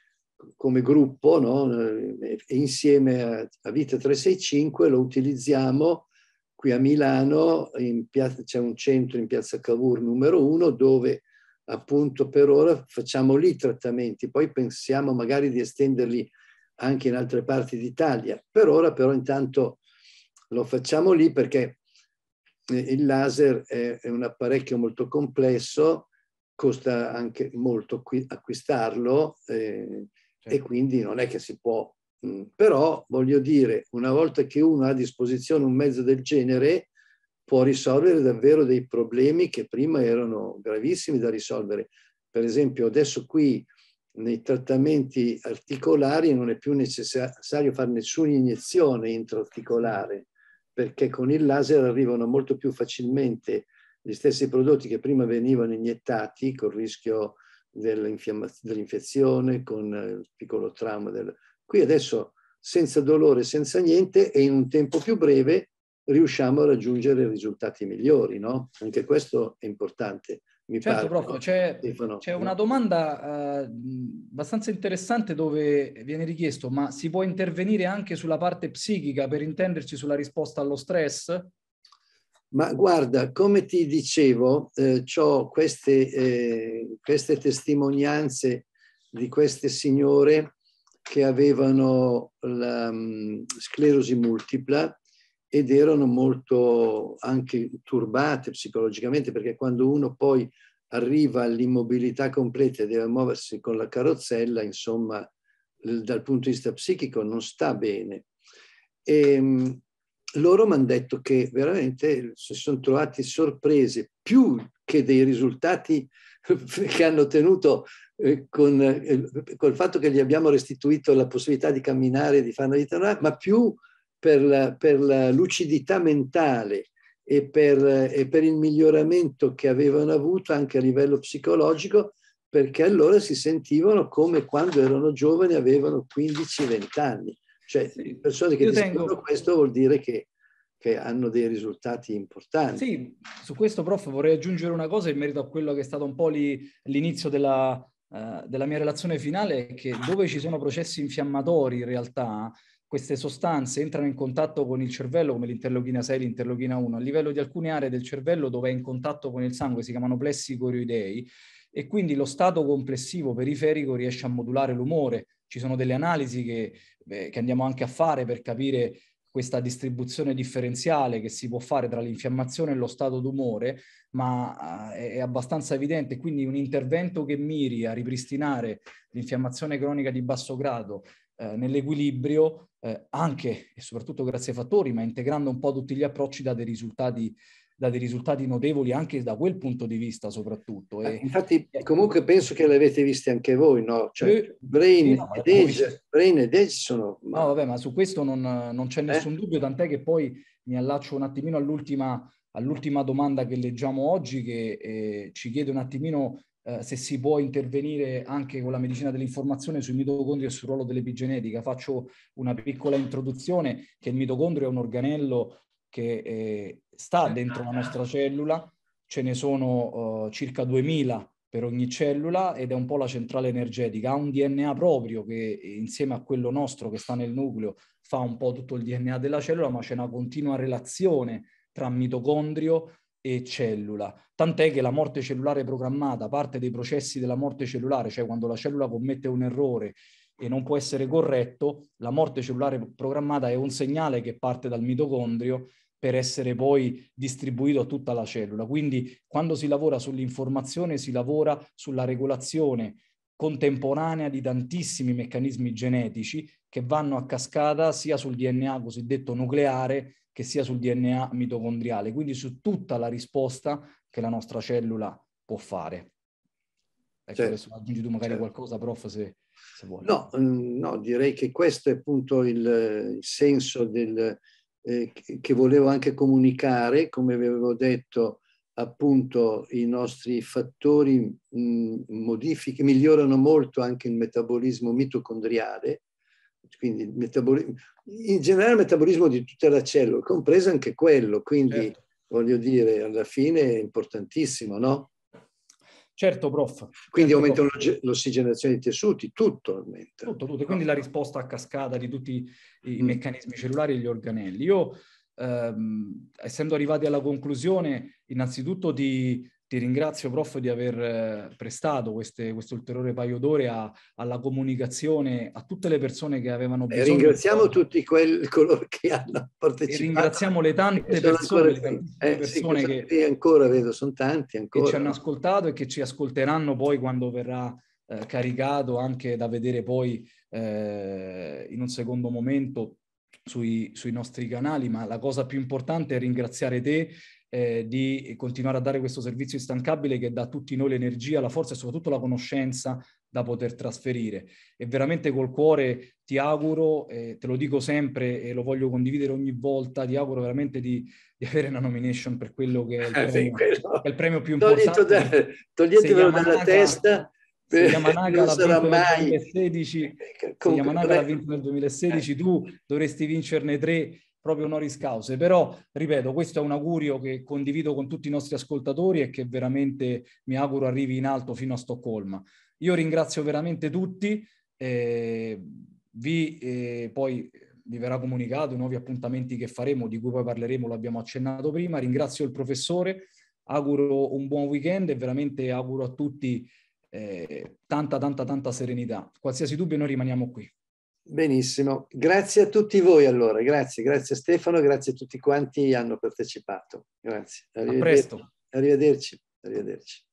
come gruppo, no? Eh, insieme a, a Vita 365 lo utilizziamo qui a Milano, c'è un centro in piazza Cavour numero uno dove appunto per ora facciamo lì trattamenti, poi pensiamo magari di estenderli anche in altre parti d'Italia. Per ora però intanto lo facciamo lì perché eh, il laser è, è un apparecchio molto complesso, costa anche molto acquistarlo eh, certo. e quindi non è che si può. Mh, mm, però voglio dire, una volta che uno ha a disposizione un mezzo del genere, può risolvere davvero dei problemi che prima erano gravissimi da risolvere. Per esempio, adesso qui nei trattamenti articolari non è più necessario fare nessuna iniezione intraarticolare, perché con il laser arrivano molto più facilmente gli stessi prodotti che prima venivano iniettati col rischio dell'infezione, con il piccolo trauma. Del... Qui adesso senza dolore, senza niente e in un tempo più breve riusciamo a raggiungere risultati migliori. No? Anche questo è importante. Mi certo, pare, prof, c'è, c'è, una domanda eh, abbastanza interessante dove viene richiesto, ma si può intervenire anche sulla parte psichica per intenderci sulla risposta allo stress? Ma guarda, come ti dicevo, eh, ho queste, eh, queste, testimonianze di queste signore che avevano la um, sclerosi multipla ed erano molto anche turbate psicologicamente perché quando uno poi arriva all'immobilità completa e deve muoversi con la carrozzella, insomma, dal punto di vista psichico non sta bene. E ehm, loro mi hanno detto che veramente si sono trovati sorprese più che dei risultati che hanno ottenuto eh, con, eh, col fatto che gli abbiamo restituito la possibilità di camminare, di fare una vita ma più per la, per la lucidità mentale e per, e per il miglioramento che avevano avuto anche a livello psicologico, perché allora si sentivano come quando erano giovani, avevano 15-20 anni. Cioè, sì, persone che tengo... questo vuol dire che, che, hanno dei risultati importanti. Sì, su questo, prof, vorrei aggiungere una cosa in merito a quello che è stato un po' lì, l'inizio della, eh, della mia relazione finale, è che dove ci sono processi infiammatori in realtà, queste sostanze entrano in contatto con il cervello come l'interleuchina 6 e l'interleuchina 1 a livello di alcune aree del cervello dove è in contatto con il sangue, si chiamano plessi corioidei e quindi lo stato complessivo periferico riesce a modulare l'umore. Ci sono delle analisi che, beh, che andiamo anche a fare per capire questa distribuzione differenziale che si può fare tra l'infiammazione e lo stato d'umore, ma ah, è abbastanza evidente, quindi un intervento che miri a ripristinare l'infiammazione cronica di basso grado eh, nell'equilibrio, eh, anche e soprattutto grazie ai fattori, ma integrando un po' tutti gli approcci, da dei risultati dà dei risultati notevoli anche da quel punto di vista soprattutto. Ah, e... Infatti eh, comunque penso che le avete viste anche voi, no? Cioè, Brain, sì, no, ed Edge, Brain ed Edge sono... Ma... No, vabbè, ma su questo non, non c'è eh? nessun eh? dubbio, tant'è che poi mi allaccio un attimino all'ultima, all'ultima domanda che leggiamo oggi che eh, ci chiede un attimino eh, se si può intervenire anche con la medicina dell'informazione sui mitocondri e sul ruolo dell'epigenetica. Faccio una piccola introduzione che il mitocondrio è un organello che eh, sta dentro la nostra cellula, ce ne sono eh, circa 2000 per ogni cellula ed è un po' la centrale energetica, ha un DNA proprio che insieme a quello nostro che sta nel nucleo fa un po' tutto il DNA della cellula, ma c'è una continua relazione tra mitocondrio, e cellula. Tant'è che la morte cellulare programmata parte dei processi della morte cellulare, cioè quando la cellula commette un errore e non può essere corretto, la morte cellulare programmata è un segnale che parte dal mitocondrio per essere poi distribuito a tutta la cellula. Quindi quando si lavora sull'informazione si lavora sulla regolazione contemporanea di tantissimi meccanismi genetici che vanno a cascata sia sul DNA cosiddetto nucleare che sia sul DNA mitocondriale, quindi su tutta la risposta che la nostra cellula può fare. Ecco, certo. adesso aggiungi tu magari certo. qualcosa, prof, se, se vuoi. No, mm, no, direi che questo è appunto il, senso del, eh, che volevo anche comunicare, come vi avevo detto, appunto i nostri fattori mh, mm, modifiche, migliorano molto anche il metabolismo mitocondriale quindi il metabolismo, in generale il metabolismo di tutta la cellula, compreso anche quello, quindi certo. voglio dire, alla fine è importantissimo, no? Certo, prof. Quindi certo, aumentano prof. l'ossigenazione dei tessuti, tutto aumenta. Tutto, tutto. Quindi la risposta a cascata di tutti i mm. meccanismi cellulari e gli organelli. Io, ehm, essendo arrivati alla conclusione, innanzitutto di ti ringrazio, prof, di aver eh, prestato queste, questo ulteriore paio d'ore a, alla comunicazione a tutte le persone che avevano bisogno. E ringraziamo tutti quel, coloro che hanno partecipato. E ringraziamo le tante persone, ancora, le tante eh, sì, che, che, ancora vedo, sono tanti ancora. Che ci hanno ascoltato e che ci ascolteranno poi quando verrà eh, caricato anche da vedere poi eh, in un secondo momento sui, sui, nostri canali, ma la cosa più importante è ringraziare te eh, di continuare a dare questo servizio instancabile che dà a tutti noi l'energia, la forza e soprattutto la conoscenza da poter trasferire. E veramente col cuore ti auguro, eh, te lo dico sempre e lo voglio condividere ogni volta, ti auguro veramente di, di avere una nomination per quello che è il premio, sì, è il premio più importante. Toglietelo dalla testa. Se Yamanaga l'ha vinto mai... nel 2016, Con... se l'ha vinto nel 2016, eh, eh. tu dovresti vincerne tre proprio honoris cause. Però, ripeto, questo è un augurio che condivido con tutti i nostri ascoltatori e che veramente mi auguro arrivi in alto fino a Stoccolma. Io ringrazio veramente tutti. Eh, vi eh, poi vi verrà comunicato i nuovi appuntamenti che faremo, di cui poi parleremo, l'abbiamo accennato prima. Ringrazio il professore, auguro un buon weekend e veramente auguro a tutti eh, tanta, tanta, tanta serenità. Qualsiasi dubbio, noi rimaniamo qui. Benissimo, grazie a tutti voi allora, grazie, grazie Stefano, grazie a tutti quanti che hanno partecipato. Grazie. A presto. Arrivederci. Arrivederci.